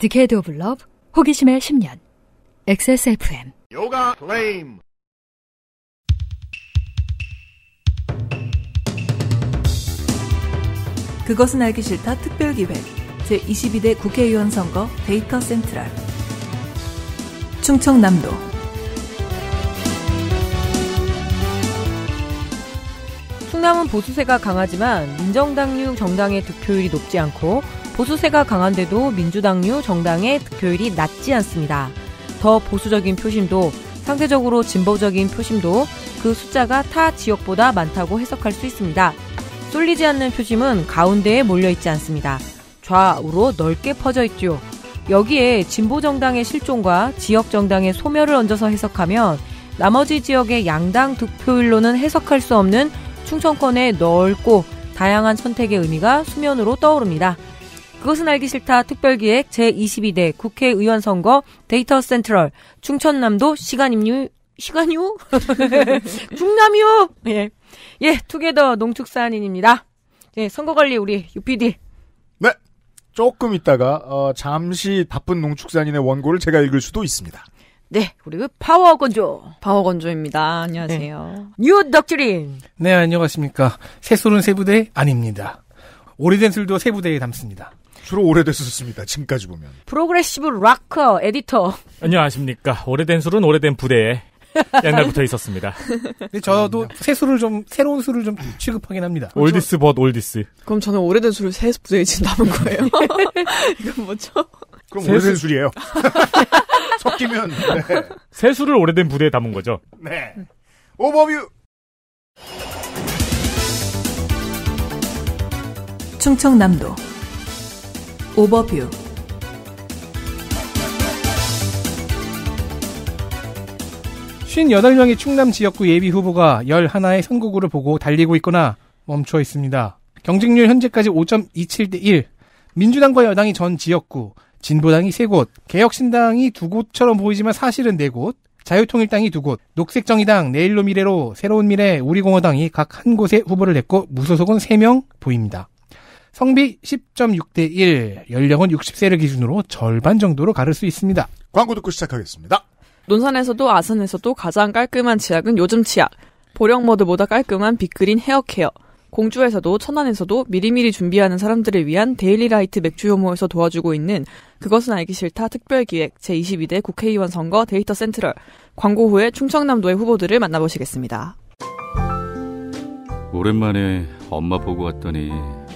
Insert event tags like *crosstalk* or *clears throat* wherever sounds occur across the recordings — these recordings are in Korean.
디케이드 오브 러브 호기심의 10년 XSFM 요가 클레임 그것은 알기 싫다 특별기획 제22대 국회의원 선거 데이터 센트럴 충청남도 충남은 보수세가 강하지만 민정당류 정당의 득표율이 높지 않고 보수세가 강한데도 민주당류 정당의 득표율이 낮지 않습니다. 더 보수적인 표심도 상대적으로 진보적인 표심도 그 숫자가 타 지역보다 많다고 해석할 수 있습니다. 쏠리지 않는 표심은 가운데에 몰려있지 않습니다. 좌우로 넓게 퍼져 있죠. 여기에 진보 정당의 실종과 지역 정당의 소멸을 얹어서 해석하면 나머지 지역의 양당 득표율로는 해석할 수 없는 충청권의 넓고 다양한 선택의 의미가 수면으로 떠오릅니다. 그것은 알기 싫다 특별기획 제22대 국회의원 선거 데이터 센트럴 충청남도 시간입류 시간요? *laughs* 중남요? 예. 예, 투게더 농축산인입니다. 예, 선거관리 우리 UPD. 네. 조금 있다가 어, 잠시 바쁜 농축산인의 원고를 제가 읽을 수도 있습니다. 네, 그리고 파워 건조. 파워 건조입니다. 안녕하세요. 네. 뉴 덕질인. 네, 안녕하십니까. 새술은 세부대 아닙니다. 오래된 술도 세부대에 담습니다. 주로 오래됐었습니다. 지금까지 보면. 프로그레시브 락커 에디터. 안녕하십니까. 오래된 술은 오래된 부대에 옛날부터 있었습니다. 근데 저도 음, 네. 새 술을 좀 새로운 술을 좀 취급하긴 합니다. *laughs* 올디스 벗 올디스. 그럼 저는 오래된 술을 새 부대에 지금 남은 거예요. *laughs* 이건 뭐죠? 그럼 새 오래된 술이에요. *laughs* 섞이면 네. 새 술을 오래된 부대에 담은 거죠. 네. 오버뷰. 충청남도 오버뷰 쉰여 명의 충남 지역구 예비 후보가 1 1의 선거구를 보고 달리고 있거나 멈춰 있습니다. 경쟁률 현재까지 5.27대 1. 민주당과 여당이 전 지역구, 진보당이 3곳 개혁신당이 2곳처럼 보이지만 사실은 4곳 자유통일당이 2곳 녹색정의당, 내일로 미래로, 새로운 미래, 우리공화당이 각 한 곳에 후보를 냈고 무소속은 3명 보입니다. 성비 10.6대 1, 연령은 60세를 기준으로 절반 정도로 가를 수 있습니다. 광고 듣고 시작하겠습니다. 논산에서도 아산에서도 가장 깔끔한 치약은 요즘 치약. 보령 머드보다 깔끔한 빅그린 헤어 케어. 공주에서도 천안에서도 미리미리 준비하는 사람들을 위한 데일리라이트 맥주 효모에서 도와주고 있는 그것은 알기 싫다 특별기획 제22대 국회의원 선거 데이터 센트럴 광고 후에 충청남도의 후보들을 만나보시겠습니다. 오랜만에 엄마 보고 왔더니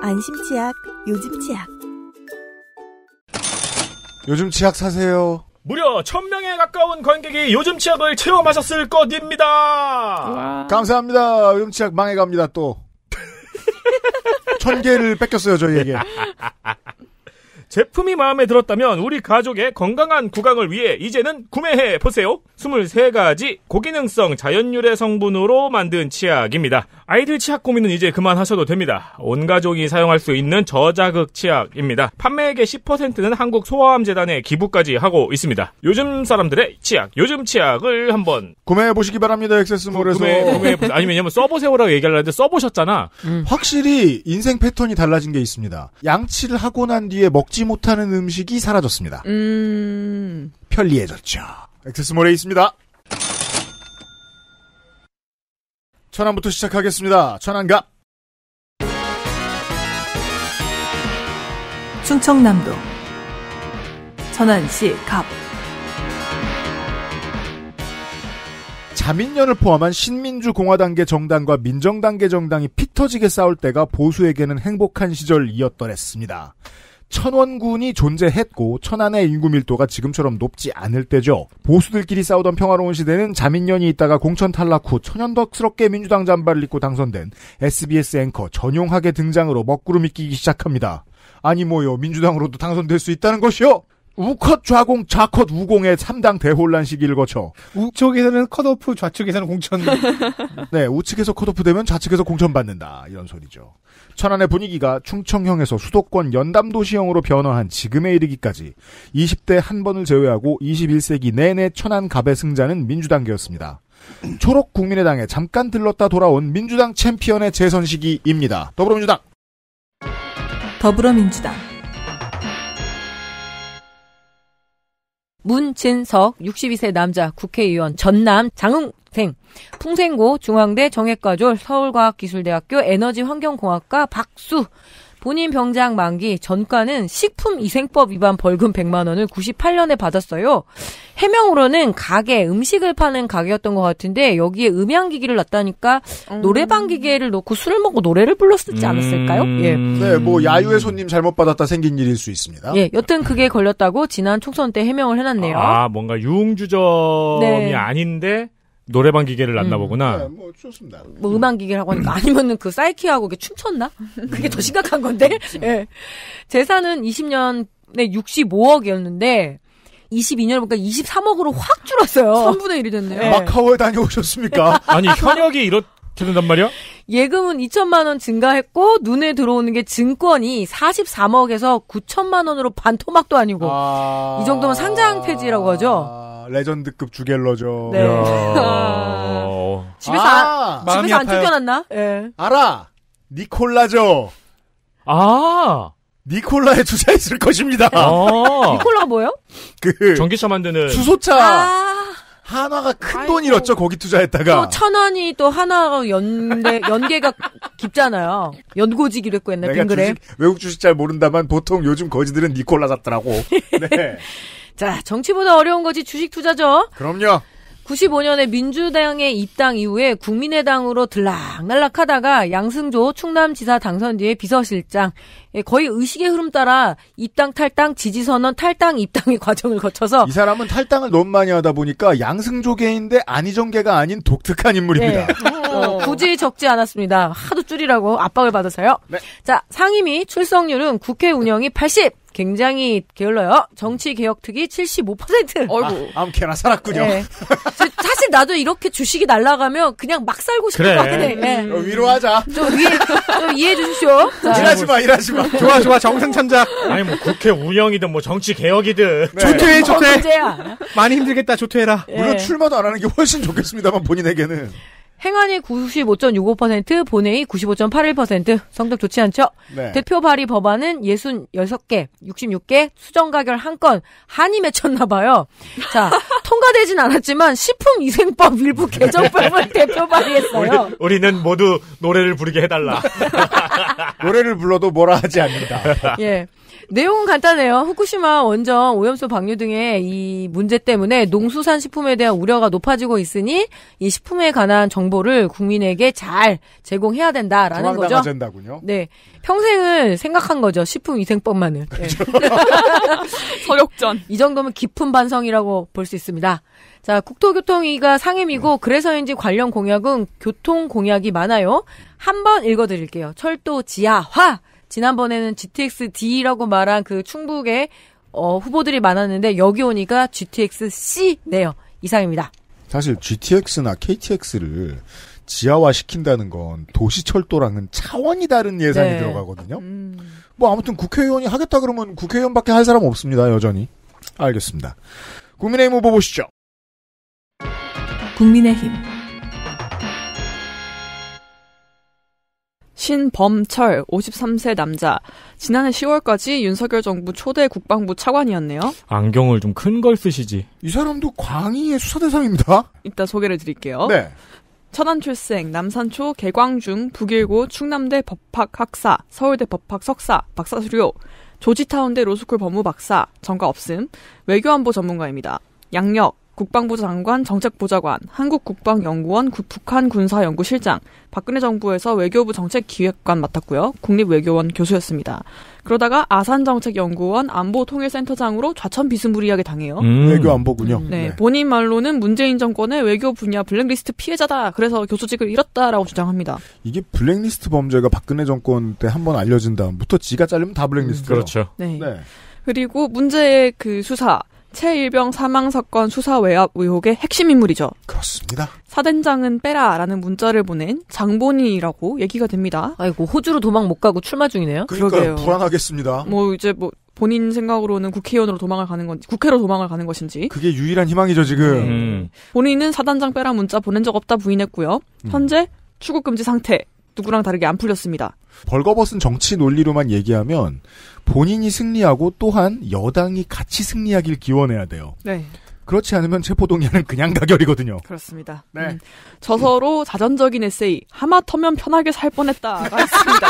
안심 치약, 요즘 치약. 요즘 치약 사세요. 무려 1명에 가까운 관객이 요즘 치약을 체험하셨을 것입니다. 와. 감사합니다. 요즘 치약 망해갑니다, 또. 1개를 *laughs* 뺏겼어요, 저희에게. *laughs* 제품이 마음에 들었다면 우리 가족의 건강한 구강을 위해 이제는 구매해 보세요. 23가지 고기능성 자연유래 성분으로 만든 치약입니다. 아이들 치약 고민은 이제 그만하셔도 됩니다. 온 가족이 사용할 수 있는 저자극 치약입니다. 판매액의 10%는 한국 소아암재단에 기부까지 하고 있습니다. 요즘 사람들의 치약, 요즘 치약을 한번 구매해 보시기 바랍니다. 액세스몰에서 구매, 구매 아니면 왜 써보세요라고 얘기하려는데 써보셨잖아. 음. 확실히 인생 패턴이 달라진 게 있습니다. 양치를 하고 난 뒤에 먹지 못하는 음식이 사라졌습니다. 음... 편리해졌죠. 액세스몰에 있습니다. 천안부터 시작하겠습니다. 천안갑. 충청남도 천안시 갑 자민련을 포함한 신민주공화당계 정당과 민정당계 정당이 피터지게 싸울 때가 보수에게는 행복한 시절이었더랬습니다. 천원군이 존재했고 천안의 인구 밀도가 지금처럼 높지 않을 때죠. 보수들끼리 싸우던 평화로운 시대는 자민련이 있다가 공천 탈락 후 천연덕스럽게 민주당 잠바를 입고 당선된 SBS 앵커 전용하게 등장으로 먹구름이 끼기 시작합니다. 아니 뭐요 민주당으로도 당선될 수 있다는 것이요. 우컷 좌공 좌컷 우공의 3당 대혼란 시기를 거쳐 우쪽에서는 컷오프 좌측에서는 공천 *laughs* 네 우측에서 컷오프 되면 좌측에서 공천 받는다 이런 소리죠 천안의 분위기가 충청형에서 수도권 연담도시형으로 변화한 지금에 이르기까지 20대 한 번을 제외하고 21세기 내내 천안 갑의 승자는 민주당이었습니다 초록 국민의당에 잠깐 들렀다 돌아온 민주당 챔피언의 재선 시기입니다 더불어민주당 더불어민주당 문진석 62세 남자 국회의원 전남 장흥생 풍생고 중앙대 정외과졸 서울과학기술대학교 에너지환경공학과 박수 본인 병장 만기 전과는 식품위생법 위반 벌금 100만 원을 98년에 받았어요. 해명으로는 가게 음식을 파는 가게였던 것 같은데 여기에 음향 기기를 놨다니까 음. 노래방 기계를 놓고 술을 먹고 노래를 불렀었지 않았을까요? 음. 예. 네, 뭐 야유의 손님 잘못 받았다 생긴 일일 수 있습니다. 예, 여튼 그게 걸렸다고 지난 총선 때 해명을 해놨네요. 아, 뭔가 유흥주점이 네. 아닌데 노래방 기계를 놨나 음. 보구나. 네, 뭐 좋습니다. 뭐음악 기계라고 하니까 아니면은 그 사이키하고 이게 춤췄나? 음. 그게 더 심각한 건데. 음, 그렇죠. 예. 네. 재산은 20년에 65억이었는데 22년 보니까 23억으로 확 줄었어요. 3분의 1이 됐네요. 네. 예. 마카오에 다녀오셨습니까? *laughs* 아니 현역이 이렇게 된단 말이야? 예금은 2천만 원 증가했고 눈에 들어오는 게 증권이 43억에서 9천만 원으로 반토막도 아니고 아... 이 정도면 상장 폐지라고 하죠. 레전드급 주갤러죠. 네. 집에서 아, 안, 집에서 안 아, 튕겨놨나? 예. 네. 알아. 니콜라죠. 아. 니콜라에 투자했을 것입니다. 아~ 니콜라가 뭐예요? 그 전기차 만드는 주소차. 아~ 한화가 큰 돈 잃었죠 거기 투자했다가 또천원이또 한화가 연계 연계가 깊잖아요 연고지기로 했고 옛날 빙그레 외국 주식 잘 모른다만 보통 요즘 거지들은 니콜라 샀더라고 *laughs* 네. 자, 정치보다 어려운 거지 주식 투자죠. 그럼요. 95년에 민주당의 입당 이후에 국민의당으로 들락날락하다가 양승조 충남지사 당선 뒤에 비서실장 예, 거의 의식의 흐름 따라 입당 탈당 지지선언 탈당 입당의 *laughs* 과정을 거쳐서 이 사람은 탈당을 너무 많이 하다 보니까 양승조계인데 안희정계가 아닌 독특한 인물입니다. 네. 어, 굳이 적지 않았습니다. 하도 줄이라고 압박을 받아서요. 네. 자 상임위 출석률은 국회 운영이 80. 굉장히 게을러요. 정치 개혁 특위 75%. 어이구. 아, 아무나 살았군요. 네. 사실 나도 이렇게 주식이 날라가면 그냥 막 살고 싶은 그래. 거 같긴 해. 네. 음, 어, 위로하자. 좀, 위해, 좀 이해해 주십시오. 자. 일하지 마, 뭐, 일하지 마. 좋아, 좋아. 정승 참작. 아니, 뭐 국회 운영이든 뭐 정치 개혁이든. 네. 조퇴해, 어, 조퇴. 뭐, 많이 힘들겠다, 조퇴해라. 예. 물론 출마도 안 하는 게 훨씬 좋겠습니다만 본인에게는. 행안위 95.65%, 본회의 95.81%, 성적 좋지 않죠? 네. 대표 발의 법안은 66개, 66개, 수정 가결 1건 한이 맺혔나 봐요. 자, *laughs* 통과되진 않았지만 식품위생법 일부 개정법을 *laughs* 대표 발의했어요. 우리, 는 모두 노래를 부르게 해달라. *laughs* 노래를 불러도 뭐라 하지 않는다. 예. 내용은 간단해요. 후쿠시마 원전 오염수 방류 등의 이 문제 때문에 농수산 식품에 대한 우려가 높아지고 있으니 이 식품에 관한 정보를 국민에게 잘 제공해야 된다라는 거죠. 아다군요 네. 평생을 생각한 거죠. 식품 위생법만을. 네. 서역전. 그렇죠. *laughs* 이 정도면 깊은 반성이라고 볼 수 있습니다. 자, 국토교통위가 상임이고 네. 그래서인지 관련 공약은 교통 공약이 많아요. 한번 읽어드릴게요. 철도 지하화. 지난번에는 GTX-D라고 말한 그 충북의 어, 후보들이 많았는데 여기 오니까 GTX-C네요. 이상입니다. 사실 GTX나 KTX를 지하화 시킨다는 건 도시철도랑은 차원이 다른 예산이 네. 들어가거든요. 음. 뭐 아무튼 국회의원이 하겠다 그러면 국회의원밖에 할 사람 없습니다. 여전히. 알겠습니다. 국민의힘 후보 보시죠. 국민의힘 신범철 53세 남자 지난해 10월까지 윤석열 정부 초대 국방부 차관이었네요. 안경을 좀 큰 걸 쓰시지. 이 사람도 광희의 수사 대상입니다. 이따 소개를 드릴게요. 네. 천안 출생, 남산초, 개광중, 북일고, 충남대 법학 학사, 서울대 법학 석사, 박사 수료, 조지타운대 로스쿨 법무 박사, 전과 없음, 외교안보 전문가입니다. 양력 국방부 장관, 정책보좌관, 한국국방연구원, 북한 군사연구실장, 박근혜 정부에서 외교부 정책기획관 맡았고요. 국립외교원 교수였습니다. 그러다가 아산정책연구원 안보통일센터장으로 좌천 비스무리하게 당해요. 음. 외교 안보군요. 네, 네, 본인 말로는 문재인 정권의 외교 분야 블랙리스트 피해자다. 그래서 교수직을 잃었다라고 주장합니다. 이게 블랙리스트 범죄가 박근혜 정권 때 한 번 알려진 다음부터 지가 잘리면 다 블랙리스트예요. 음, 그렇죠. 네. 네. 그리고 문제의 그 수사 최일병 사망 사건 수사 외압 의혹의 핵심 인물이죠. 그렇습니다. 사단장은 빼라라는 문자를 보낸 장본인이라고 얘기가 됩니다. 아이고 호주로 도망 못 가고 출마 중이네요. 그러니까 불안하겠습니다. 뭐 이제 뭐 본인 생각으로는 국회의원으로 도망을 가는 건지 국회로 도망을 가는 것인지 그게 유일한 희망이죠 지금. 음. 본인은 사단장 빼라 문자 보낸 적 없다 부인했고요. 음. 현재 출국 금지 상태. 누구랑 다르게 안 풀렸습니다. 벌거벗은 정치 논리로만 얘기하면 본인이 승리하고 또한 여당이 같이 승리하길 기원해야 돼요. 네. 그렇지 않으면 체포동의안은 그냥 가결이거든요. 그렇습니다. 네. 음, 저서로 자전적인 에세이 하마터면 편하게 살 뻔했다가 습니다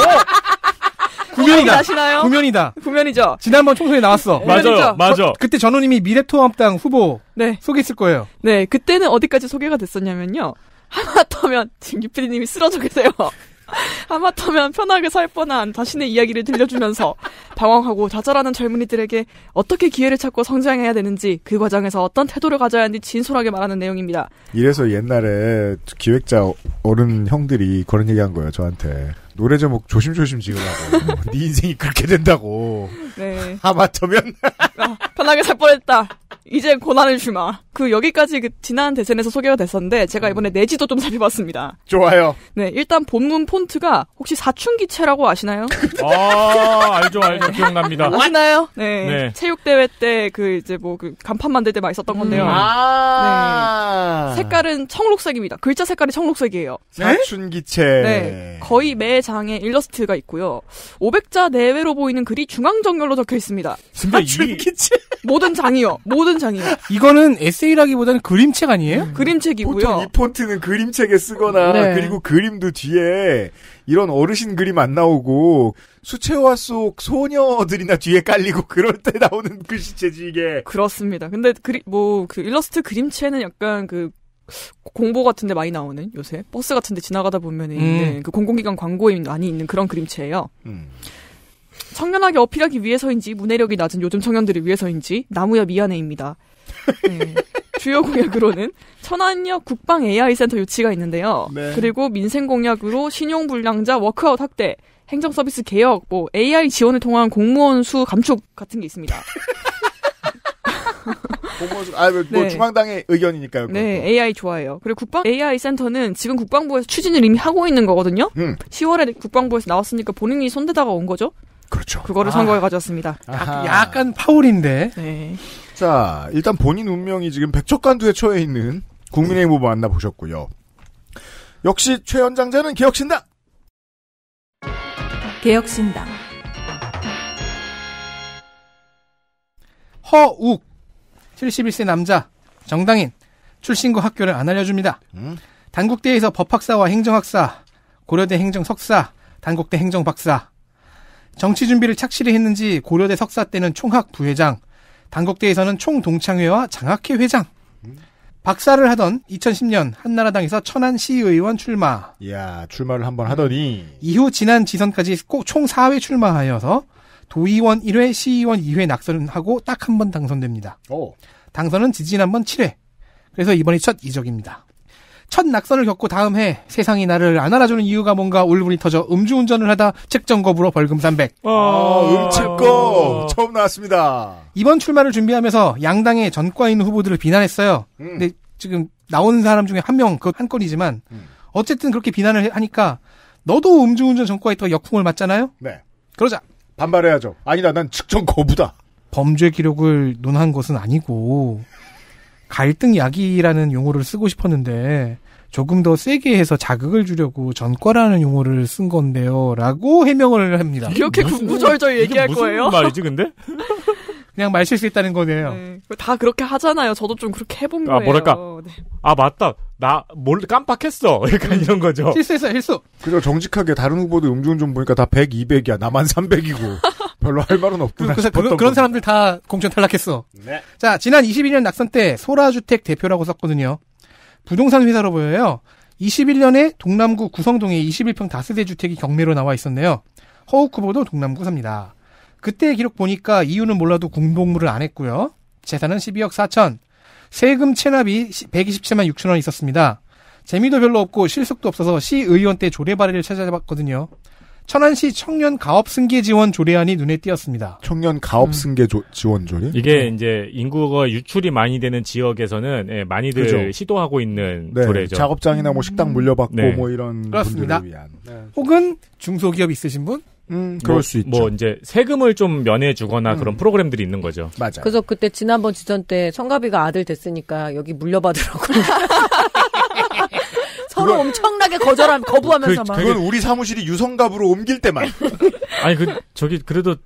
구면이다. 아시나요? 구면이다. 구면이죠. 지난번 총선에 나왔어. 네, 맞아요. 맞아. 저, 그, 그때 전우님이 미래통합당 후보 네. 소개했을 거예요. 네. 그때는 어디까지 소개가 됐었냐면요. 하마터면 지규유피님이 쓰러져 계세요. 하마터면 편하게 살 뻔한 자신의 이야기를 들려주면서 방황하고 좌절하는 젊은이들에게 어떻게 기회를 찾고 성장해야 되는지 그 과정에서 어떤 태도를 가져야 하는지 진솔하게 말하는 내용입니다. 이래서 옛날에 기획자 어른 형들이 그런 얘기한 거예요 저한테 노래 제목 조심조심 지으라고 *laughs* 네 인생이 그렇게 된다고 네. 하마터면 아, 편하게 살 뻔했다 이제 고난을 주마. 그 여기까지 그 지난 대선에서 소개가 됐었는데 제가 음. 이번에 내지도 좀 살펴봤습니다. 좋아요. 네, 일단 본문 폰트가 혹시 사춘기체라고 아시나요? *laughs* 아, 알죠, 알죠. 기억납니다. 아시나요? 네. 네. 체육대회 때 그 이제 뭐 그 간판 만들 때 많이 썼던 음. 건데요. 음. 아~ 네. 색깔은 네. 청록색입니다. 글자 색깔이 청록색이에요. 네? 사춘기체. 네. 거의 매 장에 일러스트가 있고요. 500자 내외로 보이는 글이 중앙 정렬로 적혀 있습니다. 사춘기체. 모든 장이요. 모든 현상이요. 이거는 에세이라기보다는 그림책 아니에요? 음. 그림책이고요. 이 폰트는 그림책에 쓰거나 네. 그리고 그림도 뒤에 이런 어르신 그림 안 나오고 수채화 속 소녀들이나 뒤에 깔리고 *laughs* 그럴 때 나오는 글씨체지 이게. 그렇습니다. 근데 그리 뭐그 일러스트 그림체는 약간 그 공보 같은데 많이 나오는 요새 버스 같은데 지나가다 보면 음. 있는 그 공공기관 광고에 많이 있는 그런 그림체예요. 음. 청년하게 어필하기 위해서인지 문해력이 낮은 요즘 청년들을 위해서인지 나무야 미안해입니다. 네. *laughs* 주요 공약으로는 천안역 국방 AI 센터 유치가 있는데요. 네. 그리고 민생 공약으로 신용 불량자 워크아웃 확대, 행정 서비스 개혁, 뭐 AI 지원을 통한 공무원 수 감축 같은 게 있습니다. *laughs* 공무원 아, 뭐, 뭐 네. 중앙당의 의견이니까요. 그것 네, AI 좋아해요. 그리고 국방 AI 센터는 지금 국방부에서 추진을 이미 하고 있는 거거든요. 음. 10월에 국방부에서 나왔으니까 본인이 손대다가 온 거죠. 그렇죠. 그거를 아. 선거에 가졌습니다 아하. 약간 파울인데. 네. 자, 일단 본인 운명이 지금 백척간두에 처해 있는 국민의힘 후보 만나보셨고요. 역시 최연장자는 개혁신당! 개혁신당. 허욱. 71세 남자. 정당인. 출신과 학교를 안 알려줍니다. 음? 단국대에서 법학사와 행정학사, 고려대 행정석사, 단국대 행정박사, 정치 준비를 착실히 했는지 고려대 석사 때는 총학 부회장, 당국대에서는 총동창회와 장학회 회장, 박사를 하던 2010년 한나라당에서 천안 시의원 출마. 이야, 출마를 한번 하더니. 이후 지난 지선까지 꼭 총 4회 출마하여서 도의원 1회, 시의원 2회 낙선하고 딱 한 번 당선됩니다. 오. 당선은 지진 한번 7회. 그래서 이번이 첫 이적입니다. 첫 낙선을 겪고 다음 해 세상이 나를 안 알아주는 이유가 뭔가 울분이 터져 음주운전을 하다 책정 거부로 벌금 300. 아, 음책거 처음 나왔습니다. 이번 출마를 준비하면서 양당의 전과인 후보들을 비난했어요. 음. 근데 지금 나오는 사람 중에 한 명, 그 한 건이지만 음. 어쨌든 그렇게 비난을 하니까 너도 음주운전 전과에 더 역풍을 맞잖아요. 네. 그러자 반발해야죠. 아니다, 난 측정 거부다. 범죄 기록을 논한 것은 아니고 갈등 약이라는 용어를 쓰고 싶었는데 조금 더 세게 해서 자극을 주려고 전과라는 용어를 쓴 건데요라고 해명을 합니다. 이렇게 구구절절 얘기할 무슨 거예요? 말이지 근데? *laughs* 그냥 말실수있다는 거네요. 네. 다 그렇게 하잖아요. 저도 좀 그렇게 해본 아, 거예요. 뭐랄까. 네. 아 맞다. 나 뭘 깜빡했어. *laughs* 약간 음. 이런 거죠. 실수했어 실수. 그죠 정직하게 다른 후보도 용준 좀 보니까 다 100, 200이야. 나만 300이고. 별로 할 말은 그, 없구나. 그래서 그, 런 사람들 다 공천 탈락했어. 네. 자, 지난 2 1년 낙선 때 소라주택 대표라고 썼거든요. 부동산 회사로 보여요. 21년에 동남구 구성동에 21평 다세대 주택이 경매로 나와 있었네요. 허욱 후보도 동남구 삽니다. 그때 기록 보니까 이유는 몰라도 공동물을 안 했고요. 재산은 12억 4천. 세금 체납이 127만 6천 원 있었습니다. 재미도 별로 없고 실속도 없어서 시의원 때 조례 발의를 찾아봤거든요. 천안시 청년 가업 승계 지원 조례안이 눈에 띄었습니다. 청년 가업 음. 승계 조, 지원 조례? 이게 그렇죠. 이제 인구가 유출이 많이 되는 지역에서는 예, 많이들 그죠. 시도하고 있는 네, 조례죠. 작업장이나 뭐 식당 음. 물려받고 네. 뭐 이런 그렇습니다. 분들을 위한. 네. 혹은 중소기업 있으신 분? 음, 뭐, 그럴 뭐, 수 있죠. 뭐 이제 세금을 좀 면해주거나 음. 그런 프로그램들이 있는 거죠. 맞아. 그래서 그때 지난번 지선 때 성가비가 아들 됐으니까 여기 물려받으라고 *laughs* 서로 그걸... 엄청나게 거절함 *laughs* 거부하면서 그, 막. 그건 우리 사무실이 유성갑으로 옮길 때만. *laughs* 아니 그 저기 그래도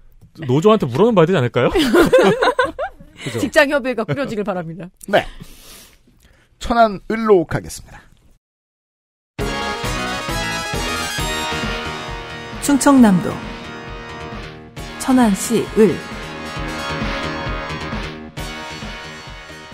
노조한테 물어는 봐야 되지 않을까요? *laughs* 직장 협의회가 꾸려지길 바랍니다. 네. 천안 을로 가겠습니다. 충청남도 천안시 을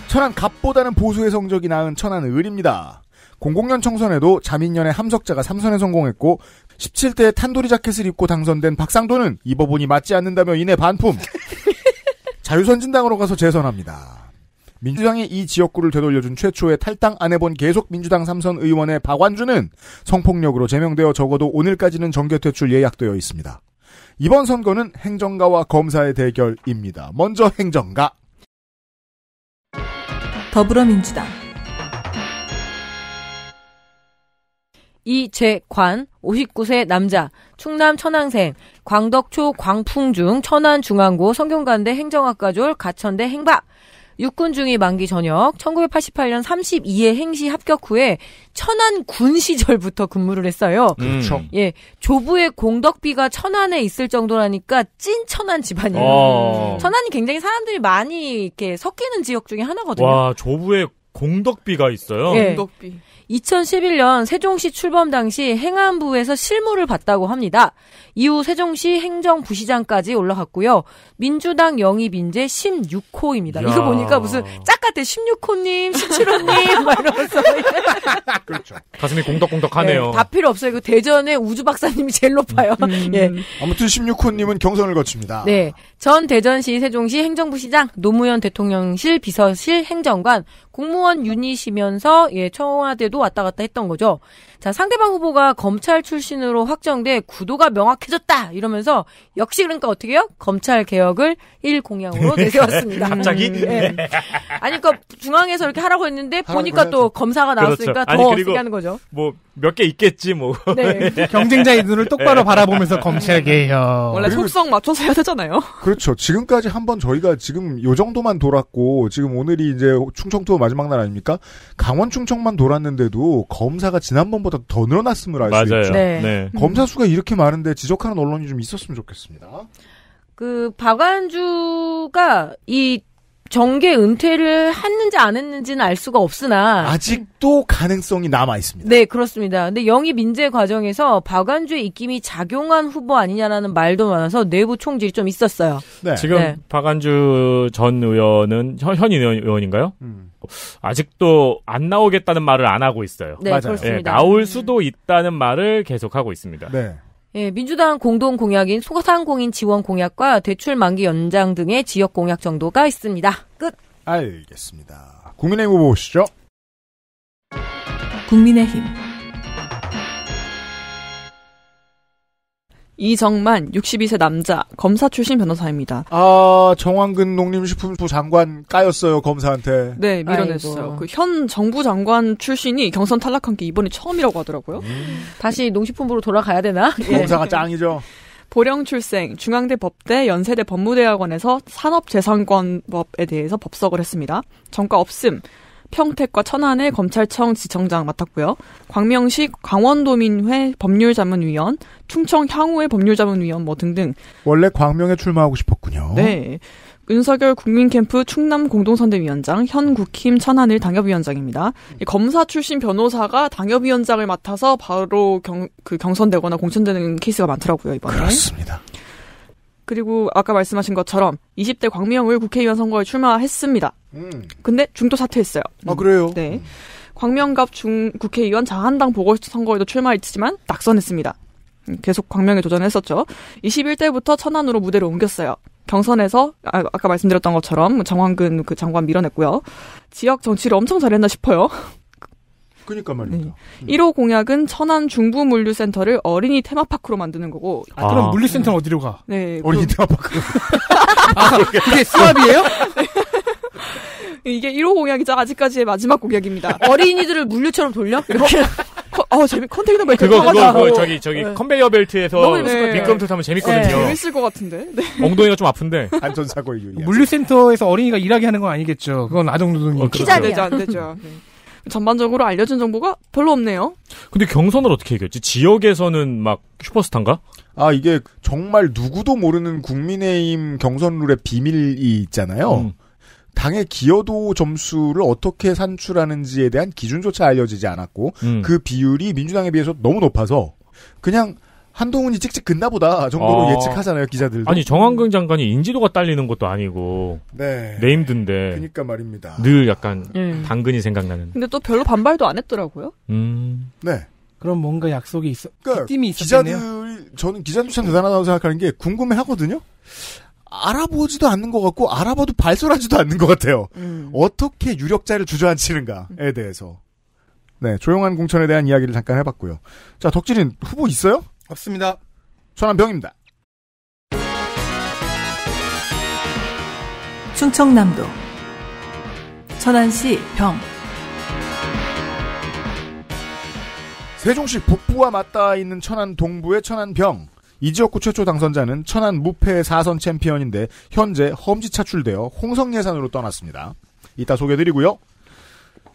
천안 갑보다는 보수의 성적이 나은 천안 을입니다. 00년 총선에도 자민련의 함석자가 3선에 성공했고 17대에 탄도리 자켓을 입고 당선된 박상도는 입어보니 맞지 않는다며 이내 반품. *laughs* 자유선진당으로 가서 재선합니다. 민주당이 이 지역구를 되돌려준 최초의 탈당 안 해본 계속 민주당 3선 의원의 박완주는 성폭력으로 제명되어 적어도 오늘까지는 정계 퇴출 예약되어 있습니다. 이번 선거는 행정가와 검사의 대결입니다. 먼저 행정가. 더불어민주당 이재관 59세 남자 충남 천안생 광덕초 광풍중 천안중앙고 성균관대 행정학과졸 가천대 행박 육군 중위 만기 전역 1988년 32회 행시 합격 후에 천안군 *laughs* 시절부터 근무를 했어요. 그렇죠. 예, 조부의 공덕비가 천안에 있을 정도라니까 찐 천안 집안이에요. 어. 천안이 굉장히 사람들이 많이 이렇게 섞이는 지역 중에 하나거든요. 와, 조부의 공덕비가 있어요. 예. 공덕비. 2011년 세종시 출범 당시 행안부에서 실무를 봤다고 합니다. 이후 세종시 행정부시장까지 올라갔고요. 민주당 영입인재 16호입니다. 이거 보니까 무슨 짝같아 16호님, 17호님 막 이러면서 *laughs* 그렇죠. 가슴이 공덕공덕하네요. 예, 다 필요 없어요. 이거 그 대전의 우주 박사님이 제일 높아요. 음. 예. 아무튼 16호님은 경선을 거칩니다. 네. 전 대전시 세종시 행정부시장 노무현 대통령실 비서실 행정관 공무원 유닛이면서 예 청와대도 왔다 갔다 했던 거죠. 자, 상대방 후보가 검찰 출신으로 확정돼 구도가 명확해졌다 이러면서 역시 그러니까 어떻게 요 검찰 개혁을 1 공약으로 *laughs* 내세웠습니다. 갑자기? 음, 예. 네. 아니 그러니까 중앙에서 이렇게 하라고 했는데 보니까 또 검사가 그렇죠. 나왔으니까 그렇죠. 더 어떻게 하는 거죠. 뭐 몇 개 있겠지 뭐. 네. *laughs* 경쟁자의 눈을 똑바로 네. 바라보면서 검찰 개혁. 원래 속성 맞춰서 해야 되잖아요. 그렇죠. 지금까지 한 번 저희가 지금 요 정도만 돌았고 지금 오늘이 이제 충청 투 마지막 날 아닙니까? 강원 충청만 돌았는데도 검사가 지난번보다 전보다 더 늘어났음을 알 수 있죠. 네. 네. 음. 검사 수가 이렇게 많은데 지적하는 언론이 좀 있었으면 좋겠습니다. 그 박완주가 이 정계 은퇴를 했는지 안 했는지는 알 수가 없으나 아직도 가능성이 남아 있습니다. 네, 그렇습니다. 근데 영입 인재 과정에서 박완주의 입김이 작용한 후보 아니냐라는 말도 많아서 내부 총질이 좀 있었어요. 네. 지금 네. 박완주 전 의원은 현, 현 의원, 인가요 음. 아직도 안 나오겠다는 말을 안 하고 있어요. 네, 맞아요. 그렇습니다. 네, 나올 음. 수도 있다는 말을 계속하고 있습니다. 네. 예, 민주당 공동 공약인 소상공인 지원 공약과 대출 만기 연장 등의 지역 공약 정도가 있습니다. 끝. 알겠습니다. 국민의힘 후보 보시죠. 국민의힘 이정만 62세 남자 검사 출신 변호사입니다. 아 정황근 농림식품부 장관 까였어요 검사한테. 네 밀어냈어요. 그 현 정부 장관 출신이 경선 탈락한 게 이번이 처음이라고 하더라고요. 음. 다시 농식품부로 돌아가야 되나? *laughs* 검사가 짱이죠. 보령 출생, 중앙대 법대, 연세대 법무대학원에서 산업재산권법에 대해서 법석을 했습니다. 전과 없음, 평택과 천안의 검찰청 지청장 맡았고요. 광명시 강원도민회 법률자문위원, 충청 향후의 법률자문위원 뭐 등등. 원래 광명에 출마하고 싶었군요. 네. 윤석열 국민캠프 충남 공동선대위원장, 현 국힘 천안을 당협위원장입니다. 검사 출신 변호사가 당협위원장을 맡아서 바로 경, 그 경선되거나 공천되는 케이스가 많더라고요, 이번에. 그렇습니다. 그리고 아까 말씀하신 것처럼 20대 광명을 국회의원 선거에 출마했습니다. 음. 근데 중도 사퇴했어요. 아 그래요? 네. 음. 광명갑 중 국회의원 자한당 보궐선거에도 출마했지만 낙선했습니다. 음, 계속 광명에 도전했었죠. 21대부터 천안으로 무대를 옮겼어요. 경선에서 아, 까 말씀드렸던 것처럼 정황근 그 장관 밀어냈고요. 지역 정치를 엄청 잘했나 싶어요. 그니까 말입니다. 1호 공약은 천안 중부 물류센터를 어린이 테마파크로 만드는 거고. 아, 그럼 물류센터는 어디로 가? 네. 어린이 그... 테마파크. *laughs* 아, 그게 수압이에요? 네. 이게 1호 공약이자 아직까지의 마지막 공약입니다. *laughs* 어린이들을 물류처럼 돌려? *laughs* 이렇게. 어, 재미, 컨테이너 벨트. 그거, 그거, 그거, 어. 저기, 저기, 네. 컨베이어 벨트에서 네. 미끄 타면 재밌거든요. 네. 재밌을 것 같은데. 네. *laughs* 엉덩이가 좀 아픈데. 안전사고에 유 물류센터에서 어린이가 일하게 하는 건 아니겠죠. 그건 아동노동이 어, 키자리야. 안 되죠. 네. 전반적으로 알려준 정보가 별로 없네요. 근데 경선을 어떻게 이겼지? 지역에서는 막 슈퍼스타인가? 아, 이게 정말 누구도 모르는 국민의힘 경선 룰의 비밀이 있잖아요. 음. 당의 기여도 점수를 어떻게 산출하는지에 대한 기준조차 알려지지 않았고 음. 그 비율이 민주당에 비해서 너무 높아서 그냥 한동훈이 찍찍 긋나보다 정도로 아. 예측하잖아요 기자들도. 아니 정한근 장관이 인지도가 딸리는 것도 아니고 네. 네임드데그니까 말입니다. 늘 약간 음. 당근이 생각나는. 근데 또 별로 반발도 안 했더라고요. 음. 네. 그럼 뭔가 약속이 있어. 그러니까 기자들 저는 기자들 참 대단하다고 생각하는 게 궁금해 하거든요. 알아보지도 않는 것 같고 알아봐도 발설하지도 않는 것 같아요. 음. 어떻게 유력자를 주저앉히는가에 대해서. 네, 조용한 공천에 대한 이야기를 잠깐 해봤고요. 자, 덕질인 후보 있어요? 없습니다. 천안병입니다. 충청남도 천안시 병 세종시 북부와 맞닿아 있는 천안 동부의 천안병 이 지역구 최초 당선자는 천안 무패 4선 챔피언인데 현재 험지 차출되어 홍성 예산으로 떠났습니다. 이따 소개드리고요.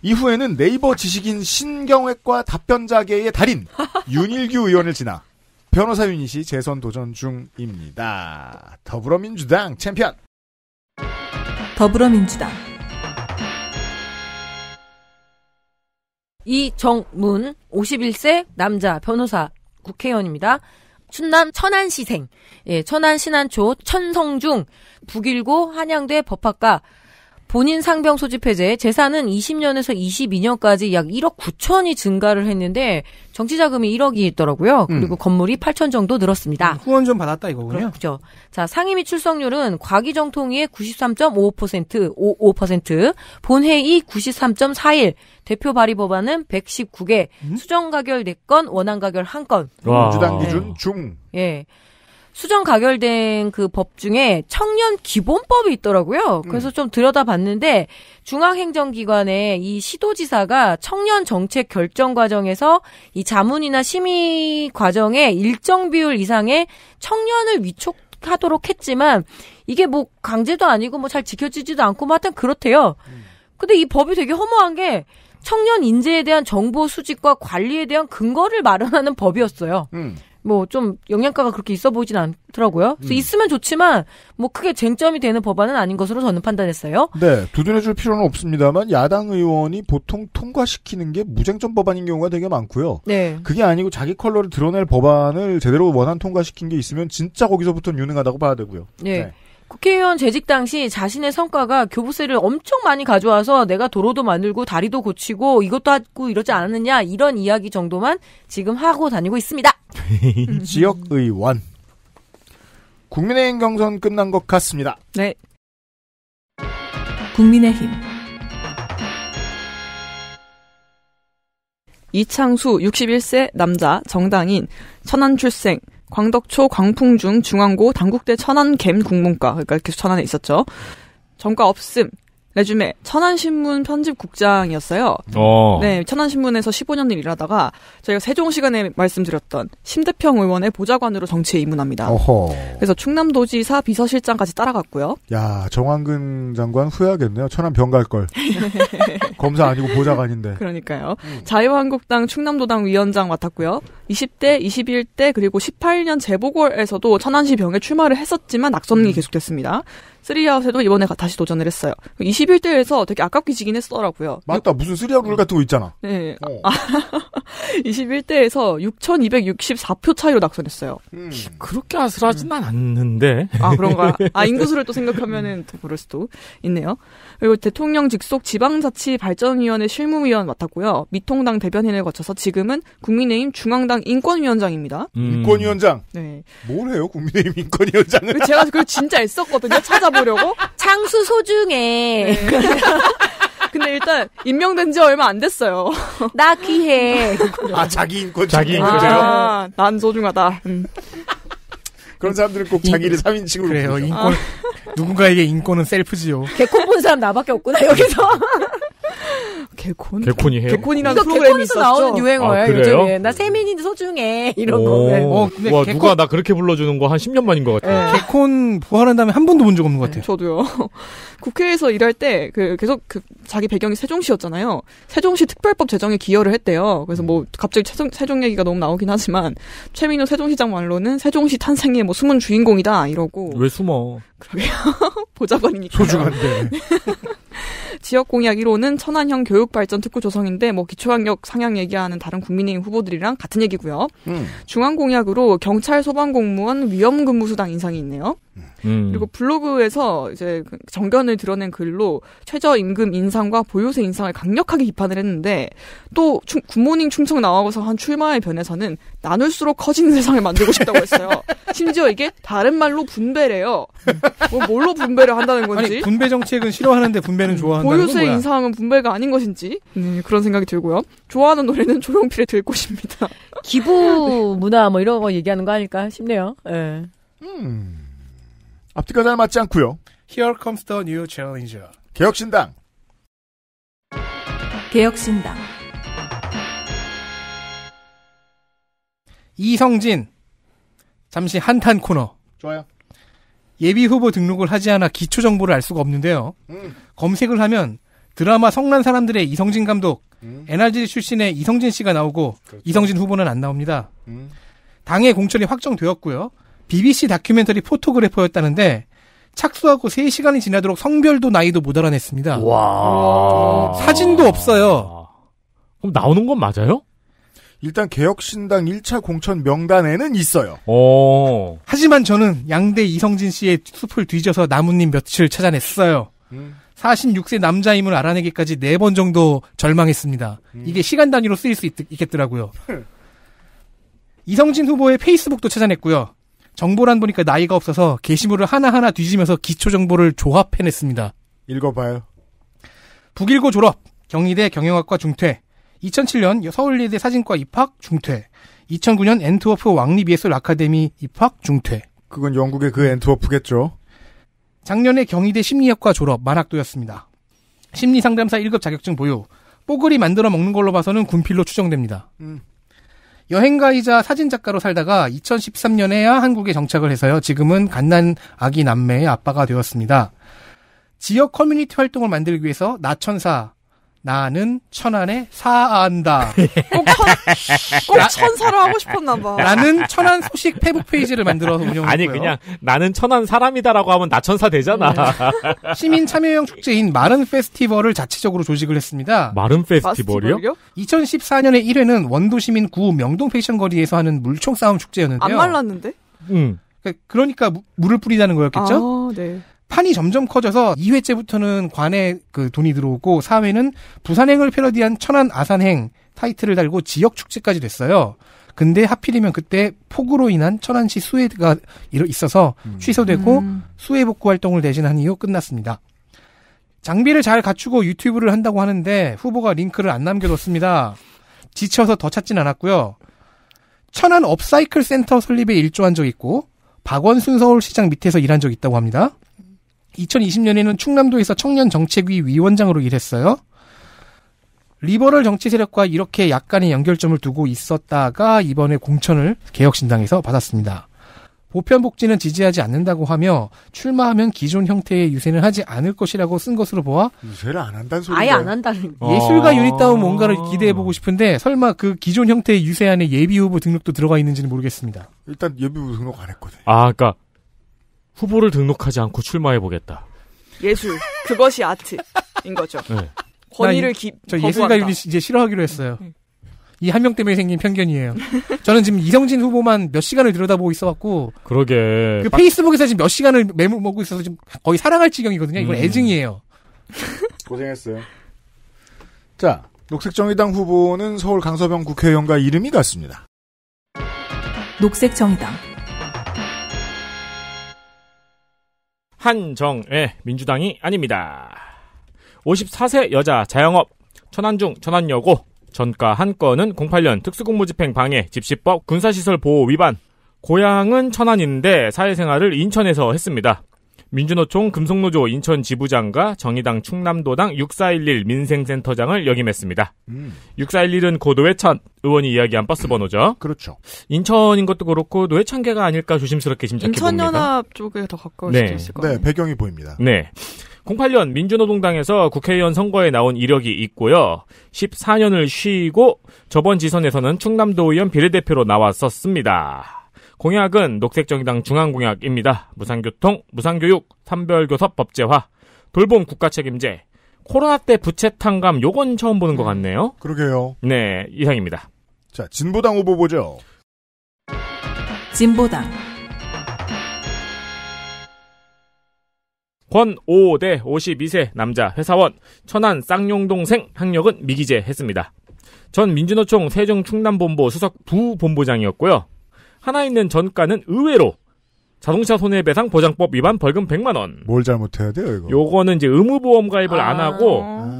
이후에는 네이버 지식인 신경외과 답변자계의 달인 윤일규 의원을 지나 변호사 유닛이 재선 도전 중입니다. 더불어민주당 챔피언 더불어민주당 이정문 51세 남자 변호사 국회의원입니다. 충남 천안시생, 예, 천안 신안초 천성중, 북일고 한양대 법학과 본인 상병 소집 해제 재산은 20년에서 22년까지 약 1억 9천이 증가를 했는데 정치 자금이 1억이 있더라고요. 음. 그리고 음. 건물이 8천 정도 늘었습니다. 음, 후원 좀 받았다 이거군요. 그렇죠. 자, 상임위 출석률은 과기 정통위의 93.55% 55%, 본회의 93.41, 대표 발의 법안은 119개, 음? 수정 가결 4건, 원안 가결 1건. 민주당 기준 네. 중. 예. 수정 가결된 그 법 중에 청년 기본법이 있더라고요. 그래서 음. 좀 들여다봤는데 중앙행정기관의 이 시도지사가 청년 정책 결정 과정에서 이 자문이나 심의 과정에 일정 비율 이상의 청년을 위촉 하도록 했지만 이게 뭐 강제도 아니고 뭐 잘 지켜지지도 않고 뭐 하여튼 그렇대요. 음. 근데 이 법이 되게 허무한 게 청년 인재에 대한 정보 수집과 관리에 대한 근거를 마련하는 법이었어요. 음. 뭐좀영양가가 그렇게 있어 보이진 않더라고요. 그래서 음. 있으면 좋지만 뭐 크게 쟁점이 되는 법안은 아닌 것으로 저는 판단했어요. 네, 두둔해줄 필요는 없습니다만 야당 의원이 보통 통과시키는 게 무쟁점 법안인 경우가 되게 많고요. 네. 그게 아니고 자기 컬러를 드러낼 법안을 제대로 원한 통과시킨 게 있으면 진짜 거기서부터는 유능하다고 봐야 되고요. 네. 네. 국회의원 재직 당시 자신의 성과가 교부세를 엄청 많이 가져와서 내가 도로도 만들고 다리도 고치고 이것도 하고 이러지 않았느냐 이런 이야기 정도만 지금 하고 다니고 있습니다. *laughs* 지역의원 국민의힘 경선 끝난 것 같습니다. 네. 국민의힘 이창수 61세 남자 정당인 천안 출생 광덕초, 광풍중, 중앙고, 당국대, 천안, 갬, 국문과 그러니까 계속 천안에 있었죠. 전과 없음. 레주메 천안신문 편집국장이었어요. 어. 네, 천안신문에서 15년을 일하다가 저희가 세종 시간에 말씀드렸던 심대평 의원의 보좌관으로 정치에 입문합니다. 어허. 그래서 충남도지사 비서실장까지 따라갔고요. 야, 정황근 장관 후회하겠네요. 천안 병갈 걸. *laughs* 검사 아니고 보좌관인데. 그러니까요. 음. 자유한국당 충남도당 위원장 맡았고요. 20대, 21대 그리고 18년 재보궐에서도 천안시 병에 출마를 했었지만 낙선이 음. 계속됐습니다. 쓰리아웃에도 이번에 다시 도전을 했어요. 2 1대에서 되게 아깝게 지긴 했더라고요. 맞다. 무슨 쓰리아웃 을 같은 거 있잖아. 네. 어. 아, 2 1대에서 6,264표 차이로 낙선했어요. 음. 그렇게 아슬하지는 음. 않는데. 아, 그런가? 아, 인구수를 또 생각하면은 또 그럴 수도 있네요. 그리고 대통령 직속 지방자치 발전위원회 실무위원 맡았고요. 미통당 대변인을 거쳐서 지금은 국민의힘 중앙당 인권위원장입니다. 음. 인권위원장. 네. 뭘 해요, 국민의힘 인권위원장은? 제가 그걸 진짜 애썼거든요. 찾아보려고. 창수 소중해. 네. *laughs* 근데 일단 임명된 지 얼마 안 됐어요. 나 귀해. 아 자기 인권 자기 인권이요? 아, 난 소중하다. 음. 그런 사람들은 꼭 자기를 인, 3인칭으로 그래요. 인권 아. 누군가에게 인권은 셀프지요. 개콘 본 사람 나밖에 없구나 여기서. *laughs* 개콘? 개콘이해요? 개콘이라는 프로그램이 있었죠. 나오는 유행어예요. 아, 그래요? 요즘에. 나 세민이 소중해. 이런 거. 네. 어, 와, 개콘... 누가 나 그렇게 불러주는 거 한 10년 만인 것 같아요. 네. 개콘 부활한 다음에 한 번도 본 적 없는 것 같아요. 네, 저도요. *laughs* 국회에서 일할 때그 계속 그 자기 배경이 세종시였잖아요. 세종시 특별법 제정에 기여를 했대요. 그래서 뭐 갑자기 세종, 세종 얘기가 너무 나오긴 하지만 최민호 세종시장 말로는 세종시 탄생의 뭐 숨은 주인공이다 이러고 왜 숨어? 그러게요. *laughs* 보좌관이니까 소중한데. *laughs* 지역 공약 1호는 천안형 교육 발전 특구 조성인데 뭐 기초학력 상향 얘기하는 다른 국민의힘 후보들이랑 같은 얘기고요. 음. 중앙 공약으로 경찰 소방 공무원 위험 근무 수당 인상이 있네요. 음. 그리고 블로그에서 이제 그 정견을 드러낸 글로 최저임금 인상과 보유세 인상을 강력하게 비판을 했는데 또 충, 굿모닝 충청 나와서 한 출마의 변에서는 나눌수록 커지는 세상을 만들고 싶다고 했어요. *laughs* 심지어 이게 다른 말로 분배래요. 뭐 뭘로 분배를 한다는 건지. 아니, 분배 정책은 싫어하는데 분배는 음. 좋아한다. 고유세 뭐 인상은 분배가 아닌 것인지 네, 그런 생각이 들고요. 좋아하는 노래는 *laughs* 조용필의 들 것입니다. 기부 문화 뭐 이런 거 얘기하는 거 아닐까 싶네요. 네. 음. 앞뒤가 잘 맞지 않고요. Here comes the new challenger. 개혁신당. 개혁신당. 이성진. 잠시 한탄 코너. 좋아요. 예비 후보 등록을 하지 않아 기초 정보를 알 수가 없는데요. 음. 검색을 하면 드라마 성난 사람들의 이성진 감독, 음. NRG 출신의 이성진 씨가 나오고 그렇죠. 이성진 후보는 안 나옵니다. 음. 당의 공천이 확정되었고요. BBC 다큐멘터리 포토그래퍼였다는데 착수하고 3시간이 지나도록 성별도 나이도 못 알아냈습니다. 와. 사진도 없어요. 그럼 나오는 건 맞아요? 일단 개혁신당 1차 공천 명단에는 있어요. 오. 어. 하지만 저는 양대 이성진 씨의 숲을 뒤져서 나뭇잎 며칠 찾아냈어요. 음. 46세 남자임을 알아내기까지 4번 정도 절망했습니다. 음. 이게 시간 단위로 쓰일 수 있, 겠더라고요 이성진 후보의 페이스북도 찾아냈고요. 정보란 보니까 나이가 없어서 게시물을 하나하나 뒤지면서 기초 정보를 조합해냈습니다. 읽어봐요. 북일고 졸업, 경희대 경영학과 중퇴, 2007년 서울예대 사진과 입학 중퇴, 2009년 엔트워프 왕립예술 아카데미 입학 중퇴. 그건 영국의 그 엔트워프겠죠. 작년에 경희대 심리학과 졸업, 만학도였습니다. 심리상담사 1급 자격증 보유, 뽀글이 만들어 먹는 걸로 봐서는 군필로 추정됩니다. 음. 여행가이자 사진작가로 살다가 2013년에야 한국에 정착을 해서요. 지금은 갓난 아기 남매의 아빠가 되었습니다. 지역 커뮤니티 활동을 만들기 위해서 나천사, 나는 천안에 사한다. *laughs* 꼭, 천, 천사를 하고 싶었나봐. 나는 천안 소식 페북 페이지를 만들어서 운영했고요. 아니 그냥 나는 천안 사람이다라고 하면 나 천사 되잖아. 네. 시민 참여형 축제인 마른 페스티벌을 자체적으로 조직을 했습니다. 마른 페스티벌이요? 2014년에 1회는 원도 시민 구 명동 패션 거리에서 하는 물총 싸움 축제였는데요. 안 말랐는데? 응. 음. 그, 그러니까 물을 뿌리자는 거였겠죠? 아, 네. 판이 점점 커져서 2회째부터는 관에 그 돈이 들어오고 4회는 부산행을 패러디한 천안 아산행 타이틀을 달고 지역 축제까지 됐어요. 근데 하필이면 그때 폭우로 인한 천안시 수해가 있어서 음. 취소되고 음. 수해 복구 활동을 대신한 이후 끝났습니다. 장비를 잘 갖추고 유튜브를 한다고 하는데 후보가 링크를 안 남겨뒀습니다. 지쳐서 더 찾진 않았고요. 천안 업사이클 센터 설립에 일조한 적 있고 박원순 서울시장 밑에서 일한 적 있다고 합니다. 2020년에는 충남도에서 청년 정책위 위원장으로 일했어요. 리버럴 정치 세력과 이렇게 약간의 연결점을 두고 있었다가 이번에 공천을 개혁신당에서 받았습니다. 보편복지는 지지하지 않는다고 하며 출마하면 기존 형태의 유세는 하지 않을 것이라고 쓴 것으로 보아 유세를 안 한다는 소리 아예 안 한다는 예술가 유닛다운 뭔가를 기대해보고 싶은데 설마 그 기존 형태의 유세 안에 예비 후보 등록도 들어가 있는지는 모르겠습니다. 일단 예비 후보 등록 안 했거든. 아, 그러니까 후보를 등록하지 않고 출마해보겠다. 예술. 그것이 아트인 거죠. 네. 권위를 기, 저 예술가 유리 이제 싫어하기로 했어요. 네. 이한 명 때문에 생긴 편견이에요. 저는 지금 이성진 후보만 몇 시간을 들여다보고 있어갖고. 그러게. 그 페이스북에서 지금 몇 시간을 매물 먹고 있어서 지금 거의 사랑할 지경이거든요. 이건 음. 애증이에요. 고생했어요. 자, 녹색정의당 후보는 서울 강서병 국회의원과 이름이 같습니다. 녹색정의당 한정의 민주당이 아닙니다. 54세 여자 자영업 천안중 천안여고 전과 한 건은 08년 특수공무집행 방해 집시법 군사시설 보호 위반 고향은 천안인데 사회생활을 인천에서 했습니다. 민주노총 금속노조 인천지부장과 정의당 충남도당 6411 민생센터장을 역임했습니다. 음. 6411은 고 노회찬 의원이 이야기한 버스 번호죠. 그렇죠. 인천인 것도 그렇고 노회찬계가 아닐까 조심스럽게 짐작해 봅니다. 인천연합 쪽에 더 가까울 네. 수도 있을 것 네, 같아요. 네, 배경이 보입니다. 네. 08년 민주노동당에서 국회의원 선거에 나온 이력이 있고요. 14년을 쉬고 저번 지선에서는 충남도 의원 비례대표로 나왔었습니다. 공약은 녹색정의당 중앙공약입니다. 무상교통, 무상교육, 삼별교섭 법제화, 돌봄 국가책임제, 코로나 때 부채 탕감 요건 처음 보는 것 음, 같네요. 그러게요. 네, 이상입니다. 자, 진보당 후보 보죠. 진보당 권오대 52세 남자 회사원 천안 쌍용동생 학력은 미기재 했습니다. 전 민주노총 세종충남본부 수석 부본부장이었고요. 하나 있는 전가는 의외로 자동차 손해배상 보장법 위반 벌금 100만 원. 뭘 잘못해야 돼요, 이거? 요거는 이제 의무 보험 가입을 아~ 안 하고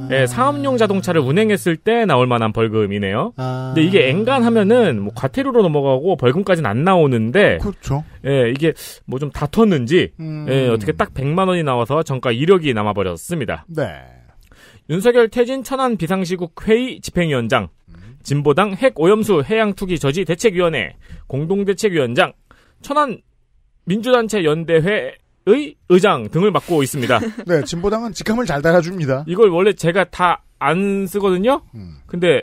예, 아~ 예, 사업용 자동차를 운행했을 때 나올 만한 벌금이네요. 아~ 근데 이게 엔간하면은 뭐 과태료로 넘어가고 벌금까지는 안 나오는데 그렇죠. 예, 이게 뭐 좀 다퉜는지 음... 예, 어떻게 딱 100만 원이 나와서 정가 이력이 남아 버렸습니다. 네. 윤석열 퇴진 천안 비상시국 회의 집행위원장 진보당 핵오염수 해양투기 저지 대책위원회 공동대책위원장, 천안 민주단체 연대회 의 의장 등을 맡고 있습니다. *laughs* 네, 진보당은 직함을 잘 달아줍니다. 이걸 원래 제가 다 안 쓰거든요. 음. 근데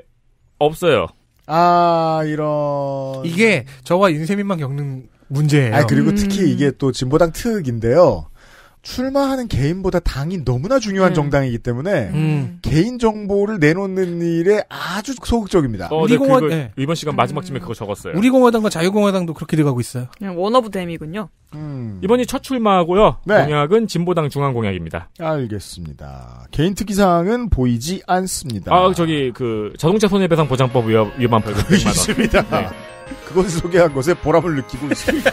없어요. 아 이런 이게 저와 인쇄민만 겪는 문제예요. 아 그리고 음... 특히 이게 또 진보당 특인데요. 출마하는 개인보다 당이 너무나 중요한 음. 정당이기 때문에 음. 개인 정보를 내놓는 일에 아주 소극적입니다. 어, 네, 우리 네, 공화 네. 이번 시간 마지막쯤에 음. 그거 적었어요. 우리 공화당과 자유공화당도 그렇게 돼가고 있어요. 그냥 네, 원어브 댐이군요. 음. 이번이 첫 출마하고요. 네. 공약은 진보당 중앙 공약입니다. 알겠습니다. 개인 특기 사항은 보이지 않습니다. 아 저기 그 자동차 손해배상 보장법 위반 발금1 0 *laughs* 있습니다. 네. 그것 소개한 것에 보람을 느끼고 있습니다.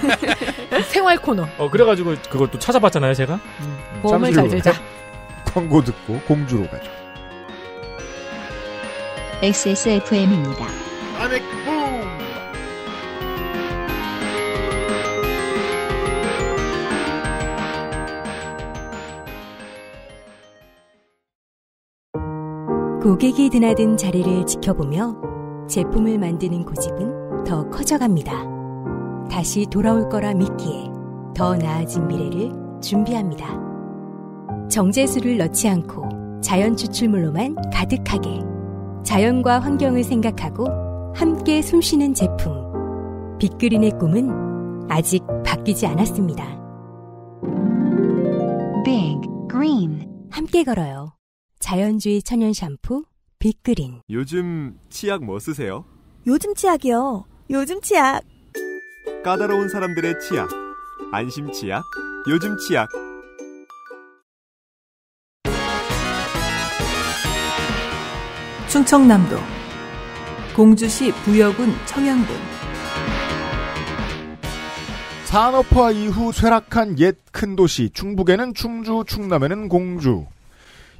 *laughs* 생활 코너. 어 그래가지고 그걸 또 찾아봤잖아요 제가. 음. 보험을 잘 들자. *laughs* 광고 듣고 공주로 가죠. XSFM입니다. 고객이 드나든 자리를 지켜보며 제품을 만드는 고집은 더 커져갑니다. 다시 돌아올 거라 믿기에 더 나아진 미래를 준비합니다. 정제수를 넣지 않고 자연 추출물로만 가득하게 자연과 환경을 생각하고 함께 숨쉬는 제품 빅그린의 꿈은 아직 바뀌지 않았습니다. Big Green 함께 걸어요. 자연주의 천연 샴푸 빅그린 요즘 치약 뭐 쓰세요? 요즘 치약이요. 요즘 치약 까다로운 사람들의 치약, 안심 치약, 요즘 치약. 충청남도 공주시 부여군 청양군 산업화 이후 쇠락한 옛 큰 도시 충북에는 충주, 충남에는 공주.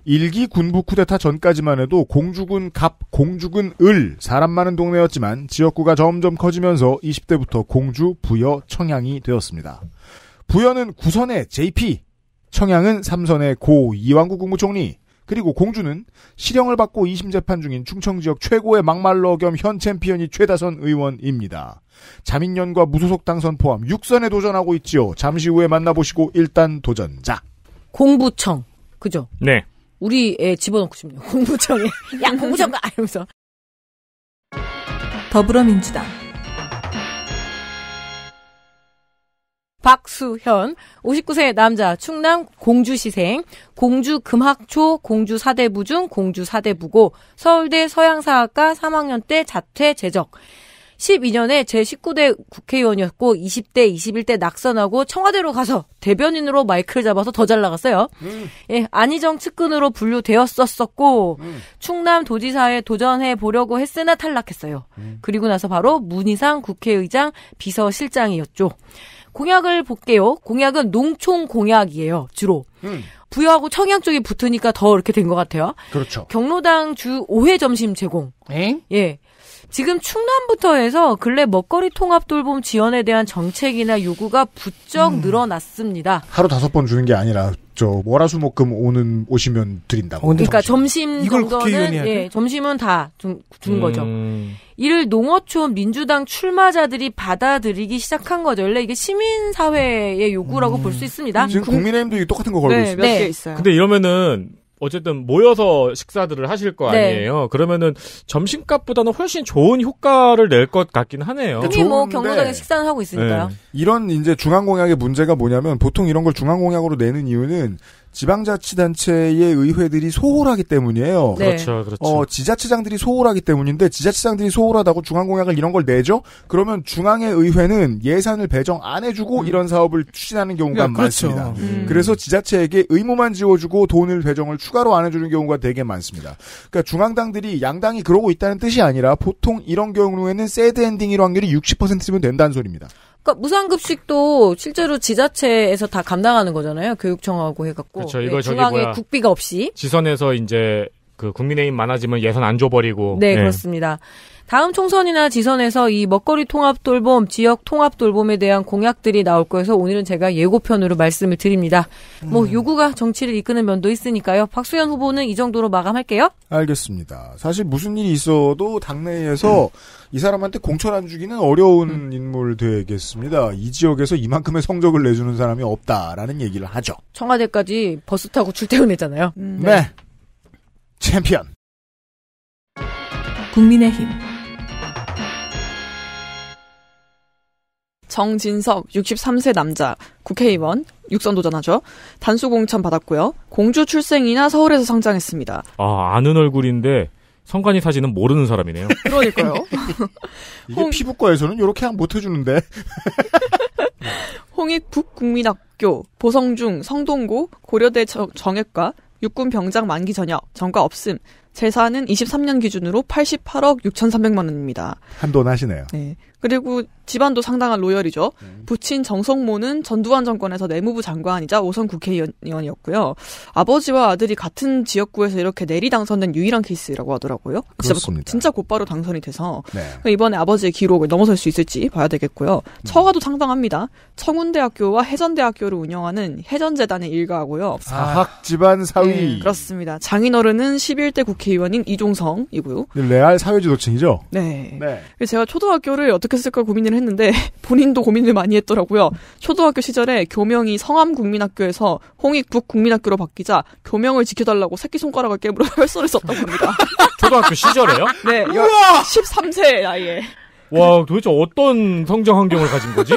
일기 군부 쿠데타 전까지만 해도 공주군 갑, 공주군 을, 사람 많은 동네였지만 지역구가 점점 커지면서 20대부터 공주, 부여, 청양이 되었습니다. 부여는 구선의 JP, 청양은 삼선의 고 이왕구 국무총리, 그리고 공주는 실형을 받고 2심 재판 중인 충청 지역 최고의 막말러 겸 현 챔피언이 최다선 의원입니다. 자민련과 무소속 당선 포함 6선에 도전하고 있지요. 잠시 후에 만나보시고 일단 도전자. 공부청. 그죠? 네. 우리 애 집어넣고 싶네요. *laughs* 공부청에. *laughs* 야, 공부청 가! *laughs* 이러면서. 더불어민주당. 박수현, 59세 남자, 충남 공주시생, 공주 금학초, 공주 사대부 중 공주 사대부고, 서울대 서양사학과 3학년 때 자퇴 제적 12년에 제19대 국회의원이었고 20대, 21대 낙선하고 청와대로 가서 대변인으로 마이크를 잡아서 더 잘 나갔어요. 음. 예, 안희정 측근으로 분류되었었었고 음. 충남 도지사에 도전해 보려고 했으나 탈락했어요. 음. 그리고 나서 바로 문희상 국회의장 비서실장이었죠. 공약을 볼게요. 공약은 농촌 공약이에요, 주로. 음. 부여하고 청약 쪽이 붙으니까 더 이렇게 된 것 같아요. 그렇죠. 경로당 주 5회 점심 제공. 엥? 예. 지금 충남부터 해서 근래 먹거리 통합 돌봄 지원에 대한 정책이나 요구가 부쩍 음. 늘어났습니다. 하루 다섯 번 주는 게 아니라 저 월화수목금 오는 오시면 드린다고. 그러니까 점심, 점심 정도는 예, 점심은 다준 준 음. 거죠. 이를 농어촌 민주당 출마자들이 받아들이기 시작한 거죠. 원래 이게 시민 사회의 요구라고 음. 볼수 있습니다. 지금 국민의힘도 똑같은 거 걸고 네, 있습니다. 네. 있어요. 근데 이러면은 어쨌든 모여서 식사들을 하실 거 네. 아니에요. 그러면은 점심값보다는 훨씬 좋은 효과를 낼 것 같긴 하네요. 이미 뭐 경로당에 식사를 하고 있으니까요. 네. 이런 이제 중앙공약의 문제가 뭐냐면 보통 이런 걸 중앙공약으로 내는 이유는 지방자치단체의 의회들이 소홀하기 때문이에요. 네. 그렇죠, 그렇죠. 어, 지자체장들이 소홀하기 때문인데 지자체장들이 소홀하다고 중앙공약을 이런 걸 내죠? 그러면 중앙의 의회는 예산을 배정 안 해주고 음. 이런 사업을 추진하는 경우가 그러니까 그렇죠. 많습니다. 음. 그래서 지자체에게 의무만 지워주고 돈을 배정을 추가로 안 해주는 경우가 되게 많습니다. 그러니까 중앙당들이 양당이 그러고 있다는 뜻이 아니라 보통 이런 경우에는 새드 엔딩일 확률이 60%면 된다는 소리입니다. 그러니까 무상급식도 실제로 지자체에서 다 감당하는 거잖아요. 교육청하고 해갖고 그렇죠. 이거 네, 저기 뭐야 국비가 없이 지선에서 이제 그 국민의힘 많아지면 예산 안 줘버리고 네, 네. 그렇습니다. 다음 총선이나 지선에서 이 먹거리 통합 돌봄, 지역 통합 돌봄에 대한 공약들이 나올 거에서 오늘은 제가 예고편으로 말씀을 드립니다. 뭐 음. 요구가 정치를 이끄는 면도 있으니까요. 박수현 후보는 이 정도로 마감할게요. 알겠습니다. 사실 무슨 일이 있어도 당내에서 음. 이 사람한테 공천 안 주기는 어려운 음. 인물 되겠습니다. 이 지역에서 이만큼의 성적을 내주는 사람이 없다라는 얘기를 하죠. 청와대까지 버스 타고 출퇴근했잖아요. 음. 네. 챔피언. 국민의힘 정진섭 63세 남자 국회의원 육선 도전하죠. 단수 공천 받았고요. 공주 출생이나 서울에서 성장했습니다. 아 아는 얼굴인데 성관이 사진은 모르는 사람이네요. *laughs* 그러니까요. *laughs* 이게 홍... 피부과에서는 이렇게 못 해주는데. *laughs* 홍익북국민학교, 보성중, 성동고, 고려대 정액과, 육군 병장 만기 전역, 전과 없음. 재산은 23년 기준으로 88억 6,300만 원입니다. 한 돈 하시네요. 네. 그리고 집안도 상당한 로열이죠. 네. 부친 정성모는 전두환 정권에서 내무부 장관이자 오선 국회의원이었고요. 아버지와 아들이 같은 지역구에서 이렇게 내리 당선된 유일한 케이스라고 하더라고요. 그렇습니다. 진짜, 진짜 곧바로 당선이 돼서 네. 그러니까 이번에 아버지의 기록을 넘어설 수 있을지 봐야 되겠고요. 음. 처가도 상당합니다. 청운대학교와 해전대학교를 운영하는 해전재단의 일가하고요. 사학 집안 사위. 네, 그렇습니다. 장인어른은 11대 국회의원인 이종성이고요. 레알 사회주도층이죠. 네. 네. 제가 초등학교를 어떻게 쓸까 고민을 고민을 했는데 *laughs* 본인도 고민을 많이 했더라고요. 초등학교 시절에 교명이 성암국민학교에서 홍익북국민학교로 바뀌자 교명을 지켜달라고 새끼손가락을 깨물어 *laughs* 혈서를 썼다고 합니다. *laughs* 초등학교 시절에요? 네. 우와! 13세 나이에. 와 도대체 어떤 성장 환경을 가진 거지?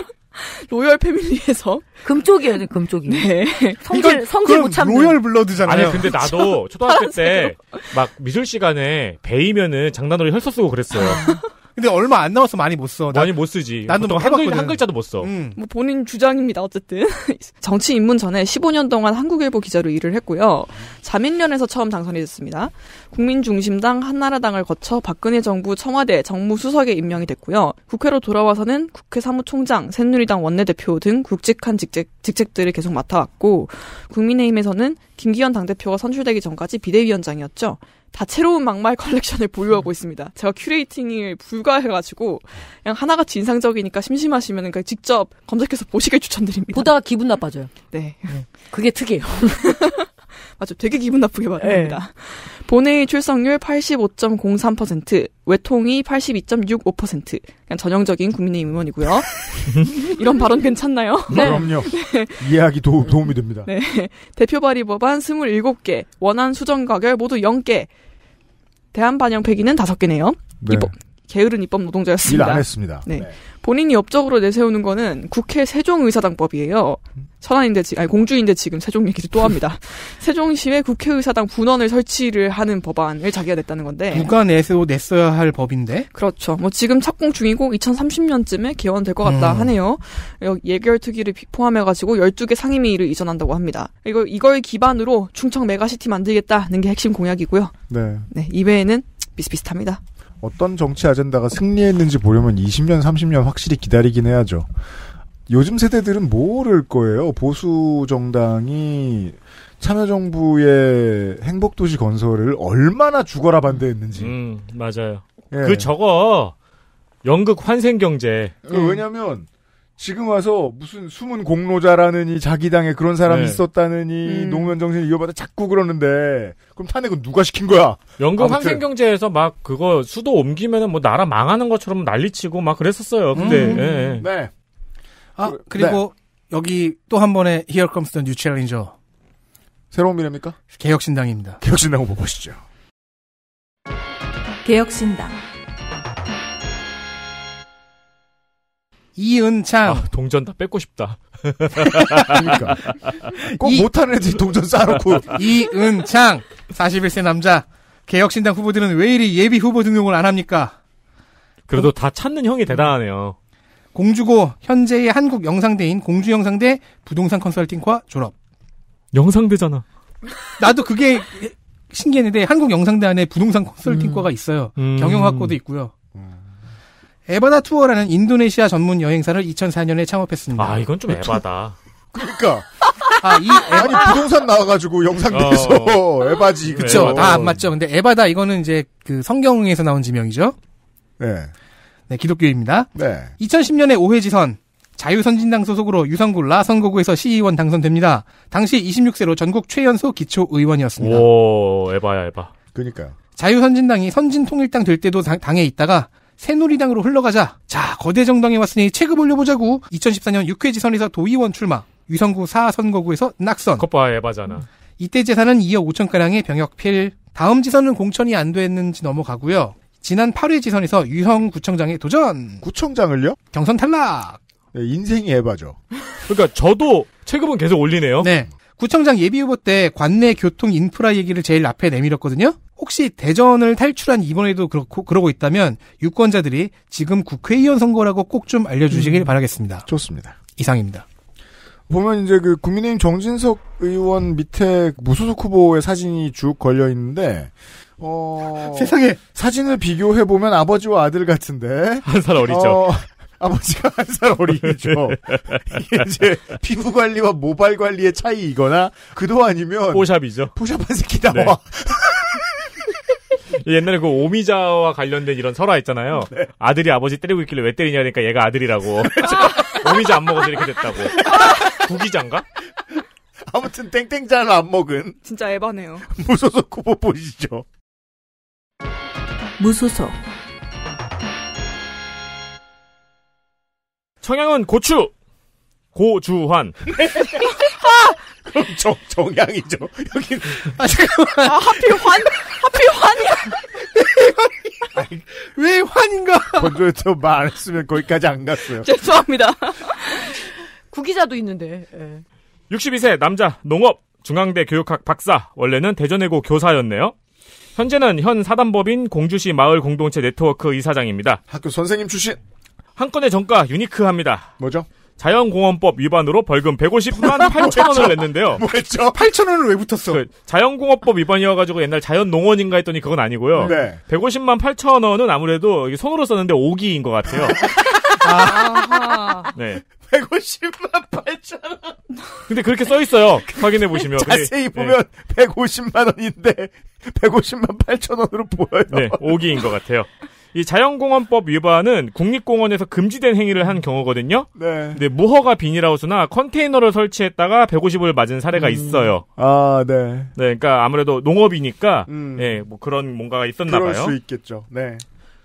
로열 패밀리에서 금쪽이야요 금쪽이. 네. 성질 성질 못 참는. 로열 블러드잖아요. 아니 근데 나도 초등학교 때 막 미술 시간에 베이면은 장난으로 혈서 쓰고 그랬어요. 근데 얼마 안 남아서 많이 못 써. 많이 못 쓰지. 나도 뭐 한, 글, 한 글자도 못 써. 음. 뭐 본인 주장입니다. 어쨌든 *laughs* 정치 입문 전에 15년 동안 한국일보 기자로 일을 했고요. 자민련에서 처음 당선이 됐습니다. 국민중심당 한나라당을 거쳐 박근혜 정부 청와대 정무수석에 임명이 됐고요. 국회로 돌아와서는 국회 사무총장, 새누리당 원내대표 등 굵직한 직책 직책들을 계속 맡아왔고 국민의힘에서는 김기현 당대표가 선출되기 전까지 비대위원장이었죠. 다채로운 막말 컬렉션을 보유하고 있습니다. 제가 큐레이팅을 불가해가지고 그냥 하나같이 인상적이니까 심심하시면 그냥 직접 검색해서 보시길 추천드립니다. 보다가 기분 나빠져요. 네. 네. 그게 특이해요. *laughs* 아주 되게 기분 나쁘게 말습니다 네. 본회의 출석률 85.03%, 외통이 82.65%. 그냥 전형적인 국민의힘 의원이고요. *laughs* 이런 발언 괜찮나요? 네. 그럼요. 네. 이해하기 도, 도움이 됩니다. 네. 대표 발의 법안 27개, 원안 수정 가결 모두 0개, 대한 반영 폐기는 5개네요. 네. 이번, 게으른 입법 노동자였습니다. 일안 했습니다. 네. 네. 본인이 업적으로 내세우는 거는 국회 세종의사당법이에요. 천안인데 지, 아니 공주인데 지금 세종 얘기를 또 합니다. *laughs* 세종시에 국회의사당 분원을 설치를 하는 법안을 자기가 냈다는 건데 누가 내서 냈어야 할 법인데? 그렇죠. 뭐 지금 착공 중이고 2030년쯤에 개원될 것 같다 음. 하네요. 예결 특위를 포함해 가지고 12개 상임위를 이전한다고 합니다. 이거 이걸 기반으로 충청 메가시티 만들겠다는 게 핵심 공약이고요. 네. 네 이외에는 비슷비슷합니다. 어떤 정치 아젠다가 승리했는지 보려면 20년, 30년 확실히 기다리긴 해야죠. 요즘 세대들은 모를 거예요. 보수 정당이 참여정부의 행복도시 건설을 얼마나 죽어라 반대했는지. 음, 맞아요. 예. 그 저거 연극 환생경제. 그 음. 왜냐면 지금 와서 무슨 숨은 공로자라느니 자기 당에 그런 사람이 네. 있었다느니 음. 노무 정신을 이어받아 자꾸 그러는데 그럼 탄핵은 누가 시킨 거야? 연금 환생경제에서 막 그거 수도 옮기면은 뭐 나라 망하는 것처럼 난리치고 막 그랬었어요. 근데 음. 네. 네. 아 그, 그리고 네. 여기 또 한 번의 Here Comes the New Challenger 새로운 미래입니까? 개혁신당입니다. 개혁신당 후보 뭐 보시죠. 개혁신당. 이은창. 아, 동전 다 뺏고 싶다. 그러니까. 꼭 이... 못하는 애들이 동전 쌓아놓고. 이은창. 41세 남자. 개혁신당 후보들은 왜 이리 예비 후보 등록을 안 합니까? 그래도 다 찾는 형이 대단하네요. 공주고 현재의 한국 영상대인 공주영상대 부동산 컨설팅과 졸업. 영상대잖아. 나도 그게 신기했는데 한국 영상대 안에 부동산 컨설팅과가 음. 있어요. 음. 경영학과도 있고요. 에바다 투어라는 인도네시아 전문 여행사를 2004년에 창업했습니다. 아, 이건 좀 에바다. 그러니까. 아, 이 *laughs* 에바... 아니 부동산 나와가지고 영상에서 어. *laughs* 에바지 네, 그쵸 다안 어. 맞죠. 근데 에바다 이거는 이제 그 성경에서 나온 지명이죠. 네. 네 기독교입니다. 네. 2010년에 오해지선 자유선진당 소속으로 유성구 라 선거구에서 시의원 당선됩니다. 당시 26세로 전국 최연소 기초의원이었습니다. 오 에바야 에바. 그니까요. 자유선진당이 선진통일당 될 때도 당, 당에 있다가 새누리당으로 흘러가자. 자, 거대 정당에 왔으니 체급 올려보자고 2014년 6회 지선에서 도의원 출마, 유성구 4선거구에서 낙선. 컵봐 에바잖아. 이때 재산은 2억 5천가량의 병역필. 다음 지선은 공천이 안 됐는지 넘어가고요. 지난 8회 지선에서 유형구청장에 도전! 구청장을요? 경선 탈락! 네, 인생이 에바죠. 그러니까 저도 체급은 계속 올리네요. 네. 구청장 예비후보 때 관내 교통 인프라 얘기를 제일 앞에 내밀었거든요. 혹시 대전을 탈출한 이번에도 그렇고 그러고 있다면 유권자들이 지금 국회의원 선거라고 꼭 좀 알려주시길 음. 바라겠습니다. 좋습니다. 이상입니다. 보면 이제 그 국민의힘 정진석 의원 밑에 무소속 후보의 사진이 쭉 걸려 있는데 어 *laughs* 세상에 사진을 비교해 보면 아버지와 아들 같은데 한 살 어리죠. 어... 아버지가 *laughs* 한 살어리죠이제 *laughs* 네. 피부 관리와 모발 관리의 차이이거나 그도 아니면 포샵이죠. 포샵한 새끼 다와 네. 옛날에 그 오미자와 관련된 이런 설화 있잖아요. 네. 아들이 아버지 때리고 있길래 왜 때리냐 그니까 얘가 아들이라고. *laughs* 오미자 안 먹어서 이렇게 됐다고. 구기장가? 아무튼 땡땡자는 안 먹은. 진짜 에바네요. 무소속 후보 보시죠. 무소속. 청양은 고추. 고주환. 아! *laughs* *laughs* 그럼 정, 정향이죠. 여기. 아, 잠깐만. 아, 하필 환, 하필 환이야. 아니, 왜 환인가? 먼저부터 말안 했으면 거기까지 안 갔어요. 죄송합니다. 구기자도 있는데. 예. 62세 남자 농업 중앙대 교육학 박사 원래는 대전외고 교사였네요. 현재는 현 사단법인 공주시 마을 공동체 네트워크 이사장입니다. 학교 선생님 출신. 한 건의 정가 유니크합니다. 뭐죠? 자연공원법 위반으로 벌금 150만 8천 *laughs* 원을 냈는데요. 뭐죠 8천 *laughs* 원을 왜 붙었어? 그 자연공원법 위반이어가지고 옛날 자연농원인가 했더니 그건 아니고요. 네. 150만 8천 원은 아무래도 손으로 썼는데 오기인 것 같아요. *laughs* 아하. 네. 150만 8천 원. 근데 그렇게 써 있어요. 확인해 보시면. 자세히 근데, 네. 보면 네. 150만 원인데 150만 8천 원으로 보여요. 네, 오기인 것 같아요. 이 자연공원법 위반은 국립공원에서 금지된 행위를 한 경우거든요. 네. 근데 무허가 비닐하우스나 컨테이너를 설치했다가 150을 맞은 사례가 음. 있어요. 아, 네. 네, 그러니까 아무래도 농업이니까 음. 예, 뭐 그런 뭔가가 있었나 그럴 봐요. 수 있겠죠. 네.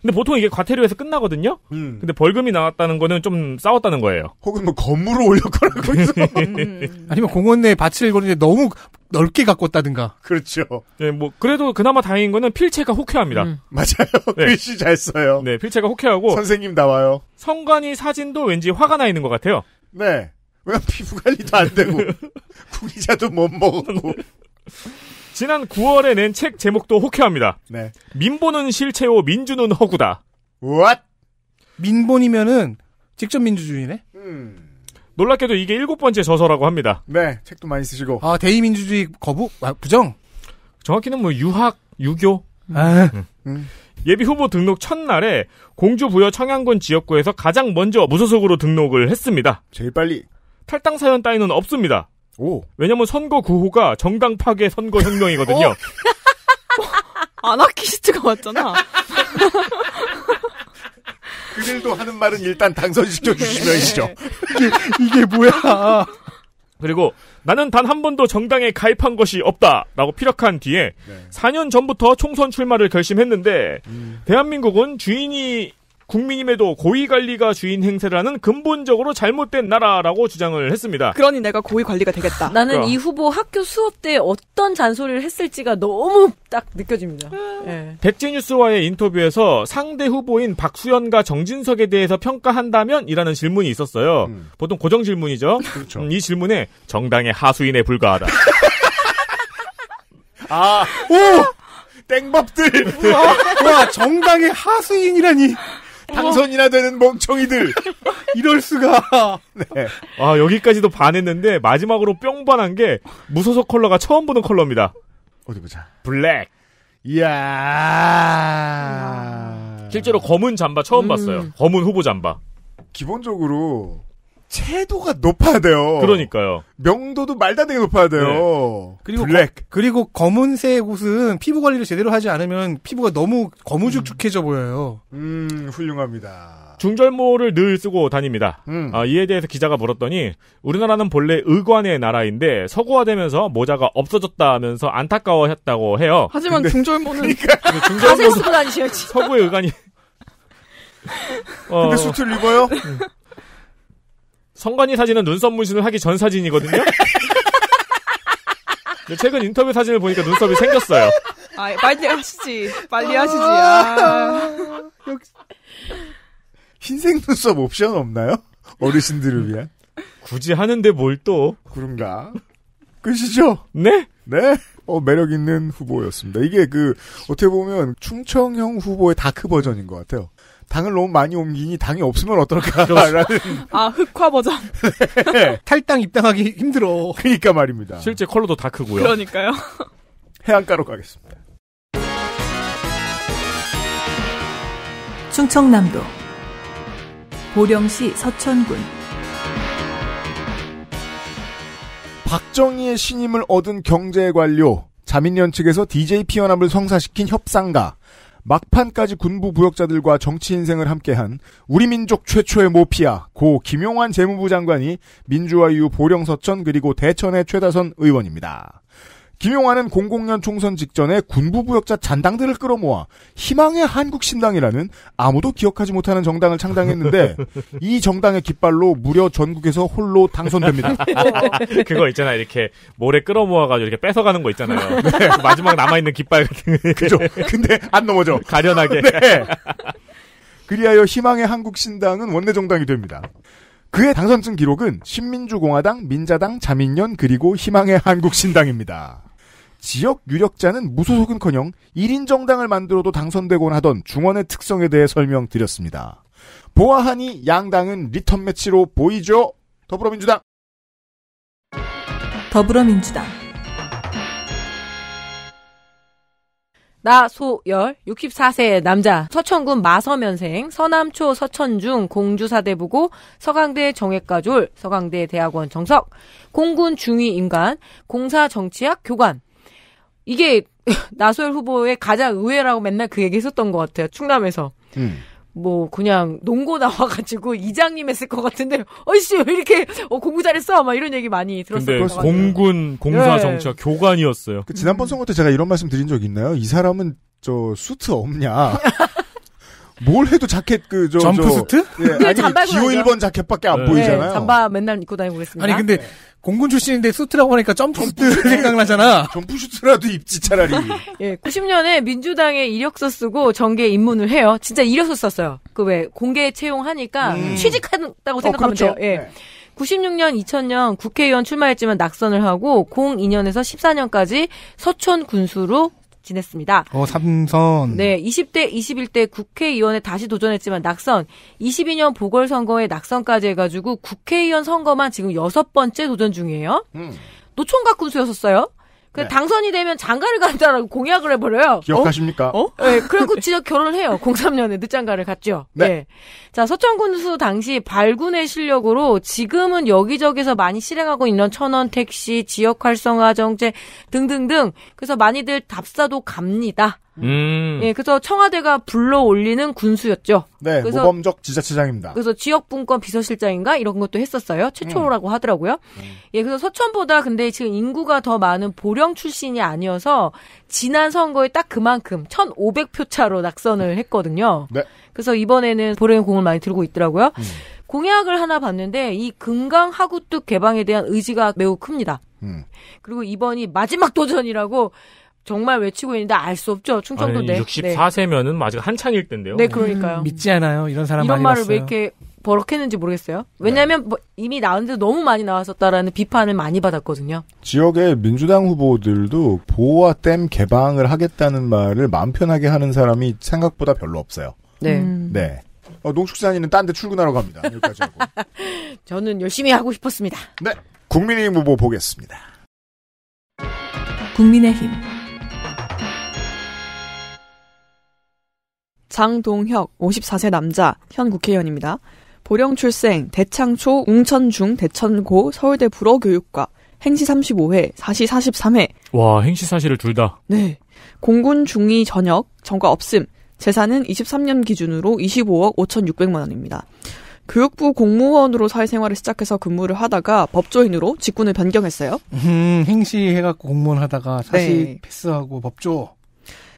근데 보통 이게 과태료에서 끝나거든요. 음. 근데 벌금이 나왔다는 거는 좀 싸웠다는 거예요. 혹은 뭐 건물을 올렸거나 거기서 *laughs* 음. 음. 아니면 공원 내 밭을 고르는데 너무 넓게 가꿨다든가. 그렇죠. 네, 뭐 그래도 그나마 다행인 거는 필체가 호쾌합니다. 음. 맞아요. 네. 글씨 잘 써요. 네, 필체가 호쾌하고 선생님 나와요. 성관이 사진도 왠지 화가 나 있는 것 같아요. 네. 왜 피부 관리도 안 되고 *laughs* 구기자도 못 먹었고. 지난 9월에 낸 책 제목도 호쾌합니다. 네. 민보는 실체요, 민주는 허구다. What? 민본이면은 직접 민주주의네? 음. 놀랍게도 이게 일곱 번째 저서라고 합니다. 네, 책도 많이 쓰시고. 아, 대의민주주의 거부? 아, 부정? 정확히는 뭐 유학, 유교? 아. 음. 음. 음. 예비 후보 등록 첫날에 공주 부여 청양군 지역구에서 가장 먼저 무소속으로 등록을 했습니다. 제일 빨리. 탈당 사연 따위는 없습니다. 오. 왜냐면 선거 구호가 정당 파괴 선거 혁명이거든요. 어? *laughs* 아나키스트가 왔잖아. *laughs* 그들도 하는 말은 일단 당선시켜 주시면이죠. 네. 이게 이게 뭐야? 그리고 나는 단 한 번도 정당에 가입한 것이 없다라고 피력한 뒤에 네. 4년 전부터 총선 출마를 결심했는데 음. 대한민국은 주인이 국민임에도 고위관리가 주인 행세를 하는 근본적으로 잘못된 나라라고 주장을 했습니다. 그러니 내가 고위관리가 되겠다. 나는 그러이 그러니까. 후보 학교 수업 때 어떤 잔소리를 했을지가 너무 딱 느껴집니다. 음. 예. 백지뉴스와의 인터뷰에서 상대 후보인 박수현과 정진석에 대해서 평가한다면 이라는 질문이 있었어요. 음. 보통 고정 질문이죠. 그렇죠. 음, 이 질문에 정당의 하수인에 불과하다. 아, 오! 땡밥들! 아! 와, 정당의 하수인이라니! 당선이나 되는 멍청이들 이럴 수가. *laughs* 네. 아 여기까지도 반했는데 마지막으로 뿅 반한 게 무소속 컬러가 처음 보는 컬러입니다. 어디 보자. 블랙. 이야. 아. 실제로 검은 잠바 처음 음. 봤어요. 검은 후보 잠바. 기본적으로 채도가 높아야 돼요. 그러니까요. 명도도 말도 안 되게 높아야 돼요. 네. 그리고 블랙. 거, 그리고 검은색 옷은 피부 관리를 제대로 하지 않으면 피부가 너무 거무죽죽해져 음. 보여요. 음, 훌륭합니다. 중절모를 늘 쓰고 다닙니다. 음. 아, 이에 대해서 기자가 물었더니 우리나라는 본래 의관의 나라인데 서구화되면서 모자가 없어졌다면서 안타까워했다고 해요. 하지만 근데, 중절모는 *laughs* 그러니까. 중절모 다니셔야지. 서구의 의관이. 어... 근데 수트를 입어요? 음. 성관이 사진은 눈썹 문신을 하기 전 사진이거든요. *laughs* 근데 최근 인터뷰 사진을 보니까 눈썹이 생겼어요. 아, 빨리 하시지. 빨리 하시지. 아. 아. 역시. 흰색 눈썹 옵션 없나요? 어르신들을 위한. 굳이 하는데 뭘 또. 그런가? 끝이죠? 네? 네? 어, 매력 있는 후보였습니다. 이게 그, 어떻게 보면 충청형 후보의 다크 버전인 것 같아요. 당을 너무 많이 옮기니 당이 없으면 어떨까라는 그렇죠. 아 흑화 버전 네. 탈당 입당하기 힘들어 그러니까 말입니다 실제 컬러도 다 크고요 그러니까요 해안가로 가겠습니다 충청남도 보령시 서천군 박정희의 신임을 얻은 경제관료 자민련 측에서 DJ 피연합을 성사시킨 협상가 막판까지 군부 부역자들과 정치 인생을 함께한 우리 민족 최초의 모피아 고 김용환 재무부 장관이 민주화 이후 보령서천 그리고 대천의 최다선 의원입니다. 김용환은 00년 총선 직전에 군부부역자 잔당들을 끌어모아 희망의 한국신당이라는 아무도 기억하지 못하는 정당을 창당했는데 *laughs* 이 정당의 깃발로 무려 전국에서 홀로 당선됩니다. *laughs* 그거 있잖아요. 이렇게 모래 끌어모아가지고 이렇게 뺏어가는 거 있잖아요. *laughs* 네. 마지막 남아있는 깃발 같은 거. 그죠. 근데 안 넘어져. 가련하게. 네. 그리하여 희망의 한국신당은 원내정당이 됩니다. 그의 당선증 기록은 신민주공화당, 민자당, 자민련 그리고 희망의 한국신당입니다. 지역 유력자는 무소속은커녕 1인 정당을 만들어도 당선되곤 하던 중원의 특성에 대해 설명드렸습니다. 보아하니 양당은 리턴 매치로 보이죠. 더불어민주당. 더불어민주당. 나소열 64세 남자 서천군 마서면생 서남초 서천중 공주사대부고 서강대 정외과졸 서강대 대학원 정석 공군 중위 인간 공사정치학 교관 이게 *laughs* 나솔 후보의 가장 의외라고 맨날 그 얘기 했었던 것 같아요. 충남에서. 음. 뭐 그냥 농고 나와가지고 *laughs* 이장님 했을 것 같은데 어이씨 왜 이렇게 어, 공부 잘했어 막 이런 얘기 많이 들었어요. 근데 공군 공사 예. 정치 네. 교관이었어요. 그 지난번 선거 때 제가 이런 말씀 드린 적 있나요? 이 사람은 저 수트 없냐? *laughs* 뭘 해도 자켓 그저 점프 저, 수트? 예, 아니 기호 1번 자켓밖에 안 네. 보이잖아요. 네, 잠바 맨날 입고 다니고 그랬습니다. 아니 근데 네. 공군 출신인데 수트라고 하니까 점프슈트 생각나잖아. *laughs* 점프슈트라도 입지 차라리. *laughs* 예, 90년에 민주당에 이력서 쓰고 정계 입문을 해요. 진짜 이력서 썼어요. 그 왜 공개 채용하니까 음. 취직한다고 어, 생각하면 어, 그렇죠. 돼요. 예. 네. 96년, 2000년 국회의원 출마했지만 낙선을 하고 02년에서 14년까지 서촌 군수로 지냈습니다. 어, 삼선. 네, 20대, 21대 국회의원에 다시 도전했지만 낙선, 22년 보궐선거에 낙선까지 해가지고 국회의원 선거만 지금 여섯 번째 도전 중이에요. 음. 노총각 군수였었어요. 그 네. 당선이 되면 장가를 간다라고 공약을 해버려요. 기억하십니까? 어? 어? 네, 그리고 진짜 결혼을 해요. 03년에 늦장가를 갔죠. 네. 네. 자, 서천군수 당시 발군의 실력으로 지금은 여기저기서 많이 실행하고 있는 천원 택시, 지역 활성화 정책 등등등. 그래서 많이들 답사도 갑니다. 음. 예, 그래서 청와대가 불러 올리는 군수였죠. 네, 그래서, 모범적 지자체장입니다. 그래서 지역분권 비서실장인가 이런 것도 했었어요. 최초라고 음. 하더라고요. 음. 예, 그래서 서천보다 근데 지금 인구가 더 많은 보령 출신이 아니어서 지난 선거에 딱 그만큼 1,500표 차로 낙선을 네. 했거든요. 네. 그래서 이번에는 보령의 공을 많이 들고 있더라고요. 음. 공약을 하나 봤는데 이 금강 하구뚝 개방에 대한 의지가 매우 큽니다. 음. 그리고 이번이 마지막 도전이라고 정말 외치고 있는데 알 수 없죠. 충청도 아니, 내. 64세면은 아직 한창일 텐데요. 네, 그러니까요. 음, 믿지 않아요. 이런 사람 이런 말을 봤어요. 왜 이렇게 버럭했는지 모르겠어요. 왜냐하면 네. 뭐 이미 나온데 너무 많이 나왔었다라는 비판을 많이 받았거든요. 지역의 민주당 후보들도 보호와 댐 개방을 하겠다는 말을 마음 편하게 하는 사람이 생각보다 별로 없어요. 네. 음. 네. 어, 농축산인은 딴 데 출근하러 갑니다. 여기까지 하고. *laughs* 저는 열심히 하고 싶었습니다. 네. 국민의힘 후보 보겠습니다. 국민의힘 장동혁 54세 남자 현 국회의원입니다. 보령 출생 대창초 웅천중 대천고 서울대 불어교육과 행시 35회 사시 43회 와 행시 사시를 둘다 네 공군 중위 전역 전과 없음 재산은 23년 기준으로 25억 5,600만 원입니다. 교육부 공무원으로 사회생활을 시작해서 근무를 하다가 법조인으로 직군을 변경했어요. 음, 행시해갖고 공무원 하다가 사실 네. 패스하고 법조.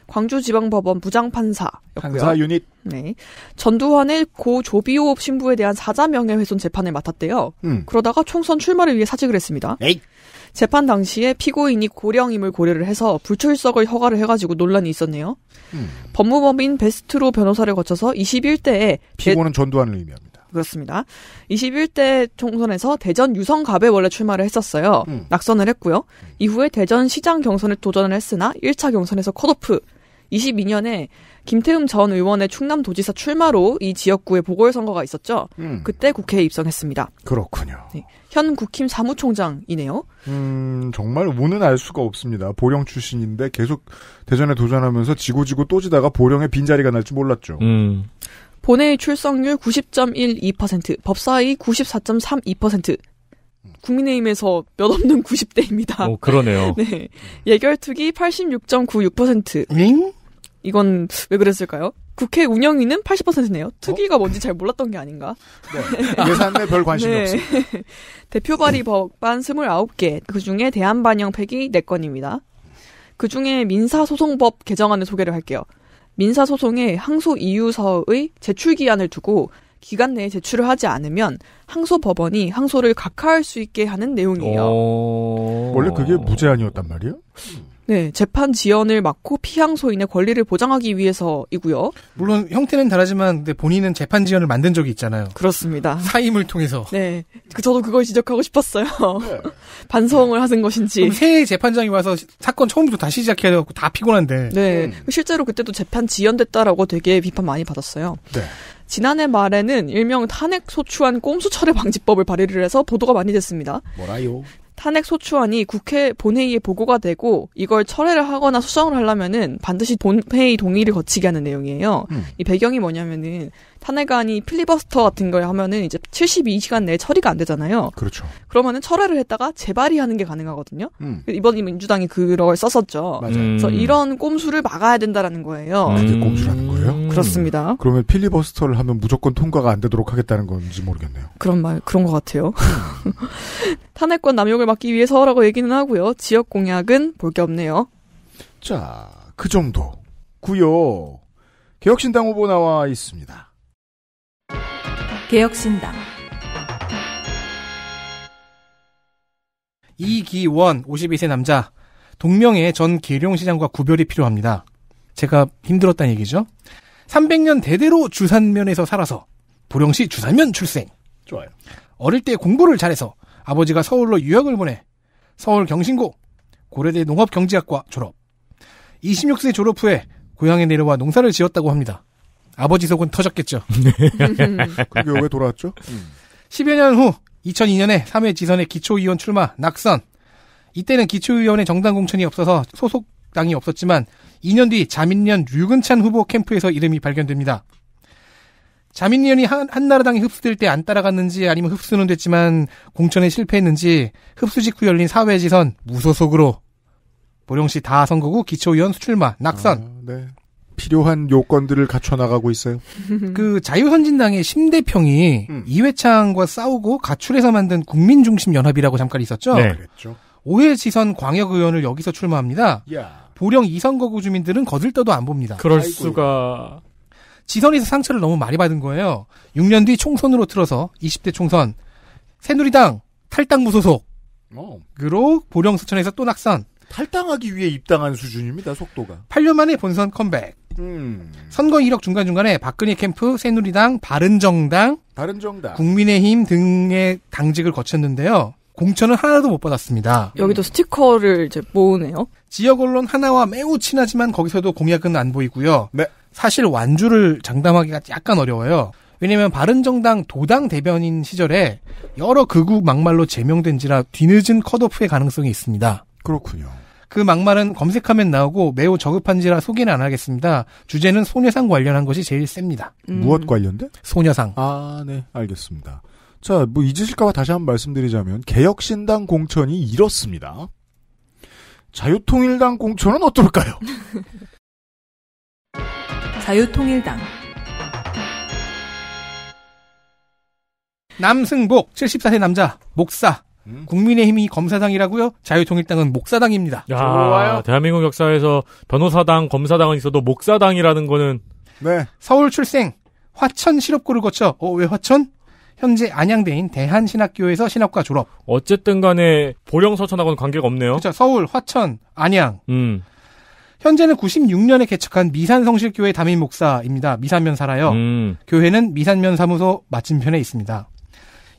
광주지방법원 부장판사였고요. 판사 유닛. 네. 전두환의 고조비호 신부에 대한 사자 명예훼손 재판을 맡았대요. 음. 그러다가 총선 출마를 위해 사직을 했습니다. 에이. 재판 당시에 피고인이 고령임을 고려를 해서 불출석을 허가를 해가지고 논란이 있었네요. 음. 법무법인 베스트로 변호사를 거쳐서 21대에 피고는 대... 전두환을 의미합니다. 그렇습니다. 21대 총선에서 대전 유성갑에 원래 출마를 했었어요. 음. 낙선을 했고요. 음. 이후에 대전 시장 경선에 도전을 했으나 1차 경선에서 컷오프 22년에 김태흠 전 의원의 충남도지사 출마로 이지역구에 보궐선거가 있었죠. 음. 그때 국회에 입성했습니다. 그렇군요. 네. 현 국힘 사무총장이네요. 음, 정말 우은알 수가 없습니다. 보령 출신인데 계속 대전에 도전하면서 지고 지고 또 지다가 보령에 빈자리가 날 줄 몰랐죠. 음. 본회의 출석률 90.12%, 법사위 94.32%, 국민의힘에서 몇 없는 90대입니다. 오, 그러네요. *laughs* 네. 예결특위 86.96%. 응? 이건 왜 그랬을까요? 국회 운영위는 80%네요. 어? 특위가 어? 뭔지 잘 몰랐던 게 아닌가. 네. 예산에 별 관심이 네. 없어요. *laughs* 대표 발의 음. 법안 29개, 그 중에 대한 반영 폐기 4건입니다. 그 중에 민사소송법 개정안을 소개를 할게요. 민사소송에 항소 이유서의 제출 기한을 두고 기간 내에 제출을 하지 않으면 항소 법원이 항소를 각하할 수 있게 하는 내용이에요. 어... 원래 그게 무제한이었단 말이에요? 네, 재판 지연을 막고 피항소인의 권리를 보장하기 위해서이고요. 물론 형태는 다르지만 근데 본인은 재판 지연을 만든 적이 있잖아요. 그렇습니다. 사임을 통해서. 네, 그 저도 그걸 지적하고 싶었어요. 네. *laughs* 반성을 네. 하신 것인지. 새 재판장이 와서 사건 처음부터 다시 시작해야 되고 다 피곤한데. 네, 음. 실제로 그때도 재판 지연됐다라고 되게 비판 많이 받았어요. 네. 지난해 말에는 일명 탄핵 소추안 꼼수 처리 방지법을 발의를 해서 보도가 많이 됐습니다. 뭐라요? 탄핵 소추안이 국회 본회의에 보고가 되고 이걸 철회를 하거나 수정을 하려면은 반드시 본회의 동의를 거치게 하는 내용이에요. 음. 이 배경이 뭐냐면은 탄핵안이 필리버스터 같은 걸 하면은 이제 72시간 내에 처리가 안 되잖아요. 그렇죠. 그러면은 철회를 했다가 재발의하는 게 가능하거든요. 음. 그 이번 민주당이 그걸 썼었죠. 맞아요. 음. 그래서 이런 꼼수를 막아야 된다라는 거예요. 아, 그게 음. 꼼수라는 거예요? 그렇습니다. 그러면 필리버스터를 하면 무조건 통과가 안 되도록 하겠다는 건지 모르겠네요. 그런 말 그런 것 같아요. 음. *laughs* 탄핵권 남용을 막기 위해서라고 얘기는 하고요. 지역 공약은 볼 게 없네요. 자, 그 정도고요. 개혁신당 후보 나와 있습니다. 개혁신당 이기원 52세 남자 동명의 전 계룡시장과 구별이 필요합니다. 제가 힘들었다는 얘기죠. 300년 대대로 주산면에서 살아서 보령시 주산면 출생. 좋아요. 어릴 때 공부를 잘해서 아버지가 서울로 유학을 보내 서울 경신고 고려대 농업경제학과 졸업. 26세 졸업 후에 고향에 내려와 농사를 지었다고 합니다. 아버지 속은 터졌겠죠. *laughs* 그게 왜 돌아왔죠? 음. 10여 년 후 2002년에 3회 지선의 기초위원 출마 낙선. 이때는 기초위원의 정당 공천이 없어서 소속당이 없었지만 2년 뒤 자민련 류근찬 후보 캠프에서 이름이 발견됩니다. 자민련이 한, 나라당에 흡수될 때 안 따라갔는지 아니면 흡수는 됐지만 공천에 실패했는지 흡수 직후 열린 사회지선 무소속으로 보령시 다 선거구 기초위원 수출마 낙선. 아, 네. 필요한 요건들을 갖춰 나가고 있어요. *laughs* 그 자유선진당의 심대평이 음. 이회창과 싸우고 가출해서 만든 국민중심연합이라고 잠깐 있었죠. 네. 그랬죠. 오해지선 광역의원을 여기서 출마합니다. 야. 보령 이선거구 주민들은 거들떠도 안 봅니다. 그럴 아이고. 수가. 지선에서 상처를 너무 많이 받은 거예요. 6년 뒤 총선으로 틀어서 20대 총선 새누리당 탈당 무소속. 어. 그로 보령 수천에서또 낙선. 탈당하기 위해 입당한 수준입니다. 속도가. 8년 만에 본선 컴백. 음. 선거 1억 중간중간에 박근혜 캠프, 새누리당, 바른정당, 바른정당, 국민의힘 등의 당직을 거쳤는데요. 공천은 하나도 못 받았습니다. 여기도 스티커를 이제 모으네요. 지역 언론 하나와 매우 친하지만 거기서도 공약은 안 보이고요. 네. 사실 완주를 장담하기가 약간 어려워요. 왜냐면 바른정당 도당 대변인 시절에 여러 극우 막말로 제명된지라 뒤늦은 컷오프의 가능성이 있습니다. 그렇군요. 그 막말은 검색하면 나오고 매우 저급한지라 소개는 안 하겠습니다. 주제는 소녀상 관련한 것이 제일 셉니다. 음. 무엇 관련돼? 소녀상. 아, 네. 알겠습니다. 자, 뭐 잊으실까봐 다시 한번 말씀드리자면 개혁신당 공천이 이렇습니다. 자유통일당 공천은 어떨까요? *laughs* 자유통일당 남승복 74세 남자 목사 음? 국민의힘이 검사당이라고요? 자유통일당은 목사당입니다. 야, 좋아요. 대한민국 역사에서 변호사당, 검사당은 있어도 목사당이라는 거는 네. 서울 출생, 화천 실업고를 거쳐 어왜 화천? 현재 안양대인 대한신학교에서 신학과 졸업. 어쨌든 간에 보령 서천하고는 관계가 없네요. 그렇 서울, 화천, 안양. 음. 현재는 96년에 개척한 미산성실교회 담임 목사입니다. 미산면 살아요. 음. 교회는 미산면 사무소 맞은편에 있습니다.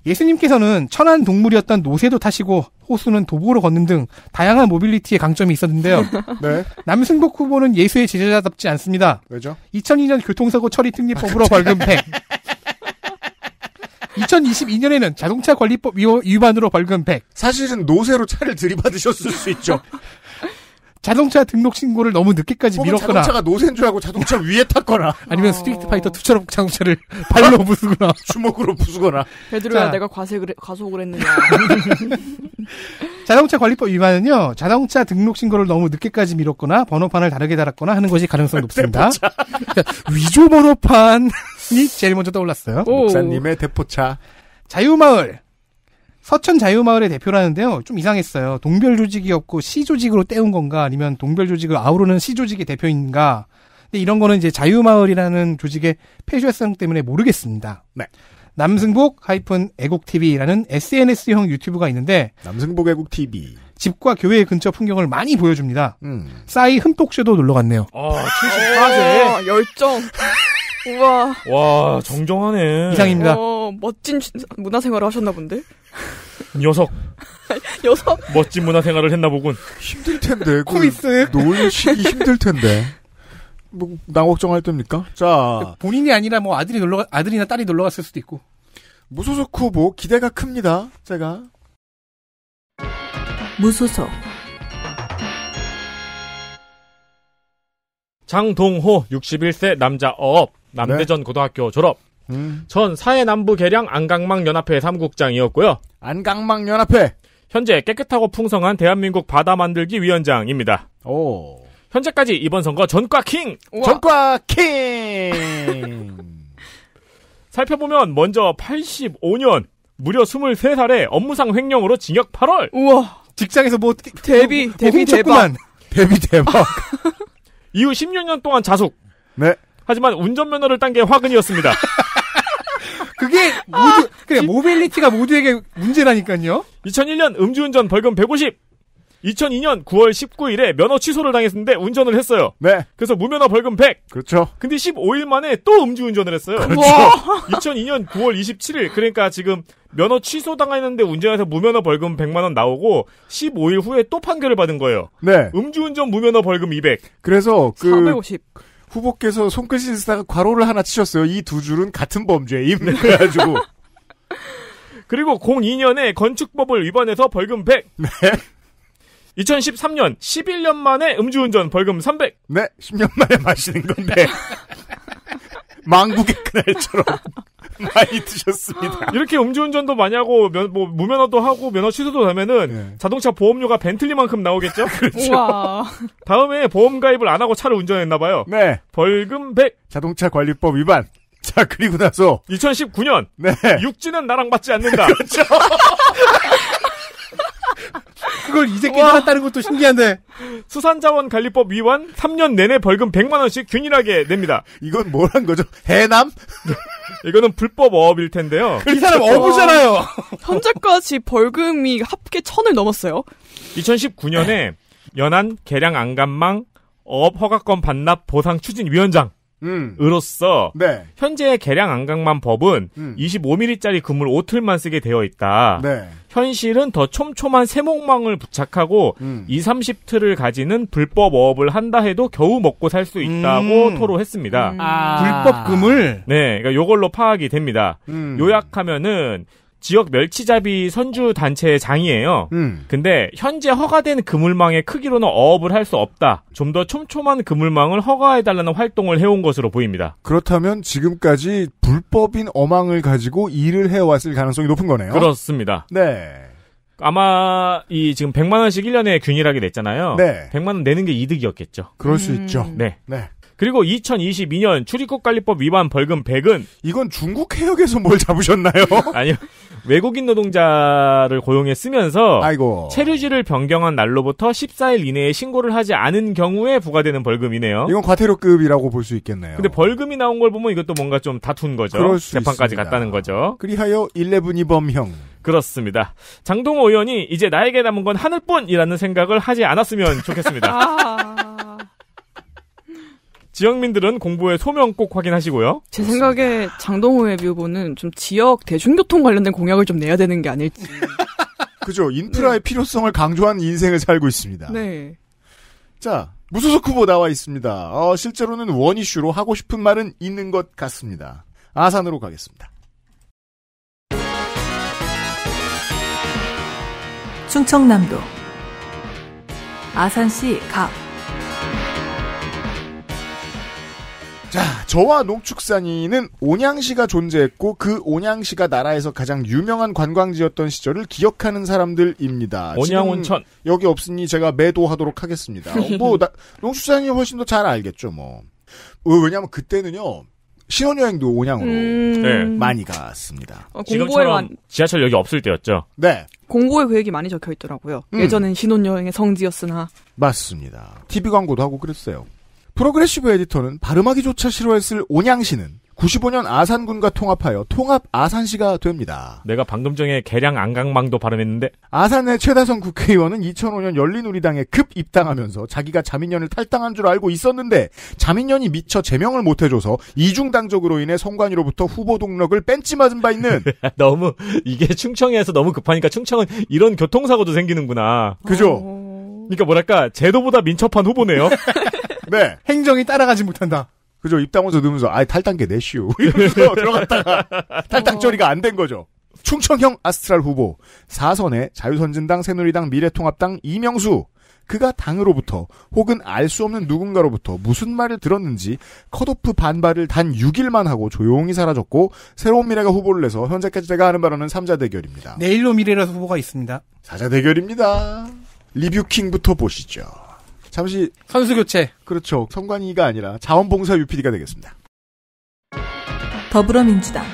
예수님께서는 천한 동물이었던 노새도 타시고 호수는 도보로 걷는 등 다양한 모빌리티의 강점이 있었는데요. *laughs* 네. 남승복 후보는 예수의 제자답지 않습니다. 왜죠? 2002년 교통사고 처리 특립법으로 벌금 100. 2022년에는 자동차 관리법 위반으로 벌금 100. 사실은 노새로 차를 들이받으셨을 수 있죠. *laughs* 자동차 등록 신고를 너무 늦게까지 미뤘거나 자동차가 노센 줄 알고 자동차 위에 탔거나 *laughs* 아니면 어... 스트리트 파이터 투처럼 자동차를 *laughs* 발로 부수거나 *laughs* 주먹으로 부수거나 베드로야 내가 과세를 과속을 했느냐 자동차 관리법 위반은요 자동차 등록 신고를 너무 늦게까지 미뤘거나 번호판을 다르게 달았거나 하는 것이 가능성 높습니다 그러니까 위조 번호판이 제일 먼저 떠올랐어요 오. 목사님의 대포차 자유마을 서천 자유마을의 대표라는데요. 좀 이상했어요. 동별 조직이었고 시 조직으로 때운 건가 아니면 동별 조직을 아우르는 시 조직의 대표인가. 근데 이런 거는 이제 자유마을이라는 조직의 폐쇄성 때문에 모르겠습니다. 네. 남승복 하이픈 애국 TV라는 SNS형 유튜브가 있는데 남승복 애국 TV 집과 교회 근처 풍경을 많이 보여줍니다. 음. 싸이 흠뻑쇼도 놀러 갔네요. 어, 74세 열정. 우와. 와, 정정하네. 이상입니다. 어, 멋진 문화생활을 하셨나 본데? 음, 녀석. *laughs* 녀석? 멋진 문화생활을 했나 보군. 힘들 텐데. 코미스. 놀시기 힘들 텐데. 뭐, 나 걱정할 때입니까? 자. 본인이 아니라 뭐 아들이 놀러, 아들이나 딸이 놀러 갔을 수도 있고. 무소속 후보 기대가 큽니다. 제가. 무소속. 장동호 61세 남자 어업 남대전 네. 고등학교 졸업. 음. 전 사해남부 계량 안강망 연합회 사국장이었고요 안강망 연합회. 현재 깨끗하고 풍성한 대한민국 바다 만들기 위원장입니다. 오. 현재까지 이번 선거 전과 킹. 우와. 전과 킹. *laughs* 살펴보면 먼저 85년 무려 23살에 업무상 횡령으로 징역 8월. 우와. 직장에서 뭐 데뷔 그 뭐, 데뷔 대박. 데뷔 대박. *laughs* 이후 16년 동안 자숙. 네. 하지만 운전면허를 딴 게 화근이었습니다. *laughs* 그게 모두 그래 모빌리티가 모두에게 문제라니까요. 2001년 음주운전 벌금 150. 2002년 9월 19일에 면허 취소를 당했는데 운전을 했어요. 네. 그래서 무면허 벌금 100. 그렇죠. 근데 15일 만에 또 음주운전을 했어요. 그렇죠. 2002년 9월 27일 그러니까 지금 면허 취소 당했는데 운전해서 무면허 벌금 100만 원 나오고 15일 후에 또 판결을 받은 거예요. 네. 음주운전 무면허 벌금 200. 그래서 그 350. 후보께서 손끝이 쓰다가 괄호를 하나 치셨어요. 이 두 줄은 같은 범죄임. 네. 그래가지고. 그리고 02년에 건축법을 위반해서 벌금 100. 네. 2013년 11년 만에 음주운전 벌금 300. 네, 10년 만에 마시는 건데. *laughs* 망국의 그날처럼. *laughs* 많이 드셨습니다. 이렇게 음주운전도 많이 하고 면, 뭐 무면허도 하고 면허 취소도 되면은 네. 자동차 보험료가 벤틀리만큼 나오겠죠? *laughs* 그렇죠. 다음에 보험 가입을 안 하고 차를 운전했나 봐요. 네. 벌금 100. 자동차 관리법 위반. 자, 그리고 나서 2019년 네. 육지는 나랑 맞지 않는다. *laughs* 그렇죠. 그걸 이제 깨달았다는 것도 신기한데. 수산자원 관리법 위반 3년 내내 벌금 100만 원씩 균일하게 냅니다. 이건 뭘 한 거죠? 해남? 이거는 불법 어업일 텐데요. 이 그 사람 어부잖아요. *laughs* 현재까지 벌금이 합계 천을 넘었어요. 2019년에 연안 계량 안감망 어업 허가권 반납 보상 추진 위원장 음. 으로서 네. 현재 의 개량 안강만 법은 음. 25mm짜리 금을 오틀만 쓰게 되어 있다. 네. 현실은 더 촘촘한 세목망을 부착하고 음. 2, 30틀을 가지는 불법 어업을 한다 해도 겨우 먹고 살 수 있다고 음. 토로했습니다. 음. 아. 불법 금을 네, 그러니까 요걸로 파악이 됩니다. 음. 요약하면은 지역 멸치잡이 선주 단체의 장이에요. 음. 근데 현재 허가된 그물망의 크기로는 어업을 할 수 없다. 좀 더 촘촘한 그물망을 허가해달라는 활동을 해온 것으로 보입니다. 그렇다면 지금까지 불법인 어망을 가지고 일을 해왔을 가능성이 높은 거네요. 그렇습니다. 네. 아마 이 지금 100만 원씩 1년에 균일하게 냈잖아요. 네. 100만 원 내는 게 이득이었겠죠. 그럴 수 음. 있죠. 네. 네. 그리고 2022년 출입국 관리법 위반 벌금 100은 이건 중국 해역에서 뭘 잡으셨나요? *laughs* 아니요. 외국인 노동자를 고용했으면서 아이고. 체류지를 변경한 날로부터 14일 이내에 신고를 하지 않은 경우에 부과되는 벌금이네요. 이건 과태료급이라고 볼 수 있겠네요. 근데 벌금이 나온 걸 보면 이것도 뭔가 좀 다툰 거죠. 재판까지 있습니다. 갔다는 거죠. 그리하여 11이 범형. 그렇습니다. 장동호 의원이 이제 나에게 남은 건 하늘뿐이라는 생각을 하지 않았으면 좋겠습니다. *laughs* 아... 지역민들은 공부에 소명 꼭 확인하시고요. 제 생각에 장동호의 뮤보는 좀 지역 대중교통 관련된 공약을 좀 내야 되는 게 아닐지. 음. 그죠. 인프라의 네. 필요성을 강조한 인생을 살고 있습니다. 네. 자, 무소속 후보 나와 있습니다. 어, 실제로는 원 이슈로 하고 싶은 말은 있는 것 같습니다. 아산으로 가겠습니다. 충청남도 아산시 갑 자, 저와 농축산인은 온양시가 존재했고 그 온양시가 나라에서 가장 유명한 관광지였던 시절을 기억하는 사람들입니다. 온양온천 여기 없으니 제가 매도하도록 하겠습니다. 어, 뭐 나, 농축산인이 훨씬 더 잘 알겠죠, 뭐. 어, 왜냐면 그때는요. 신혼여행도 온양으로 음... 네. 많이 갔습니다. 어, 지금처럼 만... 지하철 여기 없을 때였죠. 네. 공고에 그 얘기 많이 적혀 있더라고요. 음. 예전엔 신혼여행의 성지였으나 맞습니다. TV 광고도 하고 그랬어요. 프로그레시브 에디터는 발음하기조차 싫어했을 온양시는 95년 아산군과 통합하여 통합 아산시가 됩니다. 내가 방금 전에 개량 안강망도 발음했는데 아산의 최다성 국회의원은 2005년 열린우리당에 급 입당하면서 자기가 자민련을 탈당한 줄 알고 있었는데 자민련이 미처 제명을 못해줘서 이중당적으로 인해 선관위로부터 후보 동력을 뺀지 맞은 바 있는 *laughs* 너무 이게 충청에서 너무 급하니까 충청은 이런 교통사고도 생기는구나. 그죠? 그러니까 뭐랄까 제도보다 민첩한 후보네요. *laughs* 네. *laughs* 행정이 따라가지 못한다. 그죠. 입당원서 넣으면서, 아예 탈당계 내쉬우. 이러면서 들어갔다가, 탈당 처리가 어. 안된 거죠. 충청형 아스트랄 후보, 4선의 자유선진당, 새누리당, 미래통합당 이명수. 그가 당으로부터 혹은 알 수 없는 누군가로부터 무슨 말을 들었는지 컷오프 반발을 단 6일만 하고 조용히 사라졌고 새로운 미래가 후보를 내서 현재까지 제가 하는 바로는 3자 대결입니다. 내일로 미래라 서 후보가 있습니다. 4자 대결입니다. 리뷰킹부터 보시죠. 잠시 선수 교체. 그렇죠. 선관위가 아니라 자원봉사 UPD가 되겠습니다. 더불어민주당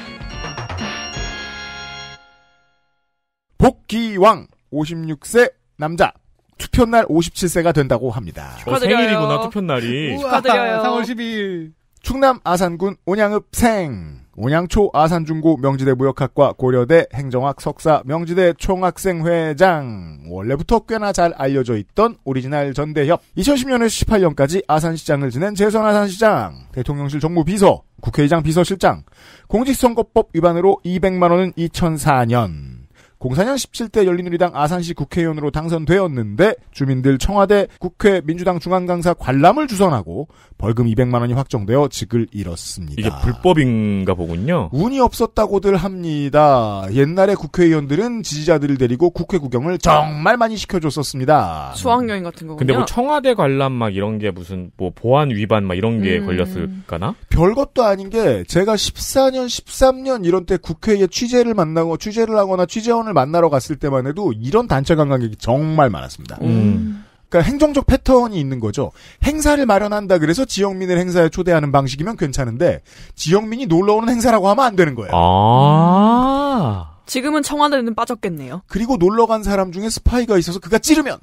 복귀왕 56세 남자 투표날 57세가 된다고 합니다. 어, 생일이구나 투표날이. 축하드려요. 3월 12일. 충남 아산군 온양읍 생. 온양초 아산중고 명지대 무역학과 고려대 행정학 석사 명지대 총학생회장 원래부터 꽤나 잘 알려져 있던 오리지널 전대협 2010년에서 18년까지 아산시장을 지낸 재선 아산시장 대통령실 정무비서 국회의장 비서실장 공직선거법 위반으로 200만원은 2004년 04년 17대 열린우리당 아산시 국회의원으로 당선되었는데 주민들 청와대 국회 민주당 중앙강사 관람을 주선하고 벌금 200만 원이 확정되어 직을 잃었습니다. 이게 불법인가 보군요. 운이 없었다고들 합니다. 옛날에 국회의원들은 지지자들을 데리고 국회 구경을 정말 많이 시켜줬었습니다. 수학여행 같은 거군요. 근데 뭐 청와대 관람 막 이런 게 무슨 뭐 보안 위반 막 이런 게 음... 걸렸을까나? 별것도 아닌 게 제가 14년, 13년 이런 때 국회에 취재를 만나고 취재를 하거나 취재원을 만나러 갔을 때만 해도 이런 단체 관광객이 정말 많았습니다. 음... 음. 그러니까 행정적 패턴이 있는 거죠. 행사를 마련한다 그래서 지역민을 행사에 초대하는 방식이면 괜찮은데 지역민이 놀러 오는 행사라고 하면 안 되는 거예요. 아. 지금은 청와대는 빠졌겠네요. 그리고 놀러 간 사람 중에 스파이가 있어서 그가 찌르면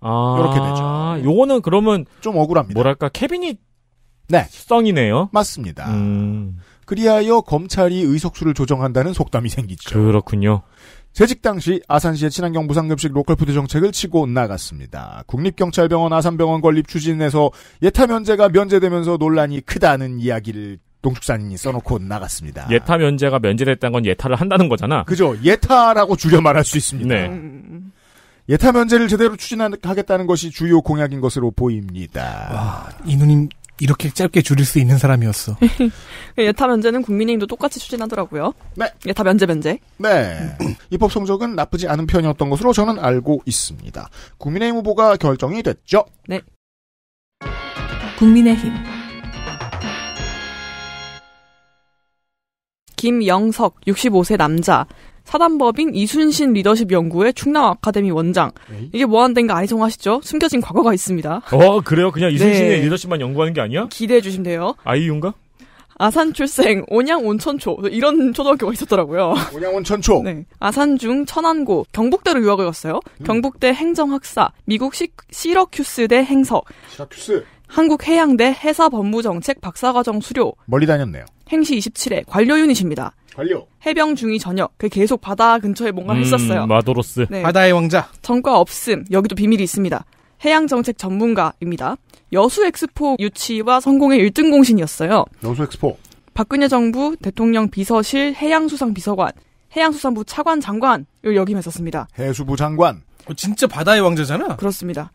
아. 이렇게 되죠. 요거는 그러면 좀 억울합니다. 뭐랄까 캐빈이 네. 성이네요. 맞습니다. 음. 그리하여 검찰이 의석수를 조정한다는 속담이 생기죠. 그렇군요. 재직 당시 아산시의 친환경 무상급식 로컬푸드 정책을 치고 나갔습니다. 국립경찰병원 아산병원 건립 추진에서 예타 면제가 면제되면서 논란이 크다는 이야기를 농축산인이 써놓고 나갔습니다. 예타 면제가 면제됐다는 건 예타를 한다는 거잖아. 그죠. 예타라고 줄여 말할 수 있습니다. 네. 음. 예타 면제를 제대로 추진하겠다는 것이 주요 공약인 것으로 보입니다. 와, 이누님 이렇게 짧게 줄일 수 있는 사람이었어. *laughs* 그 예타 면제는 국민의힘도 똑같이 추진하더라고요. 네. 예타 면제 면제. 네. *clears throat* 입법 성적은 나쁘지 않은 편이었던 것으로 저는 알고 있습니다. 국민의힘 후보가 결정이 됐죠. 네. 국민의힘. 김영석 65세 남자 사단법인 이순신 리더십 연구회 충남 아카데미 원장. 에이? 네. 이게 뭐한덴가 아이송하시죠? 숨겨진 과거가 있습니다. 어, 그래요? 그냥 이순신의 네. 리더십만 연구하는 게 아니야? 기대해 주시면 돼요. 아이유인가? 아산 출생, 온양 온천초 이런 초등학교가 있었더라고요. 온양 온천초. 네. 아산중 천안고 경북대로 유학을 갔어요. 음. 경북대 행정학사, 미국 시, 시러큐스대 행서. 시러큐스. 한국해양대 해사법무정책 박사과정 수료. 멀리 다녔네요. 행시 27회 관료 윤이십니다 관료. 해병 중위 전역. 그 계속 바다 근처에 뭔가 음, 했었어요. 마도로스. 네. 바다의 왕자. 전과 없음. 여기도 비밀이 있습니다. 해양 정책 전문가입니다. 여수 엑스포 유치와 성공의 1등 공신이었어요. 여수 엑스포. 박근혜 정부 대통령 비서실 해양수상 비서관, 해양수산부 차관 장관을 역임했었습니다. 해수부 장관. 어, 진짜 바다의 왕자잖아. 그렇습니다.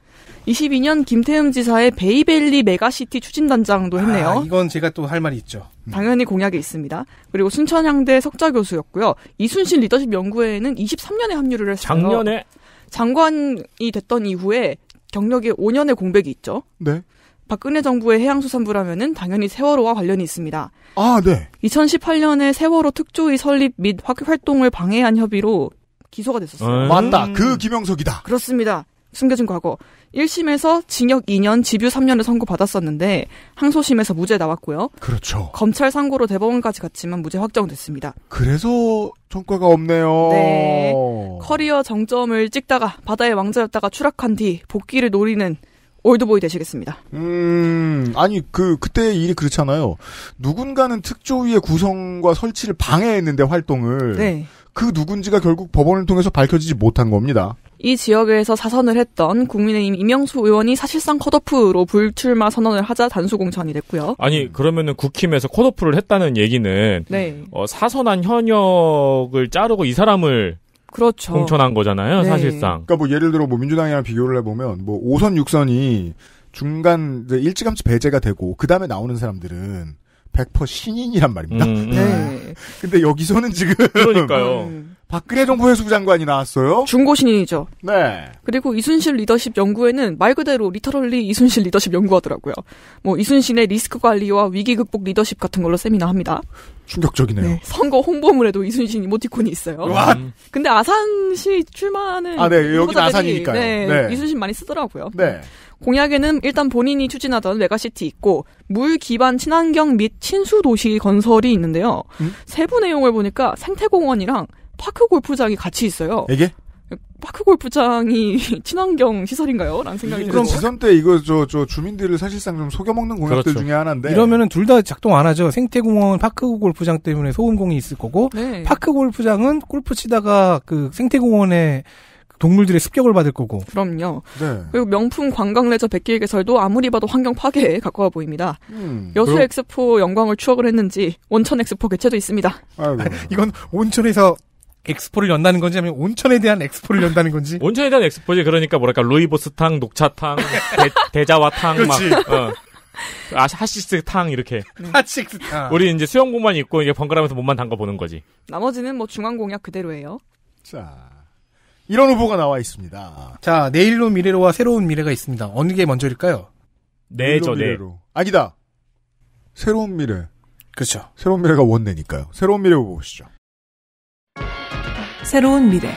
22년 김태흠 지사의 베이벨리 메가시티 추진단장도 했네요. 아, 이건 제가 또 할 말이 있죠. 음. 당연히 공약에 있습니다. 그리고 순천향대 석좌 교수였고요. 이순신 리더십 연구회에는 23년에 합류를 했어요. 작년에 장관이 됐던 이후에 경력이 5년의 공백이 있죠. 네. 박근혜 정부의 해양수산부라면은 당연히 세월호와 관련이 있습니다. 아, 네. 2018년에 세월호 특조위 설립 및 활동을 방해한 혐의로 기소가 됐었어요. 음. 맞다. 음. 그 김영석이다. 그렇습니다. 숨겨진 과거. 1심에서 징역 2년, 집유 3년을 선고받았었는데 항소심에서 무죄 나왔고요. 그렇죠. 검찰 상고로 대법원까지 갔지만 무죄 확정됐습니다. 그래서 성과가 없네요. 네. 커리어 정점을 찍다가 바다의 왕자였다가 추락한 뒤 복귀를 노리는 올드보이 되시겠습니다. 음, 아니, 그, 그때 일이 그렇잖아요. 누군가는 특조위의 구성과 설치를 방해했는데 활동을. 네. 그 누군지가 결국 법원을 통해서 밝혀지지 못한 겁니다. 이 지역에서 사선을 했던 국민의힘 이명수 의원이 사실상 컷오프로 불출마 선언을 하자 단수 공천이 됐고요. 아니 그러면은 국힘에서 컷오프를 했다는 얘기는 네. 어, 사선한 현역을 자르고 이 사람을 그렇죠. 공천한 거잖아요, 네. 사실상. 그러니까 뭐 예를 들어 뭐 민주당이랑 비교를 해보면 뭐 5선 6선이 중간 일찌감치 배제가 되고 그 다음에 나오는 사람들은 100% 신인이란 말입니다. 음, 음, 네. 근데 여기서는 지금 그러니까요. *laughs* 박근혜 정부 해수부 장관이 나왔어요. 중고신인이죠. 네. 그리고 이순실 리더십 연구에는 말 그대로 리터럴리 이순실 리더십 연구하더라고요. 뭐 이순신의 리스크 관리와 위기 극복 리더십 같은 걸로 세미나 합니다. 충격적이네요. 네. 선거 홍보물에도 이순신 이모티콘이 있어요. 음. 와. 근데 아산시 출마하는 아, 네. 여기 아산이니까요. 네, 네. 이순신 많이 쓰더라고요. 네. 공약에는 일단 본인이 추진하던 메가시티 있고 물 기반 친환경 및 친수 도시 건설이 있는데요. 음? 세부 내용을 보니까 생태공원이랑 파크 골프장이 같이 있어요. 이게? 파크 골프장이 *laughs* 친환경 시설인가요? 라는 생각이 들어요. 그럼 지선 때 이거 저, 저 주민들을 사실상 좀 속여먹는 공약들 그렇죠. 중에 하나인데. 이러면은 둘 다 작동 안 하죠. 생태공원 파크 골프장 때문에 소음공이 있을 거고, 네. 파크 골프장은 골프 치다가 그 생태공원에 동물들의 습격을 받을 거고. 그럼요. 네. 그리고 명품 관광레저 백길개설도 아무리 봐도 환경 파괴에 가까워 보입니다. 음, 여수 그럼... 엑스포 영광을 추억을 했는지 온천 엑스포 개최도 있습니다. 아이고. 이건 온천에서 엑스포를 연다는 건지 아니면 온천에 대한 엑스포를 연다는 건지 *laughs* 온천에 대한 엑스포지 그러니까 뭐랄까 루이보스탕 녹차탕 대, 자와탕 막 어. 그 아, 시스탕 이렇게 네. 하시스탕 우리 이제 수영복만 입고 이제 번갈아면서 몸만 담가 보는 거지 나머지는 뭐 중앙 공약 그대로예요 자 이런 후보가 나와 있습니다. 자, 내일로 미래로와 새로운 미래가 있습니다. 어느 게 먼저일까요? 네, 내일로 로 네. 아니다. 새로운 미래. 그렇죠. 새로운 미래가 원내니까요. 새로운 미래 후보 보시죠. 새로운 미래.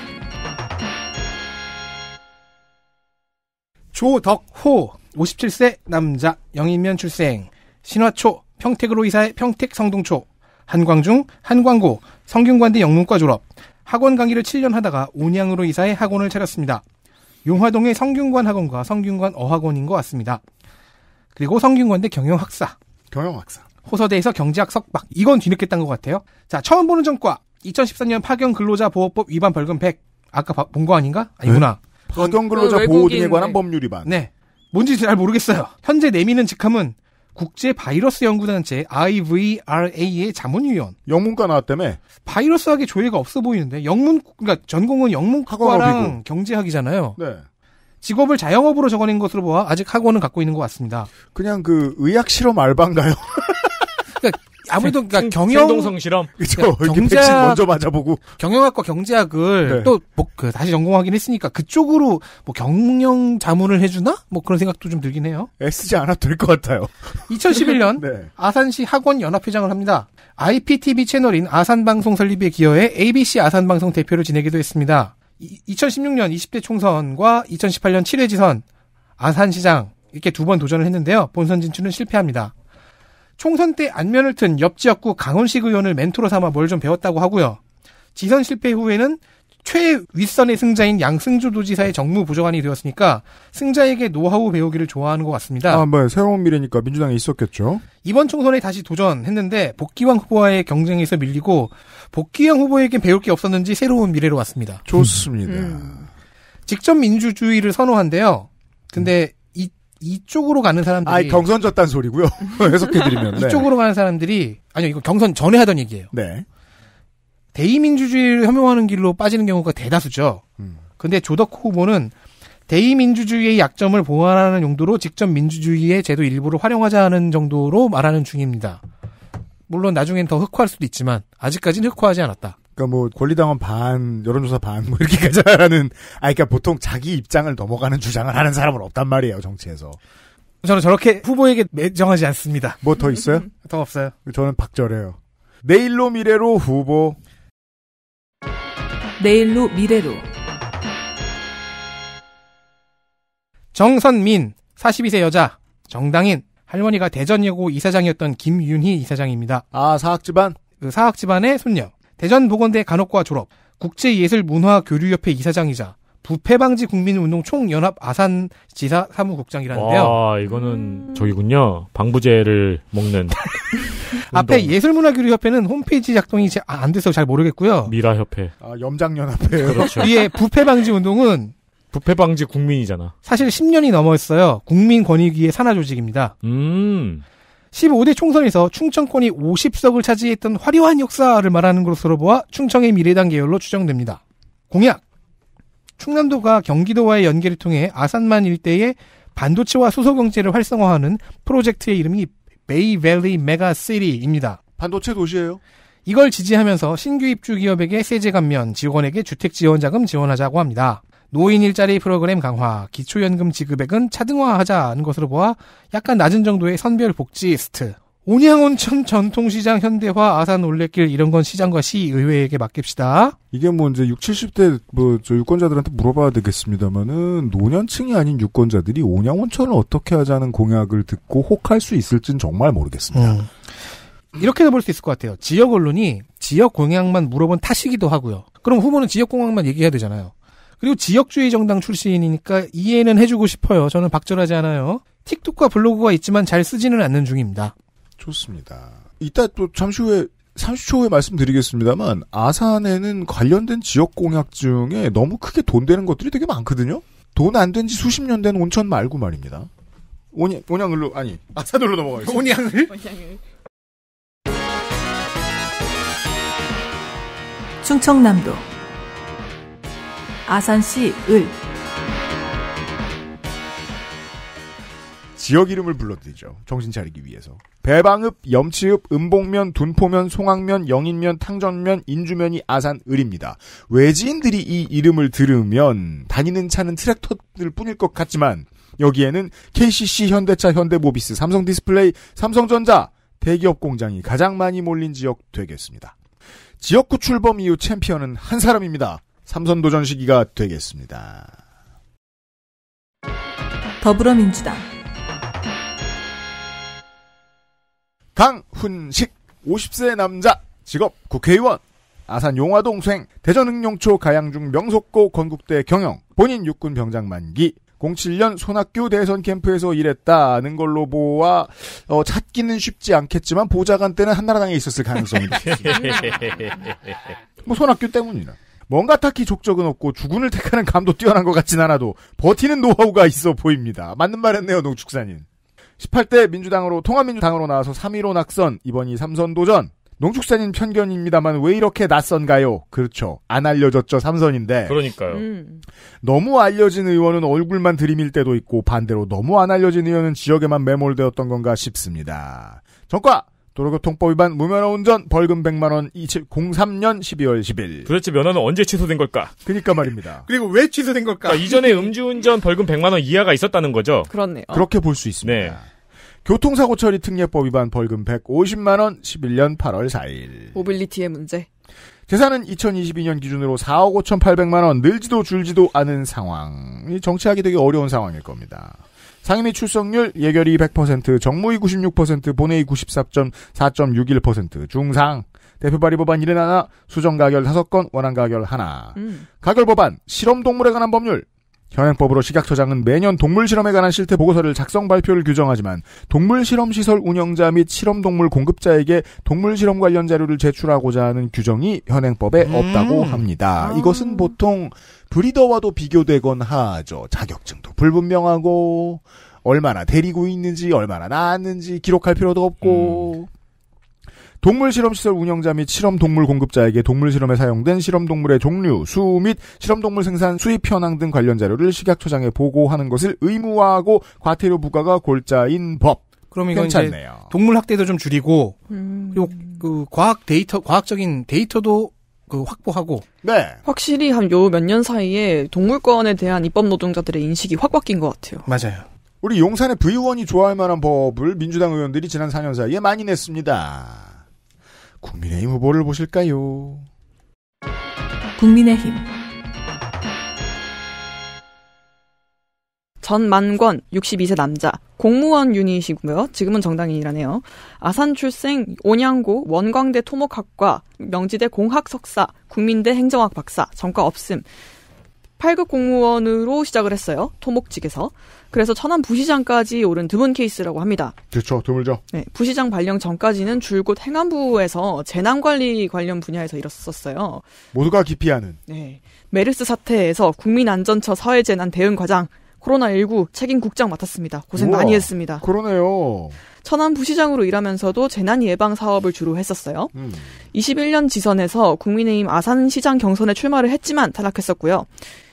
조덕호 57세 남자 영인면 출생 신화초 평택으로 이사해 평택 성동초 한광중 한광고 성균관대 영문과 졸업 학원 강의를 7년 하다가 온양으로 이사해 학원을 차렸습니다. 용화동의 성균관 학원과 성균관 어학원인 것 같습니다. 그리고 성균관대 경영학사. 경영학사. 호서대에서 경제학 석박. 이건 뒤늦게 딴 것 같아요. 자, 처음 보는 전과. 2 0 1 4년 파견 근로자 보호법 위반 벌금 100. 아까 본 거 아닌가? 아니구나. 네? 파견 근로자 그 보호 등에 관한 네. 법률 위반. 네. 뭔지 잘 모르겠어요. 현재 내미는 직함은 국제 바이러스 연구단체 IVRA의 자문위원. 영문과 나왔다며? 바이러스학에 조예가 없어 보이는데 영문 그러니까 전공은 영문과랑 학 경제학이잖아요. 네. 직업을 자영업으로 적어낸 것으로 보아 아직 학원은 갖고 있는 것 같습니다. 그냥 그 의학 실험 알바인가요? 그러니까 아무래도 그러니까 경영 동성 실험 그렇죠. 그러니까 경제학 먼저 맞아보고 경영학과 경제학을 네. 또뭐 그 다시 전공하긴 했으니까 그쪽으로 뭐 경영 자문을 해주나 뭐 그런 생각도 좀 들긴 해요. 애쓰지 않아도 될 것 같아요. 2011년 *laughs* *laughs* 네. 아산시 학원 연합회장을 합니다. IPTV 채널인 아산방송 설립에 기여해 ABC 아산방송 대표를 지내기도 했습니다. 이, 2016년 20대 총선과 2018년 7회 지선 아산시장 이렇게 두 번 도전을 했는데요. 본선 진출은 실패합니다. 총선 때 안면을 튼옆 지역구 강원식 의원을 멘토로 삼아 뭘 좀 배웠다고 하고요. 지선 실패 후에는 최윗선의 승자인 양승주 도지사의 정무부조관이 되었으니까 승자에게 노하우 배우기를 좋아하는 것 같습니다. 아, 뭐 새로운 미래니까 민주당에 있었겠죠. 이번 총선에 다시 도전했는데 복귀왕 후보와의 경쟁에서 밀리고 복귀왕 후보에게 배울 게 없었는지 새로운 미래로 왔습니다. 좋습니다. 음. 직접 민주주의를 선호한대요 근데 음. 이쪽으로 가는 사람들이 아, 경선 졌단 소리고요. *laughs* 해석해드리면 네. 이쪽으로 가는 사람들이 아니요 이거 경선 전에 하던 얘기예요. 네. 대의민주주의를 혐오하는 길로 빠지는 경우가 대다수죠. 음. 근데 조덕호 후보는 대의민주주의의 약점을 보완하는 용도로 직접 민주주의의 제도 일부를 활용하자는 정도로 말하는 중입니다. 물론 나중엔 더 흑화할 수도 있지만 아직까지는 흑화하지 않았다. 그러니까 뭐 권리당원 반, 여론조사 반, 뭐 이렇게 가자라는, 아, 그러니까 보통 자기 입장을 넘어가는 주장을 하는 사람은 없단 말이에요 정치에서. 저는 저렇게 후보에게 매정하지 않습니다. 뭐 더 있어요? *laughs* 더 없어요. 저는 박절해요. 내일로 미래로 후보. 내일로 미래로. 정선민, 42세 여자, 정당인, 할머니가 대전여고 이사장이었던 김윤희 이사장입니다. 아, 사학집안? 그 사학집안의 손녀. 대전보건대 간호과 졸업, 국제예술문화교류협회 이사장이자 부패방지 국민운동 총연합 아산 지사 사무국장이라는데요. 아, 이거는 음... 저기군요. 방부제를 먹는. *laughs* 앞에 예술문화교류협회는 홈페이지 작동이 아, 안 돼서 잘 모르겠고요. 미라협회. 아, 염장연합회예요. 그렇죠. 위에 부패방지 운동은 부패방지 국민이잖아. 사실 10년이 넘었어요. 국민권익위의 산하 조직입니다. 음. 15대 총선에서 충청권이 50석을 차지했던 화려한 역사를 말하는 것으로 보아 충청의 미래당 계열로 추정됩니다. 공약 충남도가 경기도와의 연계를 통해 아산만 일대의 반도체와 수소경제를 활성화하는 프로젝트의 이름이 베이밸리 메가시리입니다. 반도체 도시예요. 이걸 지지하면서 신규 입주 기업에게 세제 감면, 직원에게 주택 지원자금 지원하자고 합니다. 노인 일자리 프로그램 강화, 기초연금 지급액은 차등화하자는 것으로 보아 약간 낮은 정도의 선별 복지스트. 온양온천 전통시장 현대화 아산 올레길 이런 건 시장과 시 의회에게 맡깁시다. 이게 뭐 이제 6, 0 70대 뭐 저 유권자들한테 물어봐야 되겠습니다만은 노년층이 아닌 유권자들이 온양온천을 어떻게 하자는 공약을 듣고 혹할 수 있을진 정말 모르겠습니다. 음. 이렇게도 볼 수 있을 것 같아요. 지역 언론이 지역 공약만 물어본 탓이기도 하고요. 그럼 후보는 지역 공약만 얘기해야 되잖아요. 그리고 지역주의 정당 출신이니까 이해는 해주고 싶어요. 저는 박절하지 않아요. 틱톡과 블로그가 있지만 잘 쓰지는 않는 중입니다. 좋습니다. 이따 또 잠시 후에 30초 후에 말씀드리겠습니다만 아산에는 관련된 지역 공약 중에 너무 크게 돈 되는 것들이 되게 많거든요. 돈 안 된 지 수십 년 된 온천 말고 말입니다. 온양, 온양을로 아니 아산으로 넘어가겠습니다. 온양을? *laughs* 온양을. 충청남도 아산시 을 지역 이름을 불러드리죠. 정신 차리기 위해서. 배방읍, 염치읍, 은봉면 둔포면, 송악면, 영인면, 탕전면, 인주면이 아산 을입니다. 외지인들이 이 이름을 들으면 다니는 차는 트랙터들 뿐일 것 같지만 여기에는 KCC, 현대차, 현대모비스, 삼성디스플레이, 삼성전자 대기업 공장이 가장 많이 몰린 지역 되겠습니다. 지역구 출범 이후 챔피언은 한 사람입니다. 삼선 도전 시기가 되겠습니다. 더불어민주당 강훈식 50세 남자 직업 국회의원 아산 용화동 생 대전 응용초 가양중 명속고 건국대 경영 본인 육군 병장 만기 07년 손학규 대선 캠프에서 일했다는 걸로 보아 어, 찾기는 쉽지 않겠지만 보좌관 때는 한나라당에 있었을 가능성이 있습니다. *laughs* 뭐 손학규 때문이라. 뭔가 딱히 족적은 없고 주군을 택하는 감도 뛰어난 것 같진 않아도 버티는 노하우가 있어 보입니다. 맞는 말 했네요, 농축산인 18대 민주당으로 통합민주당으로 나와서 3위로 낙선, 이번이 3선 도전. 농축산인 편견입니다만 왜 이렇게 낯선가요? 그렇죠. 안 알려졌죠, 3선인데. 그러니까요. 음. 너무 알려진 의원은 얼굴만 들이밀 때도 있고 반대로 너무 안 알려진 의원은 지역에만 매몰되었던 건가 싶습니다. 정과 도로교통법 위반 무면허 운전 벌금 100만 원 2003년 12월 10일. 도대체 면허는 언제 취소된 걸까? 그니까 말입니다. *laughs* 그리고 왜 취소된 걸까? 그러니까 이전에 음주운전 벌금 100만 원 이하가 있었다는 거죠. 그렇네요. 그렇게 볼 수 있습니다. 네. 교통사고 처리 특례법 위반 벌금 150만 원 11년 8월 4일. 모빌리티의 문제. 재산은 2022년 기준으로 4억 5,800만 원 늘지도 줄지도 않은 상황이 정치하기 되게 어려운 상황일 겁니다. 상임위 출석률 예결위 100%, 정무위 96%, 본회의 94.4.61%, 중상. 대표 발의 법안 71, 수정 가결 5건, 원안 가결 1. 음. 가결 법안, 실험 동물에 관한 법률 현행법으로 식약처장은 매년 동물 실험에 관한 실태 보고서를 작성 발표를 규정하지만 동물 실험 시설 운영자 및 실험 동물 공급자에게 동물 실험 관련 자료를 제출하고자 하는 규정이 현행법에 음. 없다고 합니다. 음. 이것은 보통 브리더와도 비교되곤 하죠. 자격증도 불분명하고 얼마나 데리고 있는지 얼마나 나았는지 기록할 필요도 없고 음. 동물 실험 시설 운영자 및 실험 동물 공급자에게 동물 실험에 사용된 실험 동물의 종류, 수 및 실험 동물 생산 수입 현황 등 관련 자료를 식약처장에 보고하는 것을 의무화하고 과태료 부과가 골자인 법. 그럼 이건 괜찮네요. 이제 동물 학대도 좀 줄이고 음. 그 과학 데이터 과학적인 데이터도 그 확보하고 네. 확실히 한 요 몇 년 사이에 동물권에 대한 입법 노동자들의 인식이 확 바뀐 것 같아요. 맞아요. 우리 용산의 부의원이 좋아할 만한 법을 민주당 의원들이 지난 4년 사이에 많이 냈습니다. 국민의힘 후보를 보실까요? 국민의힘 전만권 62세 남자 공무원 유닛이고요. 지금은 정당인이라네요. 아산 출생 온양고 원광대 토목학과 명지대 공학 석사 국민대 행정학 박사 전과 없음 8급 공무원으로 시작을 했어요. 토목직에서 그래서 천안 부시장까지 오른 드문 케이스라고 합니다. 그렇죠. 드물죠. 네, 부시장 발령 전까지는 줄곧 행안부에서 재난관리 관련 분야에서 일었었어요. 모두가 기피하는. 네. 메르스 사태에서 국민안전처 사회재난 대응과장, 코로나19 책임국장 맡았습니다. 고생 우와, 많이 했습니다. 그러네요. 천안 부시장으로 일하면서도 재난 예방 사업을 주로 했었어요. 음. 21년 지선에서 국민의힘 아산시장 경선에 출마를 했지만 탈락했었고요.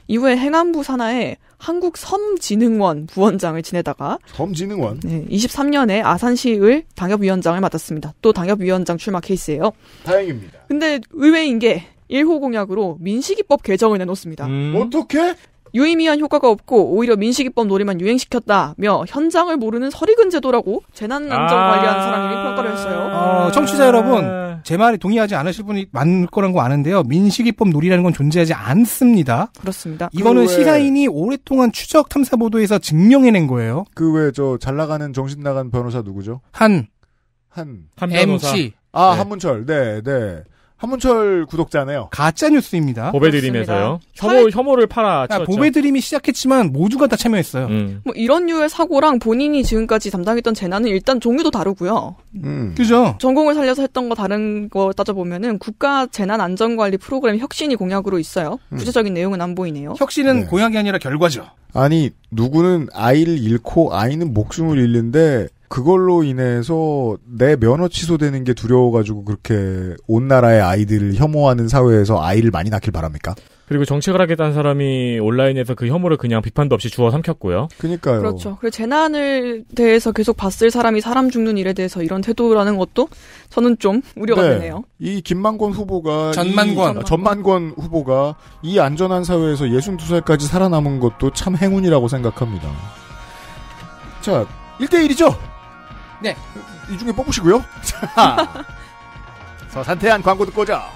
이후에 행안부 산하에 한국섬진흥원 부원장을 지내다가 섬진흥원 네, 23년에 아산시의 당협위원장을 맡았습니다. 또 당협위원장 출마 케이스예요. 다행입니다. 근데 의외인 게 1호 공약으로 민식이법 개정을 내놓습니다. 음. 어떻게? 유의미한 효과가 없고 오히려 민식이법 놀이만 유행시켰다며 현장을 모르는 서리근 제도라고 재난안전 아. 관리하는 사람이 평가를 했어요. 아, 청취자 여러분 제 말에 동의하지 않으실 분이 많을 거란 거 아는데요. 민식이법 놀이라는건 존재하지 않습니다. 그렇습니다. 이거는 그 시사인이 오랫동안 추적 탐사 보도에서 증명해낸 거예요. 그 왜 저잘 나가는 정신 나간 변호사 누구죠? 한. 한. 한 MC. 아, 네. 한문철. 네, 네. 한문철 구독자네요. 가짜 뉴스입니다. 보배드림에서요. 혐오 혐오를 팔아. 아, 그러니까 보배드림이 시작했지만 모두가 다 참여했어요. 음. 뭐 이런 류의 사고랑 본인이 지금까지 담당했던 재난은 일단 종류도 다르고요. 음. 그죠. 전공을 살려서 했던 거 다른 거 따져보면은 국가 재난 안전관리 프로그램 혁신이 공약으로 있어요. 음. 구체적인 음. 내용은 안 보이네요. 혁신은 네. 공약이 아니라 결과죠. 아니 누구는 아이를 잃고 아이는 목숨을 잃는데 그걸로 인해서 내 면허 취소되는 게 두려워가지고 그렇게 온 나라의 아이들을 혐오하는 사회에서 아이를 많이 낳길 바랍니까? 그리고 정책을 하겠다는 사람이 온라인에서 그 혐오를 그냥 비판도 없이 주워 삼켰고요. 그니까요. 그렇죠. 그리고 재난을 대해서 계속 봤을 사람이 사람 죽는 일에 대해서 이런 태도라는 것도 저는 좀 우려가 네. 되네요. 이 김만권 후보가 전만권 이, 전만권 후보가 이 안전한 사회에서 62살까지 살아남은 것도 참 행운이라고 생각합니다. 자, 1대1이죠? 네. 이 중에 뽑으시고요. 자. 서산태한 *laughs* 광고 듣고 자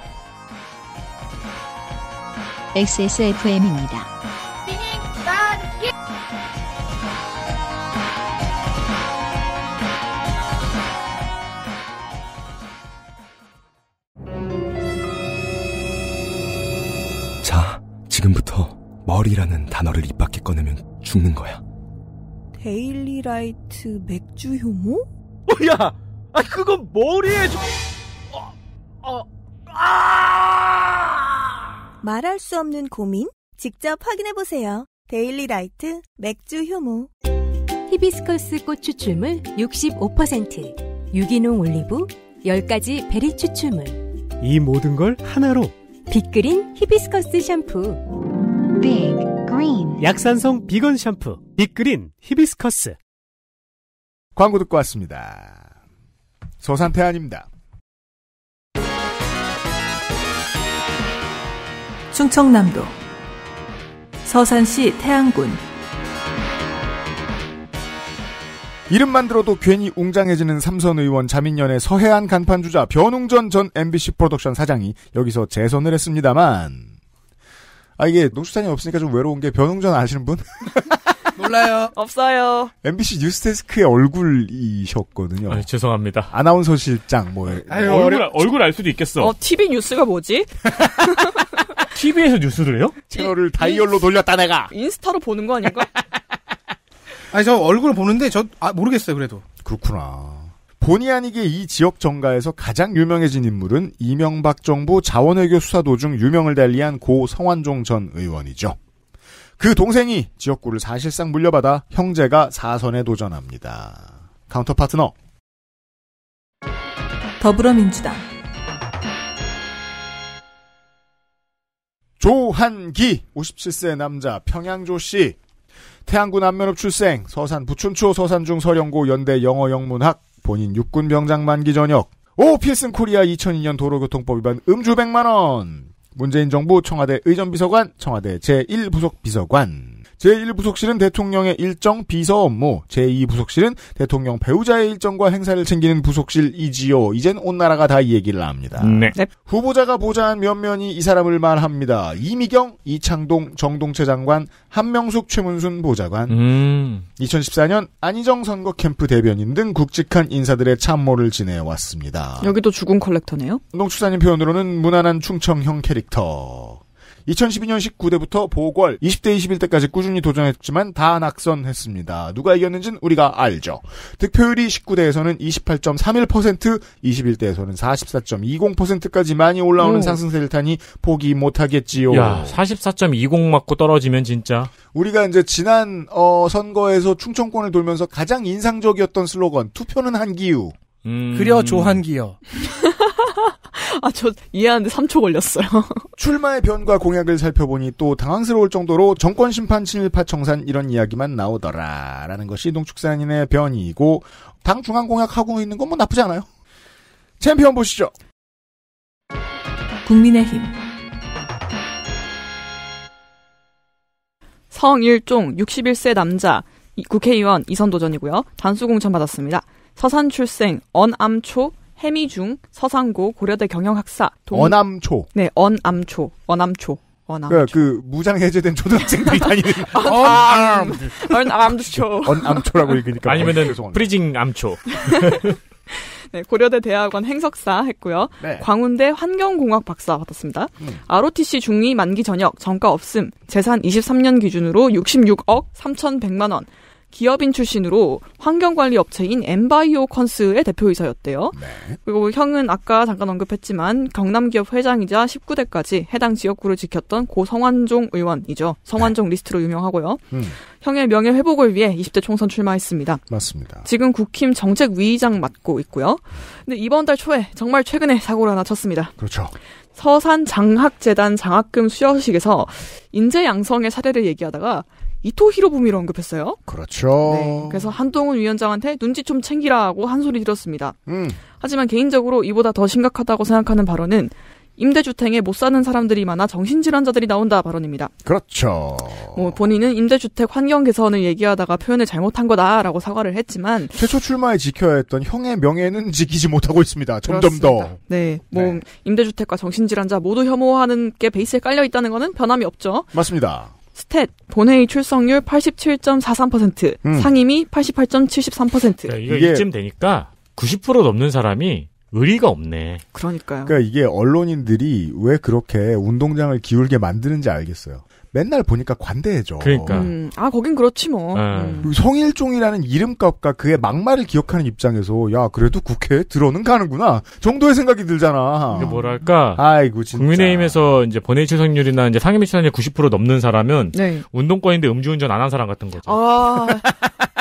XSFM입니다. 자, 지금부터 머리라는 단어를 입 밖에 꺼내면 죽는 거야. 데일리라이트 맥주 효모? 야, 아 그건 머리에 좀. 어, 어, 아! 말할 수 없는 고민? 직접 확인해 보세요. 데일리 라이트 맥주 효모. 히비스커스 꽃 추출물 65%, 유기농 올리브 10가지 베리 추출물. 이 모든 걸 하나로 빅그린 히비스커스 샴푸. 빅그린 약산성 비건 샴푸 빅그린 히비스커스. 광고 듣고 왔습니다. 서산태안입니다. 충청남도 서산시 태안군 이름만 들어도 괜히 웅장해지는 삼선 의원 자민련의 서해안 간판 주자 변웅전 전 MBC 프로덕션 사장이 여기서 재선을 했습니다만 아 이게 농수산이 없으니까 좀 외로운 게 변웅전 아시는 분? *laughs* 몰라요. *laughs* 없어요. MBC 뉴스데스크의 얼굴이셨거든요. 아유, 죄송합니다. 아나운서실장 뭐아 뭐 얼굴 어 얼굴 알 수도 있겠어. 어, TV 뉴스가 뭐지? TV에서 *laughs* 뉴스를 해요? 채널을 다이얼로 돌렸다 내가. 인스타로 보는 거 아닌가? *laughs* 아니 저 얼굴 보는데 저 아, 모르겠어요 그래도. 그렇구나. 본의 아니게 이 지역 정가에서 가장 유명해진 인물은 이명박 정부 자원외교 수사 도중 유명을 달리한 고 성환종 전 의원이죠. 그 동생이 지역구를 사실상 물려받아 형제가 사선에 도전합니다. 카운터 파트너 더불어민주당 조한기 57세 남자 평양조씨 태안군 안면읍 출생 서산 부춘초 서산중 서령고 연대 영어 영문학 본인 육군 병장 만기 전역 오 필슨 코리아 2002년 도로교통법 위반 음주 100만 원 문재인 정부 청와대 의전비서관, 청와대 제1부속 비서관. 제1부속실은 대통령의 일정 비서 업무, 제2부속실은 대통령 배우자의 일정과 행사를 챙기는 부속실이지요. 이젠 온 나라가 다이 얘기를 합니다. 네. 네. 후보자가 보좌한 면면이 이 사람을 말합니다. 이미경, 이창동, 정동채 장관, 한명숙, 최문순 보좌관. 음. 2014년 안희정 선거 캠프 대변인 등 굵직한 인사들의 참모를 지내왔습니다. 여기도 죽은 컬렉터네요? 농축사님 표현으로는 무난한 충청형 캐릭터. 2012년 19대부터 보궐 20대 21대까지 꾸준히 도전했지만 다 낙선했습니다. 누가 이겼는지는 우리가 알죠. 득표율이 19대에서는 28.31%, 21대에서는 44.20%까지 많이 올라오는 음. 상승세를 타니 포기 못하겠지요. 야, 44.20 맞고 떨어지면 진짜. 우리가 이제 지난 어, 선거에서 충청권을 돌면서 가장 인상적이었던 슬로건 투표는 한기유. 음... 그려 조한기요. *laughs* *laughs* 아, 저 이해하는데 3초 걸렸어요. *laughs* 출마의 변과 공약을 살펴보니 또 당황스러울 정도로 정권 심판 친일파 청산 이런 이야기만 나오더라라는 것이 농축산인의 변이고 당 중앙 공약 하고 있는 건 뭐 나쁘지 않아요. 챔피언 보시죠. 국민의힘 성일종 61세 남자 국회의원 이선 도전이고요. 단수 공천 받았습니다. 서산 출생, 언암초, 해미중, 서상고, 고려대 경영학사, 동... 언암초. 네, 언암초, 언암초. 원암. 그러니까 그, 그 무장 해제된 초등학생들이 *laughs* 다니는 언암, 언암초, 언암초라고 읽으니까 아니면은 프리징 암초. *laughs* 네, 고려대 대학원 행석사 했고요. 네. 광운대 환경공학 박사 받았습니다. 음. ROTC 중위 만기 전역 정가 없음 재산 23년 기준으로 66억 3,100만 원. 기업인 출신으로 환경관리 업체인 엠바이오 컨스의 대표이사였대요. 네. 그리고 형은 아까 잠깐 언급했지만 경남기업 회장이자 19대까지 해당 지역구를 지켰던 고 성환종 의원이죠. 성환종 네. 리스트로 유명하고요. 음. 형의 명예 회복을 위해 20대 총선 출마했습니다. 맞습니다. 지금 국힘 정책위의장 맡고 있고요. 근데 이번 달 초에 정말 최근에 사고를 하나 쳤습니다. 그렇죠. 서산 장학재단 장학금 수여식에서 인재 양성의 사례를 얘기하다가 이토 히로부미를 언급했어요. 그렇죠. 네, 그래서 한동훈 위원장한테 눈치 좀 챙기라 고한 소리 들었습니다. 음. 하지만 개인적으로 이보다 더 심각하다고 생각하는 발언은 임대주택에 못 사는 사람들이 많아 정신질환자들이 나온다 발언입니다. 그렇죠. 뭐 본인은 임대주택 환경 개선을 얘기하다가 표현을 잘못한 거다라고 사과를 했지만 최초 출마에 지켜야 했던 형의 명예는 지키지 못하고 있습니다. 점점 그렇습니다. 더. 네, 뭐 네. 임대주택과 정신질환자 모두 혐오하는 게 베이스에 깔려 있다는 거는 변함이 없죠. 맞습니다. 스탯 본회의 출석률 87.43%, 음. 상임위 88.73%. 야, 그러니까 이게 이쯤 되니까 90% 넘는 사람이 의리가 없네. 그러니까요. 그러니까 이게 언론인들이 왜 그렇게 운동장을 기울게 만드는지 알겠어요. 맨날 보니까 관대해져. 그러니까. 음, 아, 거긴 그렇지 뭐. 네. 음. 그 성일종이라는 이름값과 그의 막말을 기억하는 입장에서 야, 그래도 국회에 들어는 가는구나. 정도의 생각이 들잖아. 뭐랄까? 아이고, 진짜. 국민의힘에서 이제 본회의 출석률이나 이제 상임위 출석률 90% 넘는 사람은 네. 운동권인데 음주운전 안 한 사람 같은 거죠. 아,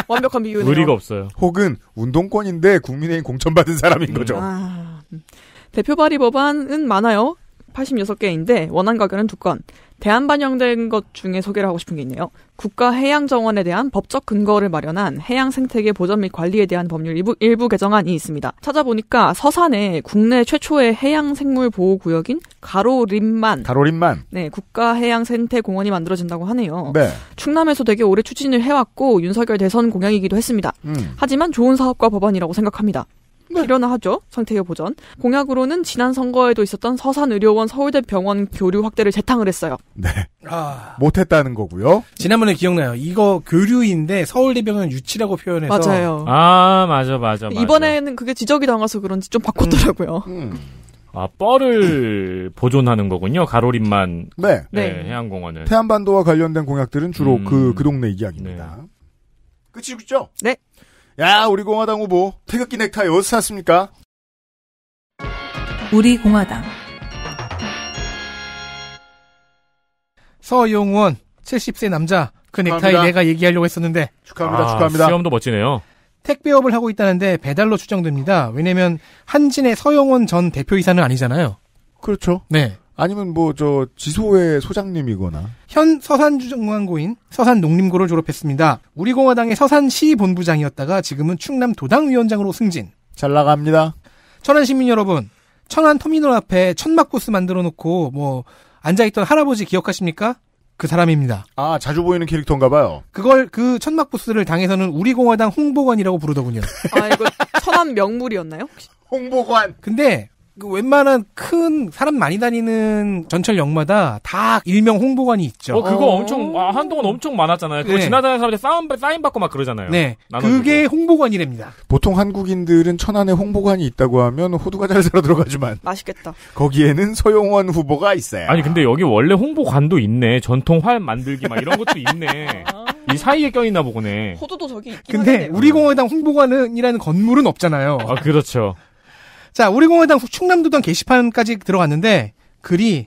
완벽한 비유네요. 의리가 없어요. 혹은 운동권인데 국민의힘 공천받은 사람인 음. 거죠. 아, 음. 아, 대표 발의 법안은 많아요. 86개인데 원안 가결은 2건. 대안 반영된 것 중에 소개를 하고 싶은 게 있네요. 국가해양정원에 대한 법적 근거를 마련한 해양 생태계 보전 및 관리에 대한 법률 일부, 일부 개정안이 있습니다. 찾아보니까 서산에 국내 최초의 해양 생물 보호 구역인 가로림만 가로림만 네 국가해양 생태공원이 만들어진다고 하네요. 네. 충남에서 되게 오래 추진을 해왔고 윤석열 대선 공약이기도 했습니다. 음. 하지만 좋은 사업과 법안이라고 생각합니다. 네. 필요 하죠. 선택의 보전. 공약으로는 지난 선거에도 있었던 서산의료원 서울대 병원 교류 확대를 재탕을 했어요. 네. 아... 못했다는 거고요. 지난번에 기억나요. 이거 교류인데 서울대병원 유치라고 표현해서. 맞아요. 아, 맞아, 맞아. 맞아. 이번에는 그게 지적이 당해서 그런지 좀 바꿨더라고요. 음. 음. 아, 뻘을 보존하는 거군요. 가로림만. 네. 네. 네. 해양공원을. 태안반도와 관련된 공약들은 주로 그, 음... 그, 그 동네 이야기입니다. 네. 끝이죠? 네. 야, 우리 공화당 후보 태극기 넥타이 어디서 샀습니까? 우리 공화당 서용 원 70세 남자 그 넥타이 축하합니다. 내가 얘기하려고 했었는데 축하합니다. 아, 축하합니다. 시험도 멋지네요. 택배업을 하고 있다는데 배달로 추정됩니다. 왜냐면 한진의 서영원 전 대표이사는 아니잖아요. 그렇죠. 네. 아니면 뭐 저 지소의 소장님이거나 현 서산 중앙고인 서산 농림고를 졸업했습니다. 우리 공화당의 서산시 본부장이었다가 지금은 충남 도당위원장으로 승진. 잘 나갑니다. 천안 시민 여러분, 천안 터미널 앞에 천막코스 만들어 놓고 뭐 앉아있던 할아버지 기억하십니까? 그 사람입니다. 아 자주 보이는 캐릭터인가 봐요. 그걸 그 천막부스를 당에서는 우리 공화당 홍보관이라고 부르더군요. 아 이거 천안 명물이었나요? 홍보관. 근데 그 웬만한 큰 사람 많이 다니는 전철역마다 다 일명 홍보관이 있죠. 어, 그거 어... 엄청 아, 한동안 엄청 많았잖아요. 그거 네. 지나다니는 사람들 사인, 사인 받고 막 그러잖아요. 네, 나눠주고. 그게 홍보관이랍니다. 보통 한국인들은 천안에 홍보관이 있다고 하면 호두가 잘 살아 들어가지만 맛있겠다. 거기에는 서용원 후보가 있어요. 아니 근데 여기 원래 홍보관도 있네. 전통 활 만들기 막 이런 것도 있네. *laughs* 이 사이에 껴있나 보구네. 호두도 저기 있긴 근데 우리 공화당 홍보관이라는 건물은 없잖아요. 아 그렇죠. 자, 우리공화당 충남도당 게시판까지 들어갔는데 글이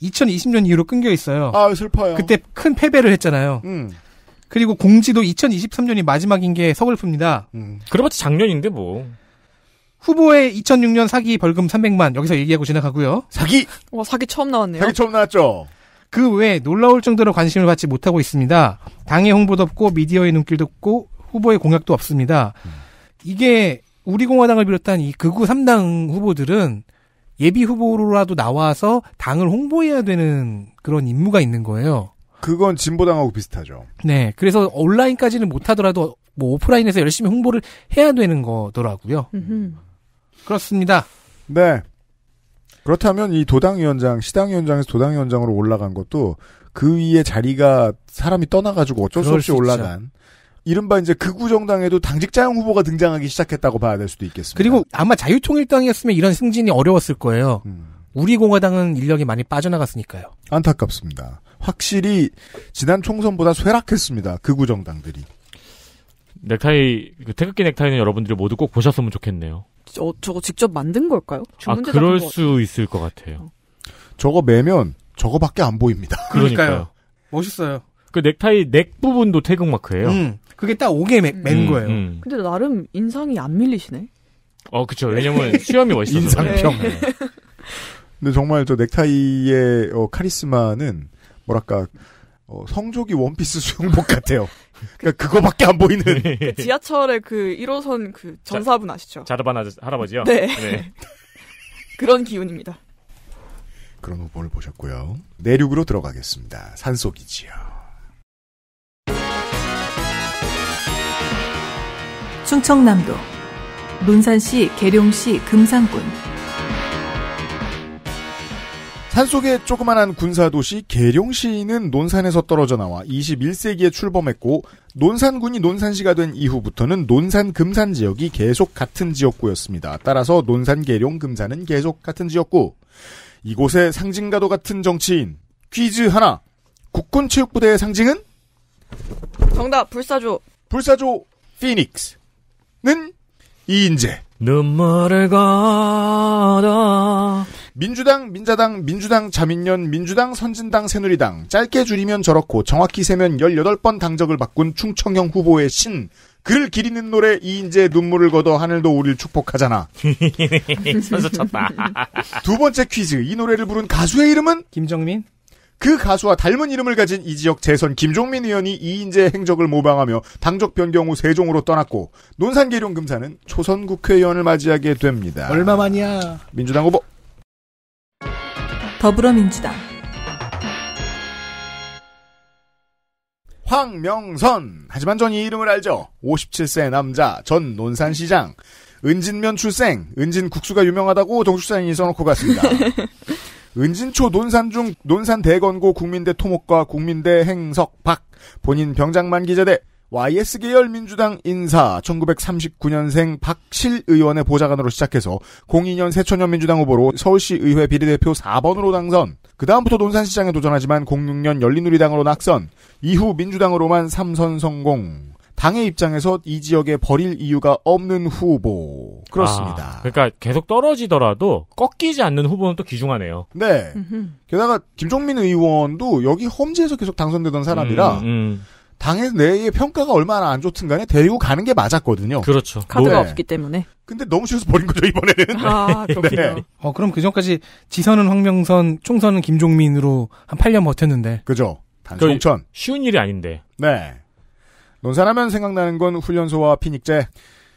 2020년 이후로 끊겨 있어요. 아, 슬퍼요. 그때 큰 패배를 했잖아요. 음. 그리고 공지도 2023년이 마지막인 게 서글픕니다. 음. 그래봤자 작년인데 뭐. 후보의 2006년 사기 벌금 300만 여기서 얘기하고 지나가고요. 사기. 와 사기 처음 나왔네요. 사기 처음 나왔죠. 그 외에 놀라울 정도로 관심을 받지 못하고 있습니다. 당의 홍보도 없고 미디어의 눈길도 없고 후보의 공약도 없습니다. 음. 이게 우리공화당을 비롯한 이 극우 3당 후보들은 예비 후보로라도 나와서 당을 홍보해야 되는 그런 임무가 있는 거예요. 그건 진보당하고 비슷하죠. 네. 그래서 온라인까지는 못하더라도 뭐 오프라인에서 열심히 홍보를 해야 되는 거더라고요. 그렇습니다. 네. 그렇다면 이 도당위원장, 시당위원장에서 도당위원장으로 올라간 것도 그 위에 자리가 사람이 떠나가지고 어쩔 수 없이 올라간 이른바 이제 극우정당에도 당직자형 후보가 등장하기 시작했다고 봐야 될 수도 있겠습니다. 그리고 아마 자유통일당이었으면 이런 승진이 어려웠을 거예요. 음. 우리공화당은 인력이 많이 빠져나갔으니까요. 안타깝습니다. 확실히 지난 총선보다 쇠락했습니다. 극우정당들이. 넥타이 그 태극기 넥타이는 여러분들이 모두 꼭 보셨으면 좋겠네요. 저 저거 직접 만든 걸까요? 아 그럴 수 있을 것 같아요. 어. 저거 매면 저거밖에 안 보입니다. 그러니까요. 멋있어요. 그 넥타이 넥 부분도 태극 마크예요. 음. 그게 딱 오게 맨, 맨 음. 거예요. 음, 음. 근데 나름 인상이 안 밀리시네. 어, 그쵸. 왜냐면 수염이 멋있어서. 인상평. 네. 네. 근데 정말 저 넥타이의 어, 카리스마는 뭐랄까 어, 성조기 원피스 수영복 같아요. 그러니까 그거밖에 안 보이는. 그지하철에그 1호선 그 전사분 아시죠? 자르반 할아버지요? 네. 네. *laughs* 그런 기운입니다. 그런 후보를 보셨고요. 내륙으로 들어가겠습니다. 산속이지요. 충청남도 논산시 계룡시 금산군 산속의 조그만한 군사도시 계룡시는 논산에서 떨어져 나와 21세기에 출범했고 논산군이 논산시가 된 이후부터는 논산 금산 지역이 계속 같은 지역구였습니다. 따라서 논산 계룡 금산은 계속 같은 지역구. 이곳의 상징과도 같은 정치인 퀴즈 하나. 국군 체육부대의 상징은 정답 불사조. 불사조 피닉스. 는 이인재. 눈물을 가다. 민주당, 민자당, 민주당, 자민련, 민주당, 선진당, 새누리당. 짧게 줄이면 저렇고 정확히 세면 18번 당적을 바꾼 충청형 후보의 신. 그를 기리는 노래 이인재 눈물을 걷어 하늘도 우릴 축복하잖아. *laughs* 선수 쳤다. 두 번째 퀴즈. 이 노래를 부른 가수의 이름은? 김정민? 그 가수와 닮은 이름을 가진 이 지역 재선 김종민 의원이 이인재 행적을 모방하며 당적 변경 후 세종으로 떠났고 논산계룡 금사는 초선 국회의원을 맞이하게 됩니다. 얼마만이야? 민주당 후보 더불어민주당 황명선 하지만 전 이 이름을 알죠. 57세 남자 전 논산시장 은진면 출생 은진 국수가 유명하다고 동출산이 써놓고 갔습니다. *laughs* 은진초 논산 중 논산 대건고 국민대 토목과 국민대 행석 박 본인 병장만 기자대 YS 계열 민주당 인사 1939년생 박실 의원의 보좌관으로 시작해서 02년 새천년 민주당 후보로 서울시 의회 비례대표 4번으로 당선. 그 다음부터 논산시장에 도전하지만 06년 열린우리당으로 낙선. 이후 민주당으로만 3선 성공. 당의 입장에서 이 지역에 버릴 이유가 없는 후보. 그렇습니다. 아, 그러니까 계속 떨어지더라도 꺾이지 않는 후보는 또 귀중하네요. 네. 게다가 김종민 의원도 여기 험지에서 계속 당선되던 사람이라 음, 음. 당의 내의 평가가 얼마나 안 좋든 간에 데리고 가는 게 맞았거든요. 그렇죠. 카드가 네. 없기 때문에. 근데 너무 싫어서 버린 거죠, 이번에는. 아, 그렇군요. 네. 어, 그럼 그 전까지 지선은 황명선, 총선은 김종민으로 한 8년 버텼는데. 그죠. 단순천. 쉬운 일이 아닌데. 네. 논산하면 생각나는 건 훈련소와 피닉제.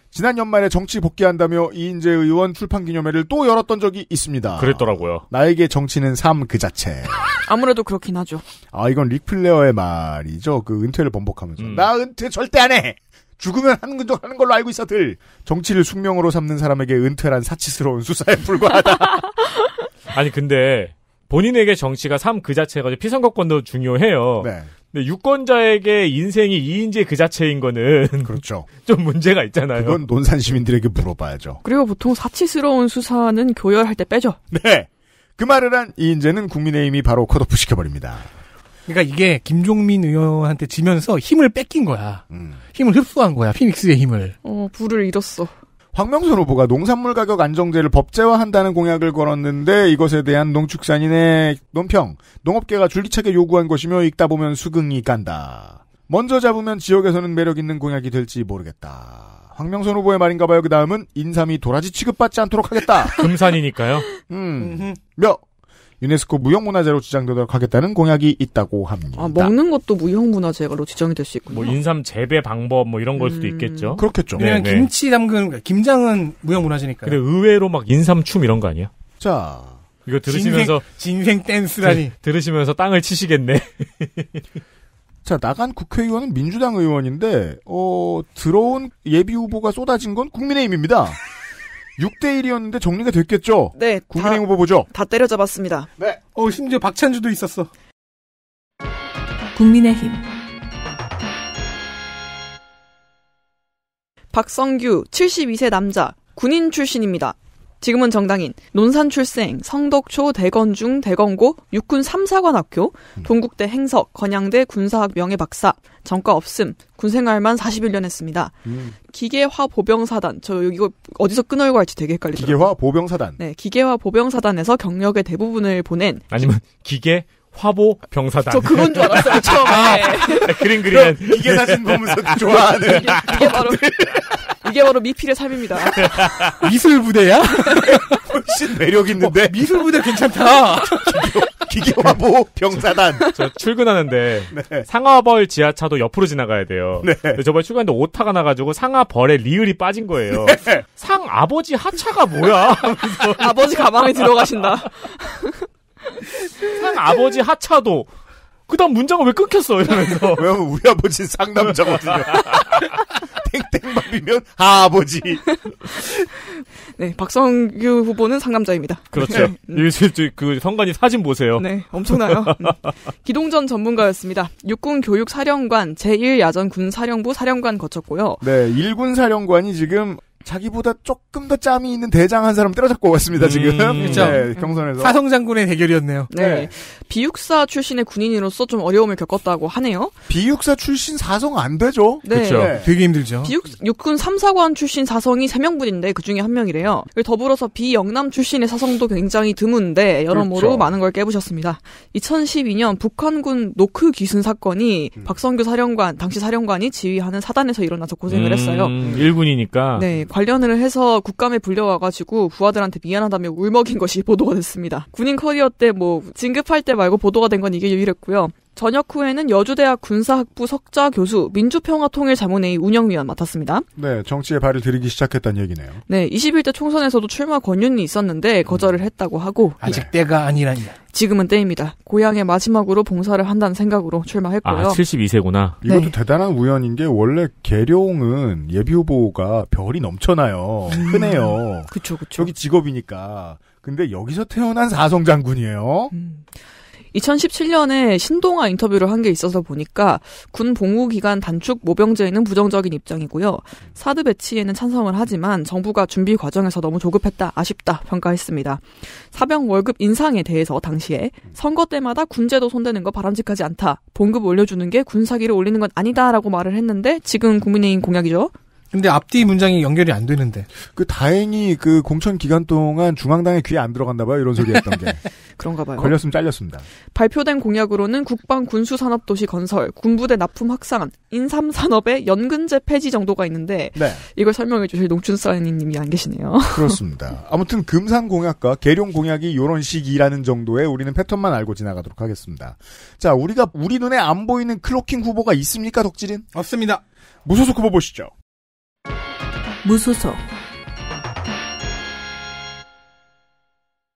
지난 연말에 정치 복귀한다며 이인재 의원 출판 기념회를 또 열었던 적이 있습니다. 그랬더라고요. 나에게 정치는 삶 그 자체. 아무래도 그렇긴 하죠. 아 이건 리플레어의 말이죠. 그 은퇴를 번복하면서 음. 나 은퇴 절대 안 해. 죽으면 하는 건도 하는 걸로 알고 있어들. 정치를 숙명으로 삼는 사람에게 은퇴란 사치스러운 수사에 불과하다. *laughs* 아니 근데 본인에게 정치가 삶 그 자체가 피선거권도 중요해요. 네. 근데 유권자에게 인생이 2인제그 자체인 거는 *laughs* 그렇죠. 좀 문제가 있잖아요. 그건 논산 시민들에게 물어봐야죠. 그리고 보통 사치스러운 수사는 교열할 때 빼죠. 네. 그 말을 한2인제는 국민의힘이 바로 컷오프 시켜버립니다. 그러니까 이게 김종민 의원한테 지면서 힘을 뺏긴 거야. 음. 힘을 흡수한 거야. 피닉스의 힘을. 어, 불을 잃었어. 황명선 후보가 농산물 가격 안정제를 법제화한다는 공약을 걸었는데 이것에 대한 농축산인의 논평, 농업계가 줄기차게 요구한 것이며 읽다 보면 수긍이 간다. 먼저 잡으면 지역에서는 매력 있는 공약이 될지 모르겠다. 황명선 후보의 말인가 봐요. 그 다음은 인삼이 도라지 취급받지 않도록 하겠다. 금산이니까요. 음. 몇 유네스코 무형문화재로 지정되도록 하겠다는 공약이 있다고 합니다. 아, 먹는 것도 무형문화재로 지정이 될 수 있군요. 뭐 인삼 재배 방법 뭐 이런 걸 수도 음. 있겠죠. 그렇겠죠. 네, 왜냐 네. 김치 담근 그 김장은 무형문화재니까 근데 의외로 막 인삼춤 이런 거 아니야? 자, 이거 들으시면서 진생, 진생 댄스라니 들, 들으시면서 땅을 치시겠네. *laughs* 자 나간 국회의원은 민주당 의원인데 어 들어온 예비 후보가 쏟아진 건 국민의힘입니다. *laughs* 6대 1이었는데 정리가 됐겠죠. 네. 국민의힘 후보 보죠. 다 때려잡았습니다. 네. 어 심지어 박찬주도 있었어. 국민의힘 박성규 72세 남자 군인 출신입니다. 지금은 정당인, 논산출생, 성덕초, 대건중, 대건고, 육군 3사관학교, 음. 동국대 행석, 건양대 군사학 명예박사, 전과 없음, 군생활만 41년 했습니다. 음. 기계화 보병사단, 저 이거 어디서 끊어읽고 할지 되게 헷갈리죠. 기계화 보병사단. 네, 기계화 보병사단에서 경력의 대부분을 보낸. 아니면 기계 화보 병사단. 저 그건 줄 알았어요, 처음에. 아, 그림 그리 기계 사진 보면서 좋아하는. *laughs* 이게 바로. 이게 바로 미필의 삶입니다. *laughs* 미술 부대야? *laughs* 훨씬 매력 있는데. 어, 미술 부대 괜찮다. *laughs* 기계화보 병사단. 저 출근하는데 네. 상하벌 지하차도 옆으로 지나가야 돼요. 네. 저번에 출근했는데 오타가 나가지고 상하벌의 리을이 빠진 거예요. 네. 상 아버지 하차가 뭐야? 아버지 가방에 들어가신다. 상 아버지 하차도 그 다음 문장은 왜 끊겼어? 이러면서. *laughs* 왜냐면 우리 아버지 상남자거든요. *laughs* 땡땡밥이면 아버지. 네, 박성규 후보는 상남자입니다. 그렇죠. 네. 음. 그 성관이 사진 보세요. 네, 엄청나요. *laughs* 음. 기동전 전문가였습니다. 육군 교육사령관, 제1야전군사령부 사령관 거쳤고요. 네, 1군사령관이 지금 자기보다 조금 더 짬이 있는 대장 한 사람 때려잡고 왔습니다, 지금. 음, 네, 그렇죠. 경선에서. 사성 장군의 대결이었네요. 네. 네. 비육사 출신의 군인으로서 좀 어려움을 겪었다고 하네요. 비육사 출신 사성 안 되죠? 네. 그렇죠. 네. 되게 힘들죠. 비육, 육군 3사관 출신 사성이 3명분인데 그 중에 한 명이래요. 더불어서 비영남 출신의 사성도 굉장히 드문데 여러모로 그렇죠. 많은 걸 깨부셨습니다. 2012년 북한군 노크 귀순 사건이 음. 박성규 사령관, 당시 사령관이 지휘하는 사단에서 일어나서 고생을 음, 했어요. 음, 1군이니까. 네. 관련을 해서 국감에 불려와가지고 부하들한테 미안하다며 울먹인 것이 *laughs* 보도가 됐습니다. 군인 커리어 때 뭐 진급할 때 말고 보도가 된 건 이게 유일했고요. 전역 후에는 여주대학 군사학부 석좌 교수 민주평화통일자문회의 운영위원 맡았습니다. 네, 정치에 발을 들이기 시작했다는 얘기네요. 네, 21대 총선에서도 출마 권유는 있었는데 거절을 했다고 하고 아직 네. 때가 아니라니. 지금은 때입니다. 고향에 마지막으로 봉사를 한다는 생각으로 출마했고요. 아, 72세구나. 이것도 네. 대단한 우연인 게 원래 계룡은 예비 후보가 별이 넘쳐나요. 흔해요. 음. 그쵸, 그쵸. 여기 직업이니까. 근데 여기서 태어난 사성 장군이에요. 음. 2017년에 신동아 인터뷰를 한 게 있어서 보니까 군 복무 기간 단축 모병제에는 부정적인 입장이고요. 사드 배치에는 찬성을 하지만 정부가 준비 과정에서 너무 조급했다, 아쉽다 평가했습니다. 사병 월급 인상에 대해서 당시에 선거 때마다 군제도 손대는 거 바람직하지 않다. 봉급 올려주는 게 군사기를 올리는 건 아니다라고 말을 했는데 지금 국민의힘 공약이죠. 근데 앞뒤 문장이 연결이 안 되는데. 그 다행히 그 공천 기간 동안 중앙당에 귀에 안 들어갔나 봐요. 이런 소리 했던 게. *laughs* 그런가 봐요. 걸렸으면 잘렸습니다. 발표된 공약으로는 국방 군수 산업 도시 건설, 군부대 납품 확산, 인삼 산업의 연근제 폐지 정도가 있는데 네. 이걸 설명해 주실 농춘 사인 님이 안 계시네요. *laughs* 그렇습니다. 아무튼 금산 공약과 계룡 공약이 요런 식이라는 정도의 우리는 패턴만 알고 지나가도록 하겠습니다. 자, 우리가 우리 눈에 안 보이는 클로킹 후보가 있습니까, 덕질인? 없습니다. 무소속 후보 보시죠. 무소속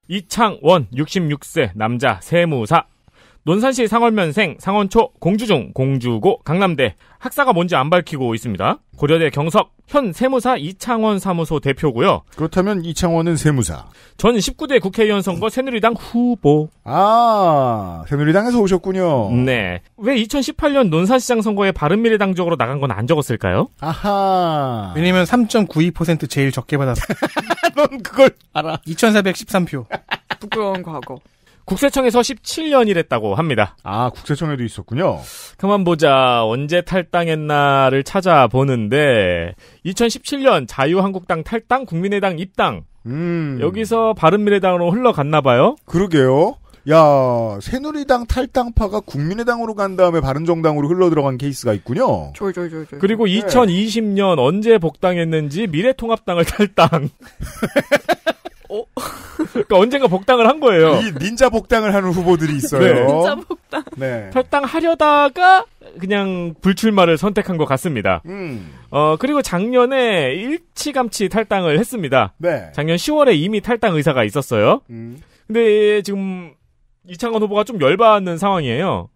이창원 66세 남자 세무사 논산시 상월면생, 상원초, 공주중, 공주고, 강남대 학사가 뭔지 안 밝히고 있습니다. 고려대 경석, 현 세무사 이창원 사무소 대표고요. 그렇다면 이창원은 세무사. 전 19대 국회의원 선거 새누리당 후보. 아, 새누리당에서 오셨군요. 네. 왜 2018년 논산시장 선거에 바른미래당 쪽으로 나간 건 안 적었을까요? 아하. 왜냐면 3.92% 제일 적게 받았어. *laughs* 넌 그걸 알아. 2413표. *laughs* 부끄러운 과거. 국세청에서 17년 일했다고 합니다. 아, 국세청에도 있었군요. 그만 보자. 언제 탈당했나를 찾아보는데 2017년 자유한국당 탈당, 국민의당 입당. 음. 여기서 바른미래당으로 흘러갔나 봐요. 그러게요. 야, 새누리당 탈당파가 국민의당으로 간 다음에 바른정당으로 흘러들어간 케이스가 있군요. 졸졸졸졸. 그리고 2020년 언제 복당했는지 미래통합당을 *laughs* 탈당. *laughs* 어? 그러니까 언젠가 복당을 한 거예요. 이 닌자 복당을 하는 후보들이 있어요. 네. 닌자 복당. 네. 탈당하려다가 그냥 불출마를 선택한 것 같습니다. 음. 어 그리고 작년에 일치감치 탈당을 했습니다. 네. 작년 10월에 이미 탈당 의사가 있었어요. 음. 근데 지금 이창건 후보가 좀 열받는 상황이에요.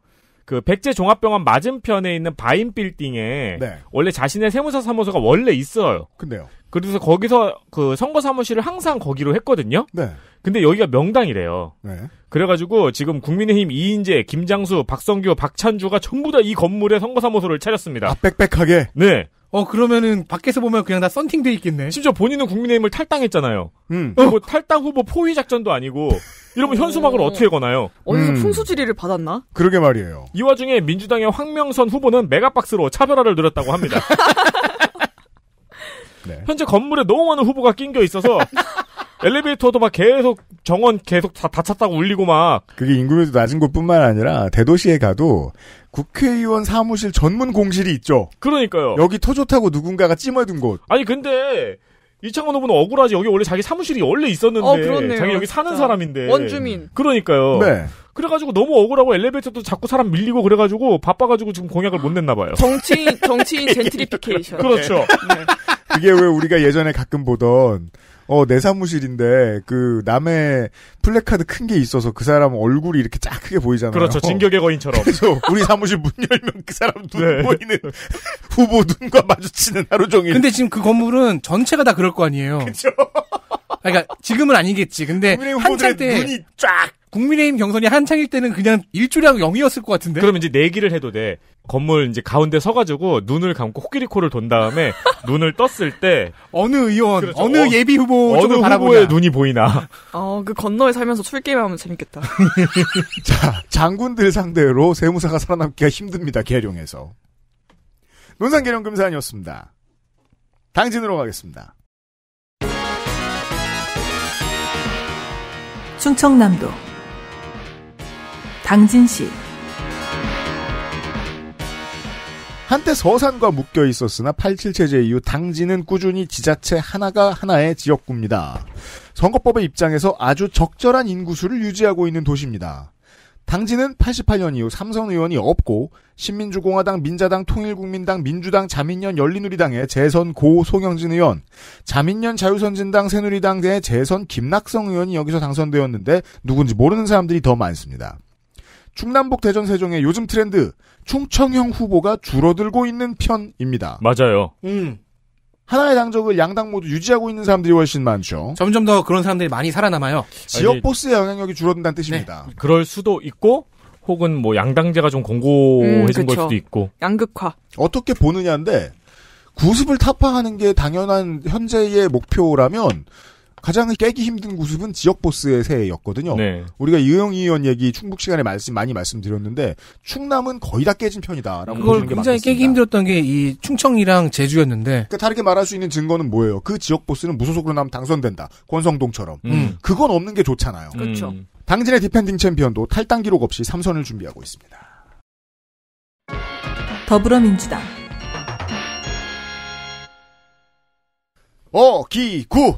그 백제 종합병원 맞은편에 있는 바인 빌딩에 네. 원래 자신의 세무사 사무소가 원래 있어요. 근데요. 그래서 거기서 그 선거 사무실을 항상 거기로 했거든요. 네. 근데 여기가 명당이래요. 네. 그래가지고 지금 국민의힘 이인재, 김장수, 박성규, 박찬주가 전부 다 이 건물에 선거 사무소를 차렸습니다. 아 빽빽하게. 네. 어 그러면은 밖에서 보면 그냥 다 썬팅 돼 있겠네. 심지어 본인은 국민의힘을 탈당했잖아요. 음. 뭐 어. 뭐 탈당 후보 포위 작전도 아니고 이러면 어. 현수막을 어떻게 거나요? 어디서 음. 풍수지리를 받았나? 그러게 말이에요. 이 와중에 민주당의 황명선 후보는 메가박스로 차별화를 누렸다고 합니다. *laughs* 네. 현재 건물에 너무 많은 후보가 낑겨 있어서 *laughs* 엘리베이터도 막 계속 정원 계속 다 다쳤다고 울리고 막 그게 인구비도 낮은 곳뿐만 아니라 대도시에 가도 국회의원 사무실 전문 공실이 있죠. 그러니까요. 여기 터좋다고 누군가가 찜어둔 곳. 아니 근데 이창원 후보는 억울하지. 여기 원래 자기 사무실이 원래 있었는데 어, 그렇네요. 자기 여기 사는 진짜. 사람인데 원주민. 그러니까요. 네. 그래가지고 너무 억울하고 엘리베이터도 자꾸 사람 밀리고 그래가지고 바빠가지고 지금 공약을 못 냈나 봐요. 정치인 정치인 젠트리피케이션. 그렇죠. 네. 이게 왜 우리가 예전에 가끔 보던 어, 내 사무실인데 그 남의 플래카드 큰 게 있어서 그 사람 얼굴이 이렇게 쫙 크게 보이잖아요. 그렇죠. 진격의 거인처럼. 그래서 우리 사무실 문 열면 그 사람 눈 네. 보이는 *laughs* 후보 눈과 마주치는 하루 종일. 근데 지금 그 건물은 전체가 다 그럴 거 아니에요. 그죠 그러니까 지금은 아니겠지. 근데 한창 때 눈이 쫙 국민의힘 경선이 한창일 때는 그냥 일주량 영이었을 것 같은데. 그럼 이제 내기를 해도 돼. 건물 이제 가운데 서가지고 눈을 감고 호끼리코를돈 다음에 *laughs* 눈을 떴을 때 어느 의원, 그렇죠. 어느 어, 예비 후보 어느 후보의 바라보냐. 눈이 보이나. *laughs* 어, 그 건너에 살면서 출게임하면 재밌겠다. *laughs* 자, 장군들 상대로 세무사가 살아남기가 힘듭니다. 계룡에서 논산 계룡 금산이었습니다. 당진으로 가겠습니다. 충청남도 당진 씨. 한때 서산과 묶여 있었으나 87체제 이후 당진은 꾸준히 지자체 하나가 하나의 지역구입니다. 선거법의 입장에서 아주 적절한 인구수를 유지하고 있는 도시입니다. 당진은 88년 이후 삼선 의원이 없고 신민주공화당, 민자당, 통일국민당, 민주당, 자민련, 열린우리당의 재선 고 송영진 의원, 자민련 자유선진당, 새누리당의 재선 김낙성 의원이 여기서 당선되었는데 누군지 모르는 사람들이 더 많습니다. 충남북 대전 세종의 요즘 트렌드 충청형 후보가 줄어들고 있는 편입니다. 맞아요. 음. 하나의 당적을 양당 모두 유지하고 있는 사람들이 훨씬 많죠. 점점 더 그런 사람들이 많이 살아남아요. 지역 보스의 영향력이 줄어든다는 뜻입니다. 네. 그럴 수도 있고 혹은 뭐 양당제가 좀 공고해진 음, 걸 수도 있고 양극화 어떻게 보느냐인데 구습을 타파하는 게 당연한 현재의 목표라면 가장 깨기 힘든 구습은 지역 보스의 새였거든요. 네. 우리가 이영 의원 얘기 충북 시간에 말씀 많이 말씀드렸는데 충남은 거의 다 깨진 편이다라고 그걸 굉장히 깨기 힘들었던 게 이 충청이랑 제주였는데 그러니까 다르게 말할 수 있는 증거는 뭐예요? 그 지역 보스는 무소속으로 나면 당선된다. 권성동처럼 음. 그건 없는 게 좋잖아요. 그렇죠. 음. 당진의 디펜딩 챔피언도 탈당 기록 없이 3선을 준비하고 있습니다. 더불어민주당 어기구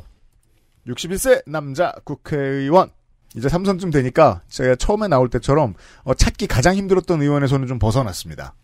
61세 남자 국회의원. 이제 삼선쯤 되니까 제가 처음에 나올 때처럼 어, 찾기 가장 힘들었던 의원에서는 좀 벗어났습니다.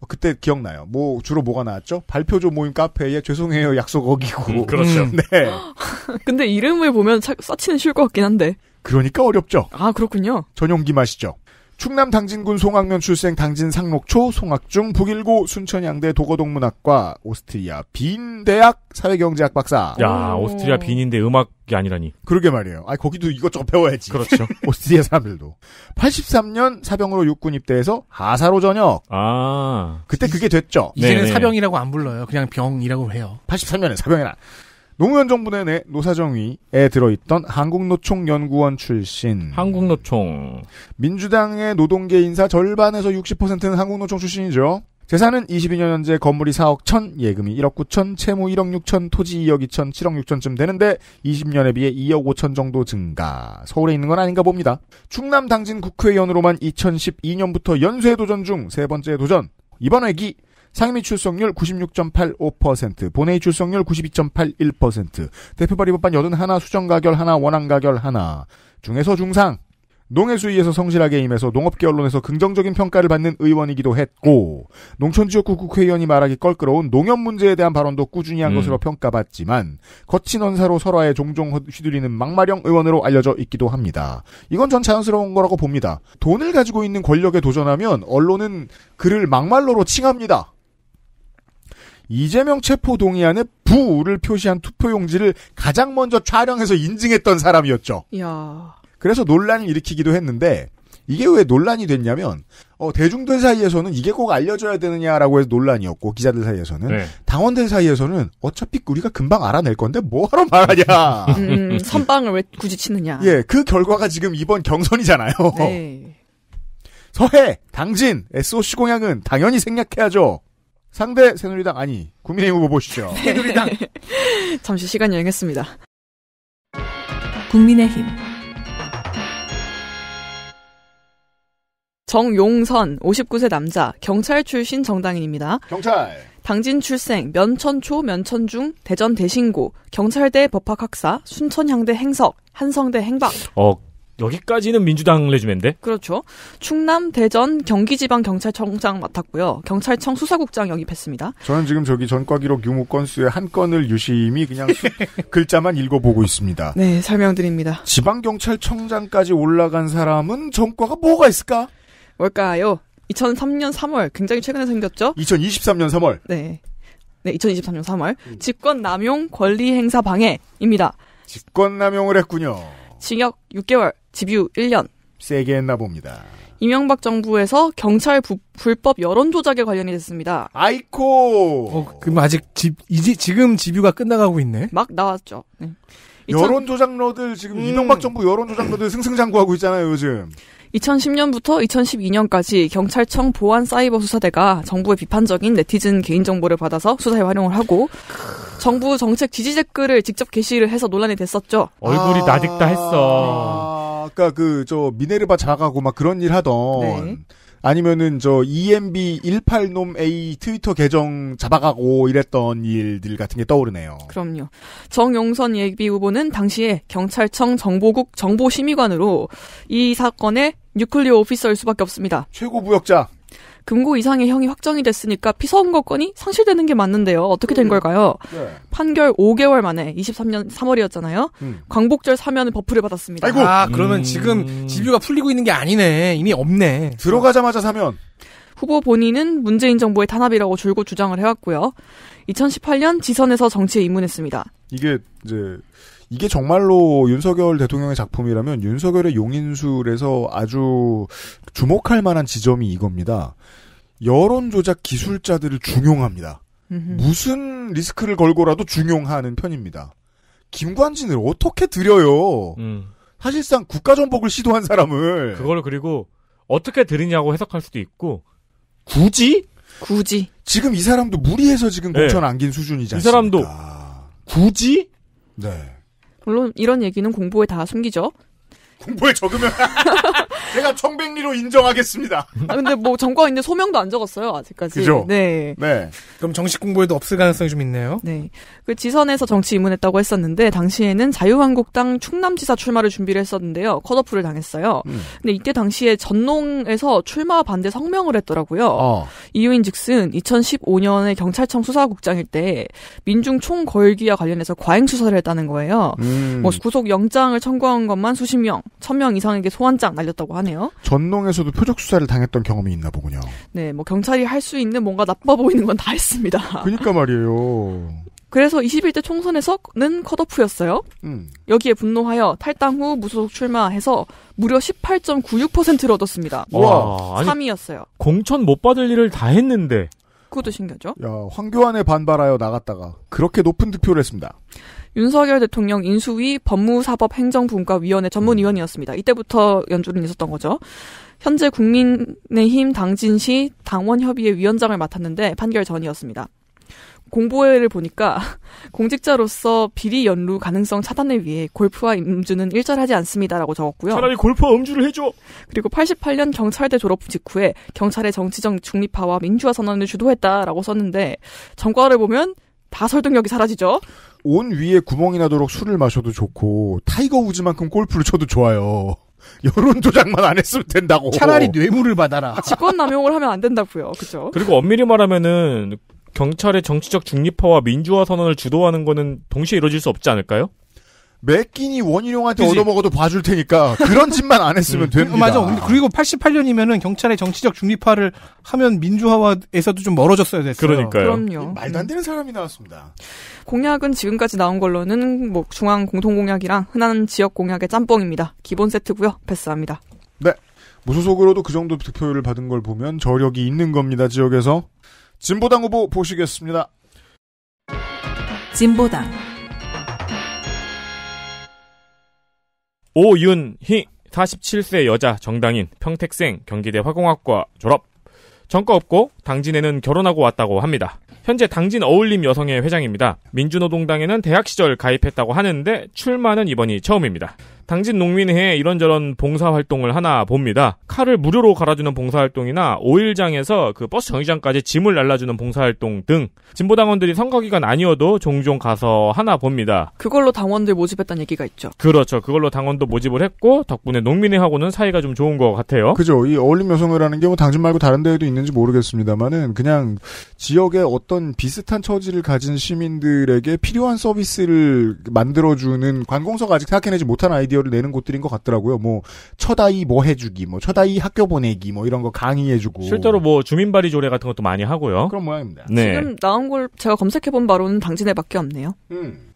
어, 그때 기억나요. 뭐 주로 뭐가 나왔죠? 발표조 모임 카페에 죄송해요 약속 어기고 음, 그렇죠. 음. 네. *laughs* 근데 이름을 보면 사, 치는 쉬울 것 같긴 한데. 그러니까 어렵죠. 아 그렇군요. 전용기 맛이죠. 충남 당진군 송학면 출생 당진 상록초 송학중 북일고 순천향대 도거동문학과 오스트리아 빈 대학 사회경제학 박사. 야 오스트리아 빈인데 음악이 아니라니. 그러게 말이에요. 아 거기도 이것저것 배워야지. 그렇죠. *laughs* 오스트리아 사람들도 83년 사병으로 육군 입대해서 하사로 전역. 아 그때 그게 됐죠. 이제는 네네. 네. 사병이라고 안 불러요. 그냥 병이라고 해요. 83년에 사병이라 노무현 정부 내내 노사정위에 들어있던 한국노총연구원 출신. 한국노총. 민주당의 노동계 인사 절반에서 60%는 한국노총 출신이죠. 재산은 22년 현재 건물이 4억 1천, 예금이 1억 9천, 채무 1억 6천, 토지 2억 2천, 7억 6천쯤 되는데 20년에 비해 2억 5천 정도 증가. 서울에 있는 건 아닌가 봅니다. 충남 당진 국회의원으로만 2012년부터 연쇄 도전 중 세 번째 도전. 이번 회기 상임위 출석률 96.85%, 본회의 출석률 92.81%, 대표 발의 법안 81, 수정 가결 1, 원안 가결 1, 중에서 중상, 농해수위에서 성실하게 임해서 농업계 언론에서 긍정적인 평가를 받는 의원이기도 했고 농촌지역구 국회의원이 말하기 껄끄러운 농협 문제에 대한 발언도 꾸준히 한 음. 것으로 평가받지만 거친 언사로 설화에 종종 휘둘리는 막마령 의원으로 알려져 있기도 합니다. 이건 전 자연스러운 거라고 봅니다. 돈을 가지고 있는 권력에 도전하면 언론은 그를 막말로로 칭합니다. 이재명 체포 동의안에 부를 표시한 투표용지를 가장 먼저 촬영해서 인증했던 사람이었죠. 이야. 그래서 논란을 일으키기도 했는데 이게 왜 논란이 됐냐면 어, 대중들 사이에서는 이게 꼭 알려줘야 되느냐라고 해서 논란이었고 기자들 사이에서는 네. 당원들 사이에서는 어차피 우리가 금방 알아낼 건데 뭐하러 말하냐 음, 선방을 왜 굳이 치느냐 예그 결과가 지금 이번 경선이잖아요 네. *laughs* 서해 당진 SOC 공약은 당연히 생략해야죠 상대 새누리당 아니 국민의힘 후보 보시죠. *laughs* 새누리당 *laughs* 잠시 시간 여행했습니다. 국민의힘 정용선 59세 남자 경찰 출신 정당인입니다. 경찰 당진 출생 면천초 면천중 대전 대신고 경찰대 법학학사 순천향대 행석 한성대 행박 어 여기까지는 민주당 레주멘데? 그렇죠. 충남, 대전, 경기지방경찰청장 맡았고요. 경찰청 수사국장 영입했습니다. 저는 지금 저기 전과 기록 유무 건수의 한 건을 유심히 그냥 수, *laughs* 글자만 읽어보고 있습니다. 네, 설명드립니다. 지방경찰청장까지 올라간 사람은 전과가 뭐가 있을까? 뭘까요? 2003년 3월, 굉장히 최근에 생겼죠? 2023년 3월. 네. 네, 2023년 3월. 음. 직권 남용 권리 행사 방해입니다. 직권 남용을 했군요. 징역 6개월, 집유 1년. 세게 했나 봅니다. 이명박 정부에서 경찰 부, 불법 여론 조작에 관련이 됐습니다. 아이코. 어, 그럼 뭐 아직 집 이제 지금 집유가 끝나가고 있네. 막 나왔죠. 네. 여론 조작러들 지금 음. 이명박 정부 여론 조작러들 승승장구하고 있잖아요 요즘. 2010년부터 2012년까지 경찰청 보안 사이버 수사대가 정부의 비판적인 네티즌 개인정보를 받아서 수사에 활용을 하고 정부 정책 지지 댓글을 직접 게시를 해서 논란이 됐었죠. 얼굴이 아... 나딕다 했어. 아... 아까 그 저 미네르바 자가고 막 그런 일 하던 네. 아니면은 저 EMB 18놈 A 트위터 계정 잡아가고 이랬던 일들 같은 게 떠오르네요. 그럼요. 정용선 예비 후보는 당시에 경찰청 정보국 정보심의관으로 이 사건의 뉴클리어 오피서일 수밖에 없습니다. 최고 부역자. 금고 이상의 형이 확정이 됐으니까 피선거권이 상실되는 게 맞는데요. 어떻게 된 음. 걸까요? 네. 판결 5개월 만에 23년 3월이었잖아요. 음. 광복절 사면 버프를 받았습니다. 아이고. 아, 그러면 지금 집유가 풀리고 있는 게 아니네. 이미 없네. 들어가자마자 사면. 후보 본인은 문재인 정부의 탄압이라고 줄곧 주장을 해왔고요. 2018년 지선에서 정치에 입문했습니다. 이게 이제 이게 정말로 윤석열 대통령의 작품이라면 윤석열의 용인술에서 아주 주목할 만한 지점이 이겁니다. 여론 조작 기술자들을 중용합니다. 무슨 리스크를 걸고라도 중용하는 편입니다. 김관진을 어떻게 들여요? 음. 사실상 국가 전복을 시도한 사람을 그걸 그리고 어떻게 들이냐고 해석할 수도 있고 굳이 굳이 지금 이 사람도 무리해서 지금 네. 공천 안긴 수준이잖아요. 이 사람도 굳이 네. 물론 이런 얘기는 공부에다 숨기죠. 공보에 적으면 *laughs* 제가 청백리로 인정하겠습니다. 아, 근데 뭐 정과인데 소명도 안 적었어요 아직까지. 그죠? 네. 네. 그럼 정식 공부에도 없을 가능성이 좀 있네요. 네. 그 지선에서 정치 입문했다고 했었는데 당시에는 자유한국당 충남지사 출마를 준비를 했었는데요 컷오프를 당했어요. 음. 근데 이때 당시에 전농에서 출마 반대 성명을 했더라고요. 어. 이유인즉슨 2015년에 경찰청 수사국장일 때 민중 총궐기와 관련해서 과잉 수사를 했다는 거예요. 음. 뭐 구속 영장을 청구한 것만 수십 명, 천 명 이상에게 소환장 날렸다고 하네요. 전농에서도 표적 수사를 당했던 경험이 있나 보군요. 네, 뭐 경찰이 할 수 있는 뭔가 나빠 보이는 건 다 했습니다. 그러니까 말이에요. 그래서 21대 총선에서는 컷오프였어요. 음. 여기에 분노하여 탈당 후 무소속 출마해서 무려 18.96%를 얻었습니다. 와, 3위였어요. 아, 공천 못 받을 일을 다 했는데. 그것도 신기하죠. 야, 황교안에 반발하여 나갔다가 그렇게 높은 득표를 했습니다. 윤석열 대통령 인수위 법무사법행정분과위원회 전문위원이었습니다. 음. 이때부터 연주는 있었던 거죠. 현재 국민의힘 당진시 당원협의회 위원장을 맡았는데 판결 전이었습니다. 공보회를 보니까 *laughs* 공직자로서 비리 연루 가능성 차단을 위해 골프와 음주는 일절하지 않습니다라고 적었고요. 차라리 골프와 음주를 해줘. 그리고 88년 경찰대 졸업 직후에 경찰의 정치적 중립화와 민주화 선언을 주도했다라고 썼는데 정과를 보면 다 설득력이 사라지죠. 온 위에 구멍이 나도록 술을 마셔도 좋고 타이거 우즈만큼 골프를 쳐도 좋아요. *laughs* 여론 조작만 안 했으면 된다고. 차라리 뇌물을 받아라. *laughs* 직권남용을 하면 안 된다고요. 그죠? 그리고 엄밀히 말하면은 경찰의 정치적 중립화와 민주화 선언을 주도하는 것은 동시에 이루어질 수 없지 않을까요? 맥기니 원희룡한테 그치? 얻어먹어도 봐줄 테니까 그런 짓만 안 했으면 음. 됩니다. 음, 맞아. 그리고 88년이면은 경찰의 정치적 중립화를 하면 민주화에서도 좀 멀어졌어야 됐어요. 그러니까요. 그럼요. 음, 말도 안 되는 사람이 나왔습니다. 공약은 지금까지 나온 걸로는 뭐 중앙 공통 공약이랑 흔한 지역 공약의 짬뽕입니다. 기본 세트고요. 패스합니다. 네. 무소속으로도 그 정도 득표율을 받은 걸 보면 저력이 있는 겁니다. 지역에서 진보당 후보 보시겠습니다. 진보당 오윤희 47세 여자 정당인 평택생 경기대 화공학과 졸업. 전과 없고 당진에는 결혼하고 왔다고 합니다. 현재 당진 어울림 여성회 회장입니다. 민주노동당에는 대학 시절 가입했다고 하는데 출마는 이번이 처음입니다. 당진 농민회 이런저런 봉사활동을 하나 봅니다. 칼을 무료로 갈아주는 봉사활동이나 오일장에서 그 버스 정류장까지 짐을 날라주는 봉사활동 등 진보당원들이 선거기간 아니어도 종종 가서 하나 봅니다. 그걸로 당원들 모집했다는 얘기가 있죠. 그렇죠. 그걸로 당원도 모집을 했고 덕분에 농민회하고는 사이가 좀 좋은 것 같아요. 그죠. 이 어울림 여성회라는 게뭐 당진 말고 다른 데에도 있는지 모르겠습니다만은 그냥 지역에 어떤 비슷한 처지를 가진 시민들에게 필요한 서비스를 만들어주는 관공서가 아직 생각해내지 못한 아이디어 아이디어를 내는 곳들인 것 같더라고요. 뭐 처다이 뭐 해주기, 뭐 처다이 학교 보내기, 뭐 이런 거 강의해주고. 실제로 뭐 주민발의 조례 같은 것도 많이 하고요. 그런 모양입니다. 네. 지금 나온 걸 제가 검색해본 바로는 당진에밖에 없네요. 음.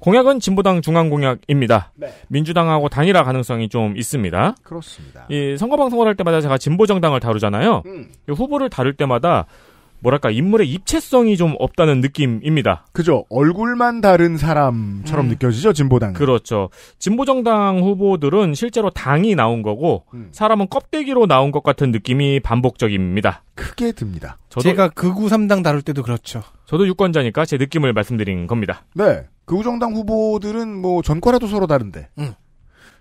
공약은 진보당 중앙공약입니다. 네. 민주당하고 단일화 가능성이 좀 있습니다. 그렇습니다. 이 선거방송을 할 때마다 제가 진보정당을 다루잖아요. 음. 후보를 다룰 때마다 뭐랄까 인물의 입체성이 좀 없다는 느낌입니다. 그죠. 얼굴만 다른 사람처럼 음. 느껴지죠 진보당. 그렇죠. 진보정당 후보들은 실제로 당이 나온 거고 음. 사람은 껍데기로 나온 것 같은 느낌이 반복적입니다. 크게 듭니다. 제가 극우 그 3당 다룰 때도 그렇죠. 저도 유권자니까 제 느낌을 말씀드린 겁니다. 네. 극우정당 그 후보들은 뭐 전과라도 서로 다른데 음.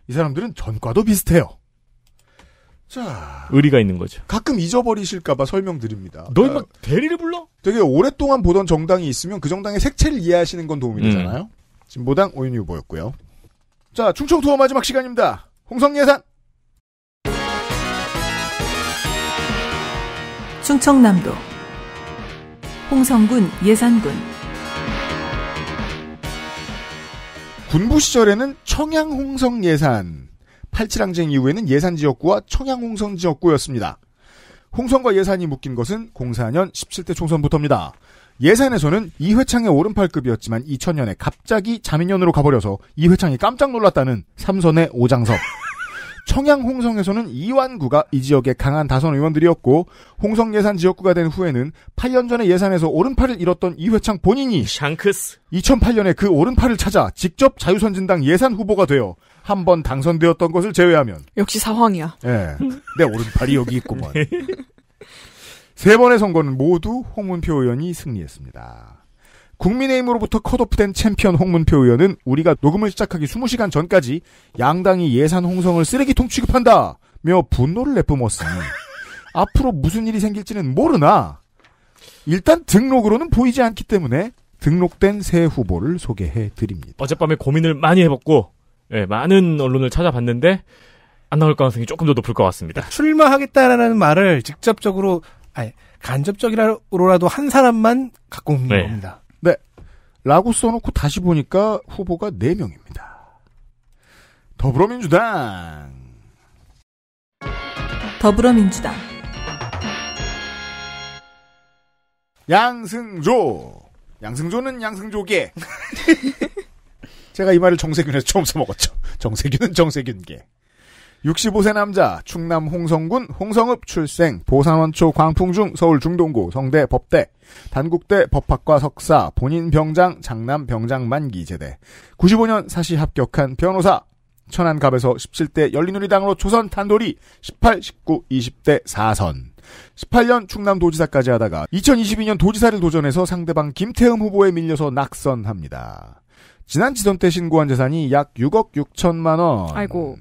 이 사람들은 전과도 비슷해요. 자. 의리가 있는 거죠. 가끔 잊어버리실까봐 설명드립니다. 너희 그러니까 막 대리를 불러? 되게 오랫동안 보던 정당이 있으면 그 정당의 색채를 이해하시는 건 도움이 음. 되잖아요. 음. 진보당 오윤희 후보였고요. 자, 충청 투어 마지막 시간입니다. 홍성 예산. 충청남도 홍성군 예산군 군부 시절에는 청양 홍성 예산 8 7항쟁 이후에는 예산 지역구와 청양홍성 지역구였습니다. 홍성과 예산이 묶인 것은 04년 17대 총선부터입니다. 예산에서는 이회창의 오른팔급이었지만 2000년에 갑자기 자민연으로 가버려서 이회창이 깜짝 놀랐다는 삼선의 오장섭. *laughs* 청양 홍성에서는 이완구가 이 지역의 강한 다선 의원들이었고 홍성 예산 지역구가 된 후에는 8년 전에 예산에서 오른팔을 잃었던 이회창 본인이 샹크스 2008년에 그 오른팔을 찾아 직접 자유선진당 예산 후보가 되어 한번 당선되었던 것을 제외하면 역시 사황이야. 예. 네. *laughs* 내 오른팔이 여기 있고만 세 번의 선거는 모두 홍문표 의원이 승리했습니다. 국민의힘으로부터 컷오프된 챔피언 홍문표 의원은 우리가 녹음을 시작하기 20시간 전까지 양당이 예산 홍성을 쓰레기통 취급한다며 분노를 내뿜었으니 *laughs* 앞으로 무슨 일이 생길지는 모르나 일단 등록으로는 보이지 않기 때문에 등록된 새 후보를 소개해 드립니다. 어젯밤에 고민을 많이 해봤고 네, 많은 언론을 찾아봤는데 안 나올 가능성이 조금 더 높을 것 같습니다. 그러니까 출마하겠다라는 말을 직접적으로 아니 간접적이라로라도 한 사람만 갖고 온 네. 겁니다. 네. 라고 써놓고 다시 보니까 후보가 4명입니다. 더불어민주당 더불어민주당 양승조 양승조는 양승조계 *laughs* 제가 이 말을 정세균에서 처음 써먹었죠. *laughs* 정세균은 정세균계. 65세 남자, 충남 홍성군 홍성읍 출생, 보산원초 광풍중 서울 중동구 성대 법대, 단국대 법학과 석사, 본인 병장, 장남 병장 만기 제대, 95년 사시 합격한 변호사, 천안갑에서 17대 열린우리당으로 초선 단돌이 18, 19, 20대 4선. 18년 충남도지사까지 하다가 2022년 도지사를 도전해서 상대방 김태흠 후보에 밀려서 낙선합니다. 지난 지선 때 신고한 재산이 약 6억 6천만 원. 아이고.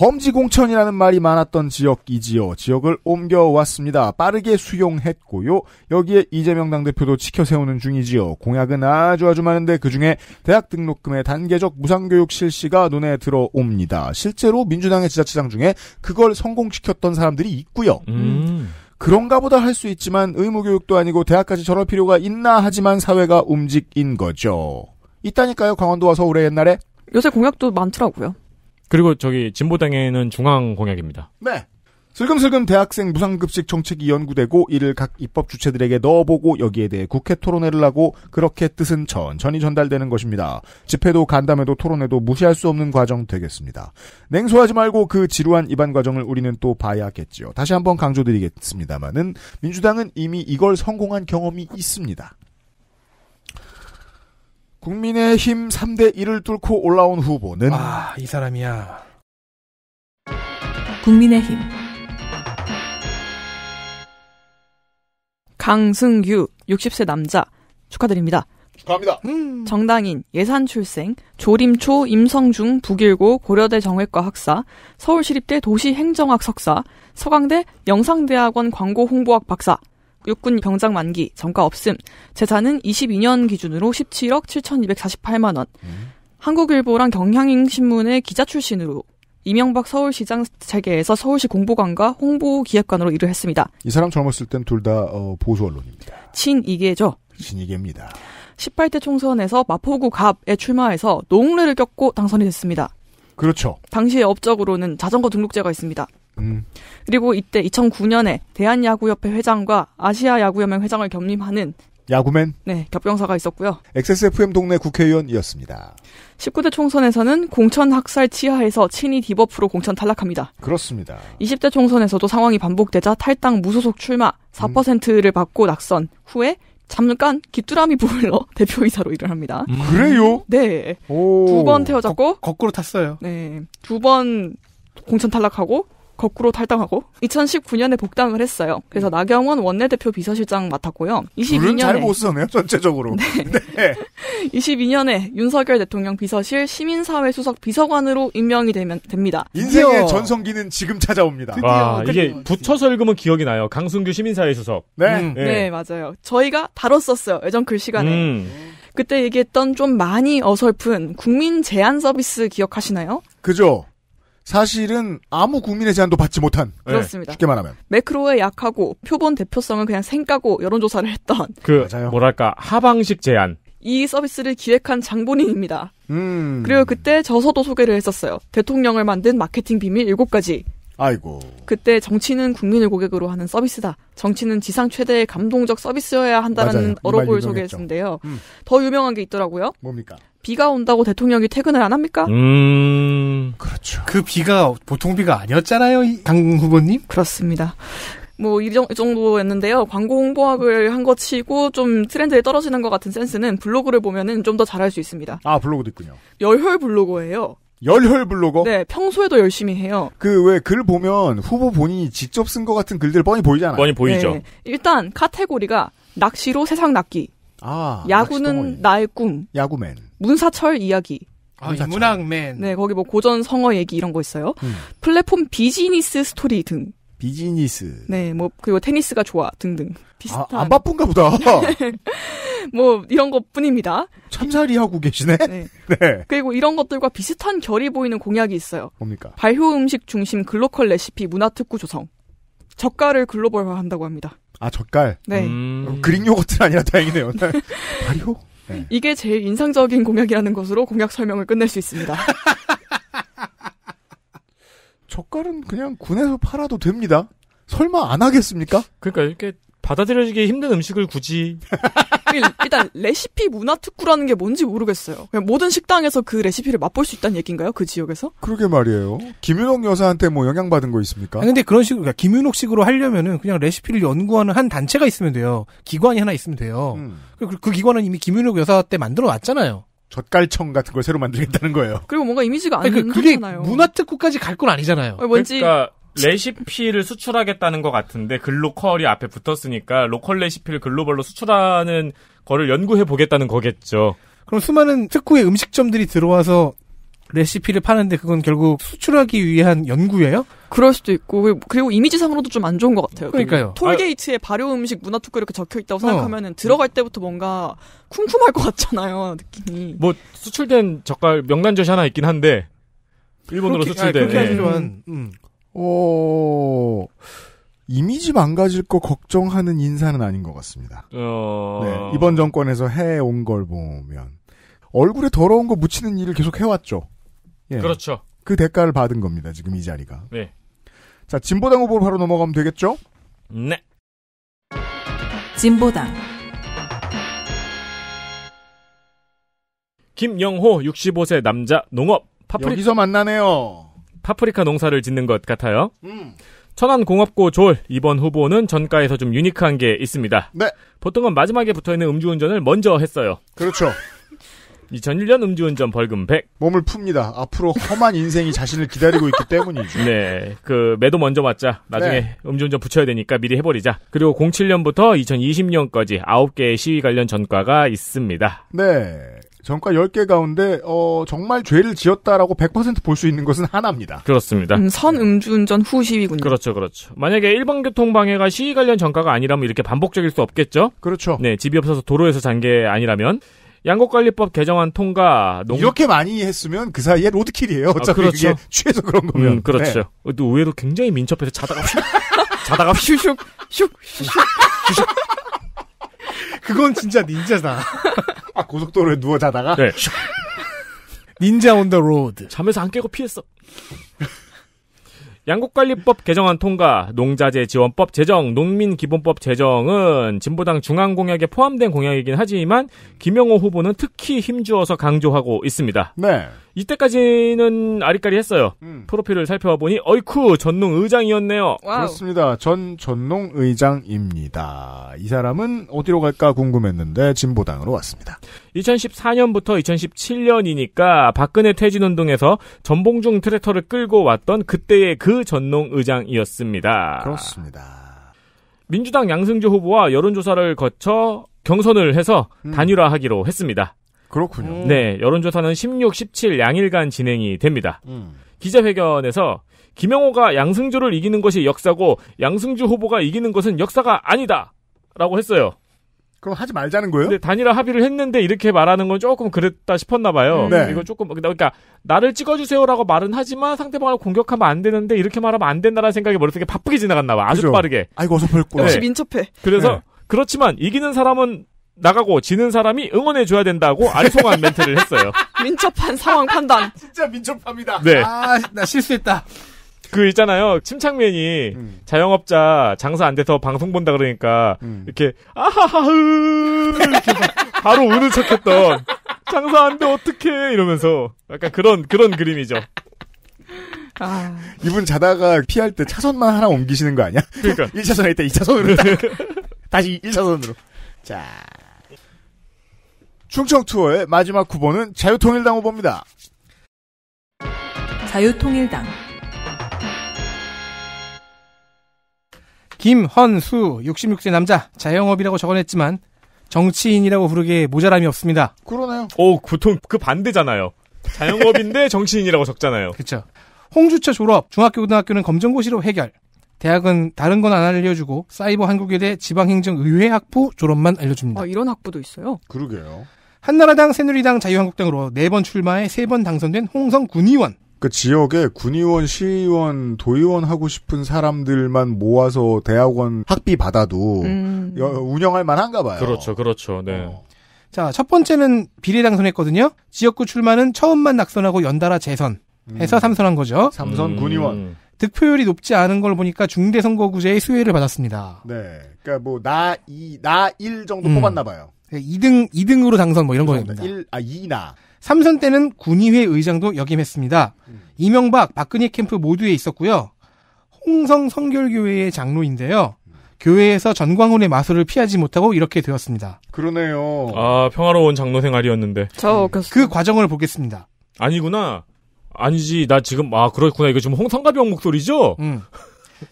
험지공천이라는 말이 많았던 지역이지요. 지역을 옮겨왔습니다. 빠르게 수용했고요. 여기에 이재명 당대표도 지켜세우는 중이지요. 공약은 아주 아주 많은데 그중에 대학 등록금의 단계적 무상교육 실시가 눈에 들어옵니다. 실제로 민주당의 지자체장 중에 그걸 성공시켰던 사람들이 있고요. 음. 그런가 보다 할 수 있지만 의무교육도 아니고 대학까지 저럴 필요가 있나 하지만 사회가 움직인 거죠. 있다니까요, 강원도와 서울에 옛날에. 요새 공약도 많더라고요. 그리고 저기 진보당에는 중앙 공약입니다. 네. 슬금슬금 대학생 무상급식 정책이 연구되고 이를 각 입법 주체들에게 넣어보고 여기에 대해 국회 토론회를 하고 그렇게 뜻은 천천히 전달되는 것입니다. 집회도 간담회도 토론회도 무시할 수 없는 과정 되겠습니다. 냉소하지 말고 그 지루한 입안 과정을 우리는 또 봐야겠지요. 다시 한번 강조드리겠습니다만은 민주당은 이미 이걸 성공한 경험이 있습니다. 국민의힘 3대 1을 뚫고 올라온 후보는 아, 이 사람이야. 국민의힘 강승규 60세 남자 축하드립니다. 축하합니다. 음. 정당인, 예산 출생, 조림초, 임성중, 북일고, 고려대 정외과 학사, 서울시립대 도시행정학 석사, 서강대 영상대학원 광고홍보학 박사, 육군 병장 만기, 정가 없음, 재산은 22년 기준으로 17억 7,248만 원. 음. 한국일보랑 경향신문의 기자 출신으로 이명박 서울시장 재계에서 서울시 공보관과 홍보기획관으로 일을 했습니다. 이 사람 젊었을 땐 둘다 어, 보수 언론입니다. 친이계죠. 친이계입니다. 18대 총선에서 마포구 갑에 출마해서 농래를 겪고 당선이 됐습니다. 그렇죠. 당시의 업적으로는 자전거 등록제가 있습니다. 음. 그리고 이때 2009년에 대한야구협회 회장과 아시아야구연맹 회장을 겸임하는 야구맨. 네, 겹병사가 있었고요. XSFM 동네 국회의원이었습니다. 19대 총선에서는 공천 학살 치하에서 친이 디버프로 공천 탈락합니다. 그렇습니다. 20대 총선에서도 상황이 반복되자 탈당 무소속 출마 4%를 받고 낙선 후에 잠깐 귀뚜라미 부을러 *laughs* 대표이사로 일을 합니다. 음. 그래요? 네. 두 번 태워잡고 거, 거꾸로 탔어요. 네. 두 번 공천 탈락하고 거꾸로 탈당하고 2019년에 복당을 했어요. 그래서 음. 나경원 원내대표 비서실장 맡았고요. 22년에 잘못 쓰네요 전체적으로. *laughs* 네. 네. 22년에 윤석열 대통령 비서실 시민사회 수석 비서관으로 임명이 되면 됩니다. 인생의 드디어. 전성기는 지금 찾아옵니다. 와, 아, 이게 붙여서 읽으면 기억이 나요. 강승규 시민사회 수석. 네. 음. 네. 네. 맞아요. 저희가 다뤘었어요 예전 글 시간에. 음. 그때 얘기했던 좀 많이 어설픈 국민 제안 서비스 기억하시나요? 그죠. 사실은 아무 국민의 제안도 받지 못한 네. 그렇습니다. 쉽게 말하면 매크로에 약하고 표본 대표성은 그냥 생까고 여론조사를 했던 그 맞아요. 뭐랄까 하방식 제안 이 서비스를 기획한 장본인입니다. 음. 그리고 그때 저서도 소개를 했었어요. 대통령을 만든 마케팅 비밀 7가지. 아이고. 그때 정치는 국민을 고객으로 하는 서비스다. 정치는 지상 최대의 감동적 서비스여야 한다는 어록을 소개했는데요. 음. 더 유명한 게 있더라고요. 뭡니까? 비가 온다고 대통령이 퇴근을 안 합니까? 음, 그렇죠. 그 비가 보통 비가 아니었잖아요, 강 후보님? 그렇습니다. 뭐, 이 정도였는데요. 광고 홍보학을 한 것 치고 좀 트렌드에 떨어지는 것 같은 센스는 블로그를 보면은 좀 더 잘할 수 있습니다. 아, 블로그도 있군요. 열혈 블로거예요. 열혈 블로거? 네, 평소에도 열심히 해요. 그, 왜, 글 보면 후보 본인이 직접 쓴 것 같은 글들 뻔히 보이잖아요. 뻔히 보이죠. 네. 일단, 카테고리가 낚시로 세상 낚기. 아, 야구는 나의 꿈. 야구맨. 문사철 이야기. 아, 문사철. 문학맨. 네, 거기 뭐 고전 성어 얘기 이런 거 있어요. 음. 플랫폼 비즈니스 스토리 등. 비즈니스. 네, 뭐 그리고 테니스가 좋아 등등 아, 비슷한. 아, 안 바쁜가 보다. *laughs* 뭐 이런 것뿐입니다. 참살이 하고 계시네. 네. *laughs* 네. 그리고 이런 것들과 비슷한 결이 보이는 공약이 있어요. 뭡니까? 발효 음식 중심 글로컬 레시피 문화 특구 조성. 젓갈을 글로벌화한다고 합니다. 아 젓갈. 네. 음... 그릭 요거트 아니라 다행이네요. *laughs* 발효. 네. 이게 제일 인상적인 공약이라는 것으로 공약 설명을 끝낼 수 있습니다. *laughs* 젓갈은 그냥 군에서 팔아도 됩니다. 설마 안 하겠습니까? 그러니까 이렇게 받아들여지기 힘든 음식을 굳이 *laughs* 일단 레시피 문화 특구라는 게 뭔지 모르겠어요. 그냥 모든 식당에서 그 레시피를 맛볼 수 있다는 얘기인가요? 그 지역에서? 그러게 말이에요. 김윤옥 여사한테 뭐 영향받은 거 있습니까? 아니, 근데 그런 식으로 그러니까 김윤옥식으로 하려면은 그냥 레시피를 연구하는 한 단체가 있으면 돼요. 기관이 하나 있으면 돼요. 음. 그, 그 기관은 이미 김윤옥 여사 때 만들어 놨잖아요. 젓갈청 같은 걸 새로 만들겠다는 거예요. 그리고 뭔가 이미지가 안 아니, 그, 그게 문화특구까지 갈 건 아니잖아요. 어, 뭔지 그러니까 레시피를 수출하겠다는 것 같은데 글로컬이 앞에 붙었으니까 로컬 레시피를 글로벌로 수출하는 거를 연구해 보겠다는 거겠죠. 그럼 수많은 특구의 음식점들이 들어와서 레시피를 파는데 그건 결국 수출하기 위한 연구예요? 그럴 수도 있고 그리고 이미지상으로도 좀 안 좋은 것 같아요. 그 그러니까요. 톨게이트에 발효 음식 문화 특구 이렇게 적혀 있다고 생각하면 어. 들어갈 때부터 뭔가 쿰쿰할 것 같잖아요 느낌이. 뭐 수출된 젓갈 명란젓이 하나 있긴 한데 일본으로 그렇게, 수출된. 아, 예. 음. 음. 어, 이미지 망가질 거 걱정하는 인사는 아닌 것 같습니다. 어... 네, 이번 정권에서 해온 걸 보면 얼굴에 더러운 거 묻히는 일을 계속 해왔죠. 예. 그렇죠. 그 대가를 받은 겁니다. 지금 이 자리가. 네. 자 진보당 후보로 바로 넘어가면 되겠죠? 네. 진보당 김영호 65세 남자 농업 파프리... 여기서 만나네요. 파프리카 농사를 짓는 것 같아요. 음. 천안 공업고 졸 이번 후보는 전가에서 좀 유니크한 게 있습니다. 네. 보통은 마지막에 붙어 있는 음주운전을 먼저 했어요. 그렇죠. 2001년 *laughs* 음주운전 벌금 100. 몸을 풉니다. 앞으로 험한 인생이 자신을 기다리고 있기 때문이죠. 네. 그, 매도 먼저 맞자. 나중에 네. 음주운전 붙여야 되니까 미리 해버리자. 그리고 07년부터 2020년까지 9개의 시위 관련 전과가 있습니다. 네. 전과 10개 가운데 어, 정말 죄를 지었다라고 100%볼 수 있는 것은 하나입니다. 그렇습니다. 음, 선 네. 음주운전 후 시위군요. 그렇죠. 그렇죠. 만약에 일반교통방해가 시위 관련 전과가 아니라면 이렇게 반복적일 수 없겠죠? 그렇죠. 네, 집이 없어서 도로에서 잔 게 아니라면 양곡관리법 개정안 통과 농... 이렇게 많이 했으면 그 사이에 로드킬이에요. 아, 어차피 아, 그렇죠. 그게 취해서 그런 거면 음, 그렇죠. 네. 또 의외로 굉장히 민첩해서 자다가 *laughs* 자다가 슉슉 슉슉 슉슉 그건 진짜 닌자다. 아, 고속도로에 누워 자다가? 네. 닌자 온 더 로드. 잠에서 안 깨고 피했어. 양국관리법 개정안 통과, 농자재 지원법 제정, 농민기본법 제정은 진보당 중앙공약에 포함된 공약이긴 하지만 김영호 후보는 특히 힘주어서 강조하고 있습니다. 네. 이때까지는 아리까리 했어요. 음. 프로필을 살펴보니 어이쿠 전농 의장이었네요. 와우. 그렇습니다. 전 전농 의장입니다. 이 사람은 어디로 갈까 궁금했는데 진보당으로 왔습니다. 2014년부터 2017년이니까 박근혜 퇴진운동에서 전봉중 트랙터를 끌고 왔던 그때의 그 전농 의장이었습니다. 그렇습니다. 민주당 양승조 후보와 여론조사를 거쳐 경선을 해서 음. 단일화하기로 했습니다. 그렇군요. 음. 네, 여론조사는 16, 17 양일간 진행이 됩니다. 음. 기자회견에서 김영호가 양승주를 이기는 것이 역사고 양승주 후보가 이기는 것은 역사가 아니다라고 했어요. 그럼 하지 말자는 거예요? 근데 단일화 합의를 했는데 이렇게 말하는 건 조금 그랬다 싶었나 봐요. 음. 네. 이거 조금 그러니까 나를 찍어주세요라고 말은 하지만 상대방을 공격하면 안 되는데 이렇게 말하면 안 된다라는 생각이 머릿속에 바쁘게 지나갔나 봐. 아주 그죠. 빠르게. 아이고 어설퍼 역시 민첩해. 그래서 네. 그렇지만 이기는 사람은 나가고 지는 사람이 응원해줘야 된다고 알송한 멘트를 했어요. *laughs* 민첩한 상황 판단. *laughs* 진짜 민첩합니다. 네. 아, 나 실수했다. 그 있잖아요. 침착맨이 음. 자영업자 장사 안 돼서 방송 본다 그러니까 음. 이렇게 아하하흐 이렇게 바로 우는 척했던 장사 안 돼 어떡해 이러면서 약간 그런 그런 그림이죠. 아... 이분 자다가 피할 때 차선만 하나 옮기시는 거 아니야? 그러니까 1차선에 있다 2차선으로 다시 1차선으로. 자, 충청 투어의 마지막 후보는 자유통일당 후보입니다. 자유통일당 김헌수 66세 남자 자영업이라고 적어냈지만 정치인이라고 부르기에 모자람이 없습니다. 그러네요. 오 보통 그 반대잖아요. 자영업인데 *laughs* 정치인이라고 적잖아요. 그렇죠. 홍주처 졸업 중학교 고등학교는 검정고시로 해결. 대학은 다른 건 안 알려주고 사이버 한국에 대해 지방행정의회 학부 졸업만 알려줍니다. 아, 이런 학부도 있어요. 그러게요. 한나라당, 새누리당, 자유한국당으로 네 번 출마해 세 번 당선된 홍성 군의원. 그 지역에 군의원, 시의원, 도의원 하고 싶은 사람들만 모아서 대학원 학비 받아도 음. 운영할 만한가 봐요. 그렇죠, 그렇죠. 네. 어. 자, 첫 번째는 비례 당선했거든요. 지역구 출마는 처음만 낙선하고 연달아 재선. 해서 음. 삼선한 거죠. 삼선 음. 군의원. 득표율이 높지 않은 걸 보니까 중대선거구제의 수혜를 받았습니다. 네. 그니까뭐 나 이, 나1 정도 음. 뽑았나 봐요. 2등, 2등으로 당선 뭐 이런 거였니다 1, 아, 2나. 삼선 때는 군의회 의장도 역임했습니다. 음. 이명박, 박근혜 캠프 모두에 있었고요. 홍성 성결교회의 장로인데요. 음. 교회에서 전광훈의 마술을 피하지 못하고 이렇게 되었습니다. 그러네요. 아, 평화로운 장로 생활이었는데. 저, 그, 그 과정을 보겠습니다. 아니구나. 아니지, 나 지금, 아, 그렇구나. 이거 지금 홍성가병 목소리죠? 음.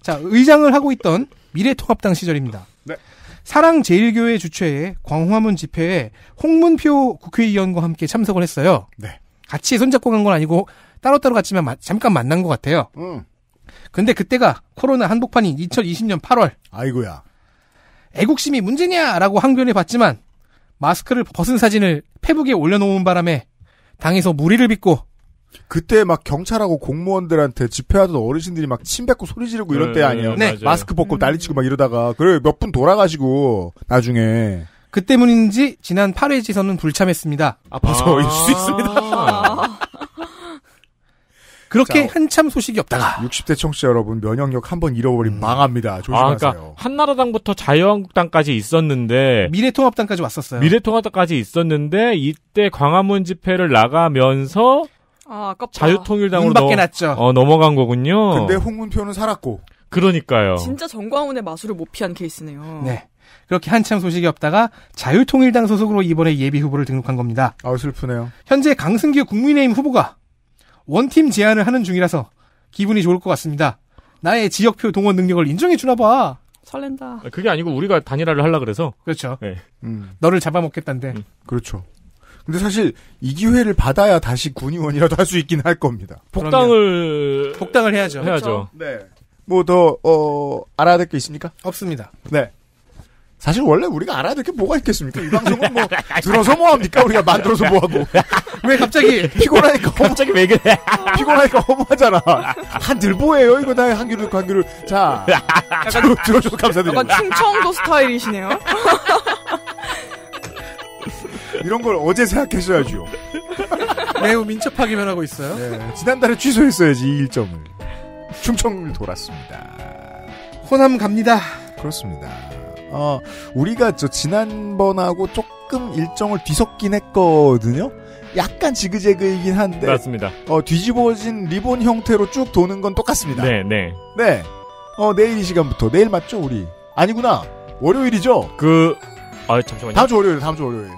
자, 의장을 하고 있던 미래통합당 시절입니다. 사랑제일교회 주최의 광화문 집회에 홍문표 국회의원과 함께 참석을 했어요. 네. 같이 손잡고 간 건 아니고 따로따로 갔지만 마, 잠깐 만난 것 같아요. 음. 근데 그때가 코로나 한복판인 2020년 8월. 아이고야. 애국심이 문제냐라고 항변해봤지만 마스크를 벗은 사진을 페북에 올려놓은 바람에 당에서 무리를 빚고 그때 막 경찰하고 공무원들한테 집회하던 어르신들이 막 침 뱉고 소리 지르고 이런 네, 때 아니에요. 네. 마스크 벗고 음. 난리치고 막 이러다가 그래 몇 분 돌아가시고 나중에 그 때문인지 지난 8회 지선은 불참했습니다. 아파서일 아. 수 있습니다. *laughs* 그렇게 자, 한참 소식이 없다가 60대 청취자 여러분 면역력 한번 잃어버린 음. 망합니다. 아, 조심하세요. 아, 그러니까 한나라당부터 자유한국당까지 있었는데 미래통합당까지 왔었어요. 미래통합당까지 있었는데 이때 광화문 집회를 나가면서 아, 아깝다. 자유통일당으로 넘, 났죠. 어, 넘어간 거군요. 근데 홍문표는 살았고. 그러니까요. 진짜 정광훈의 마술을 못 피한 케이스네요. 네. 그렇게 한참 소식이 없다가 자유통일당 소속으로 이번에 예비 후보를 등록한 겁니다. 아 슬프네요. 현재 강승규 국민의힘 후보가 원팀 제안을 하는 중이라서 기분이 좋을 것 같습니다. 나의 지역표 동원 능력을 인정해 주나 봐. 설렌다. 그게 아니고 우리가 단일화를 하려 그래서. 그렇죠. 네. 음. 너를 잡아먹겠다는데 음. 그렇죠. 근데 사실 이 기회를 받아야 다시 군의원이라도 할 수 있긴 할 겁니다. 복당을 복당을 해야죠. 해야죠. 그렇죠? 네. 뭐더 어, 알아야 될 게 있습니까? 없습니다. 네. 사실 원래 우리가 알아야 될 게 뭐가 있겠습니까? 이 방송은 뭐 들어서 뭐 합니까? 우리가 만들어서 뭐 하고 *laughs* 왜 갑자기 피곤하니까 *laughs* 갑자기 왜 그래? *laughs* 피곤하니까 허무하잖아. 한들 보예요 이거 나의 한귀를 한규를 자 약간, 들어줘서 감사드립니다. 약간 충청도 스타일이시네요. 이런 걸 어제 생각하셔야죠. 매우 민첩하기만 하고 있어요. 네, 지난달에 취소했어야지 이 일정을. 충청을 돌았습니다. 호남 갑니다. 그렇습니다. 어, 우리가 저 지난번하고 조금 일정을 뒤섞긴 했거든요. 약간 지그재그이긴 한데 맞습니다. 어, 뒤집어진 리본 형태로 쭉 도는 건 똑같습니다. 네, 네. 네. 어, 내일 이 시간부터 내일 맞죠, 우리? 아니구나. 월요일이죠? 그 아, 잠시만요. 다음 주 월요일, 다음 주 월요일.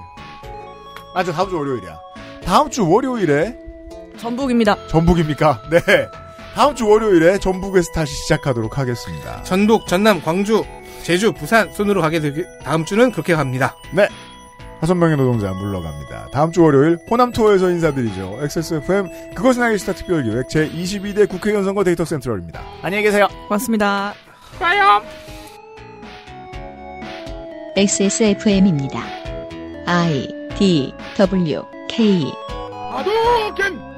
아저 다음 주 월요일이야. 다음 주 월요일에 전북입니다. 전북입니까? 네. 다음 주 월요일에 전북에서 다시 시작하도록 하겠습니다. 전북, 전남, 광주, 제주, 부산 순으로 가게 되기 다음 주는 그렇게 갑니다. 네. 다섯 명의 노동자 물러갑니다. 다음 주 월요일 호남 투어에서 인사드리죠. XSFM 그것은 알기 싫다 특별기획 제 22대 국회의원 선거 데이터 센트럴입니다. 안녕히 계세요. 고맙습니다. 봐요. XSFM입니다. 아이. D W K 아도겐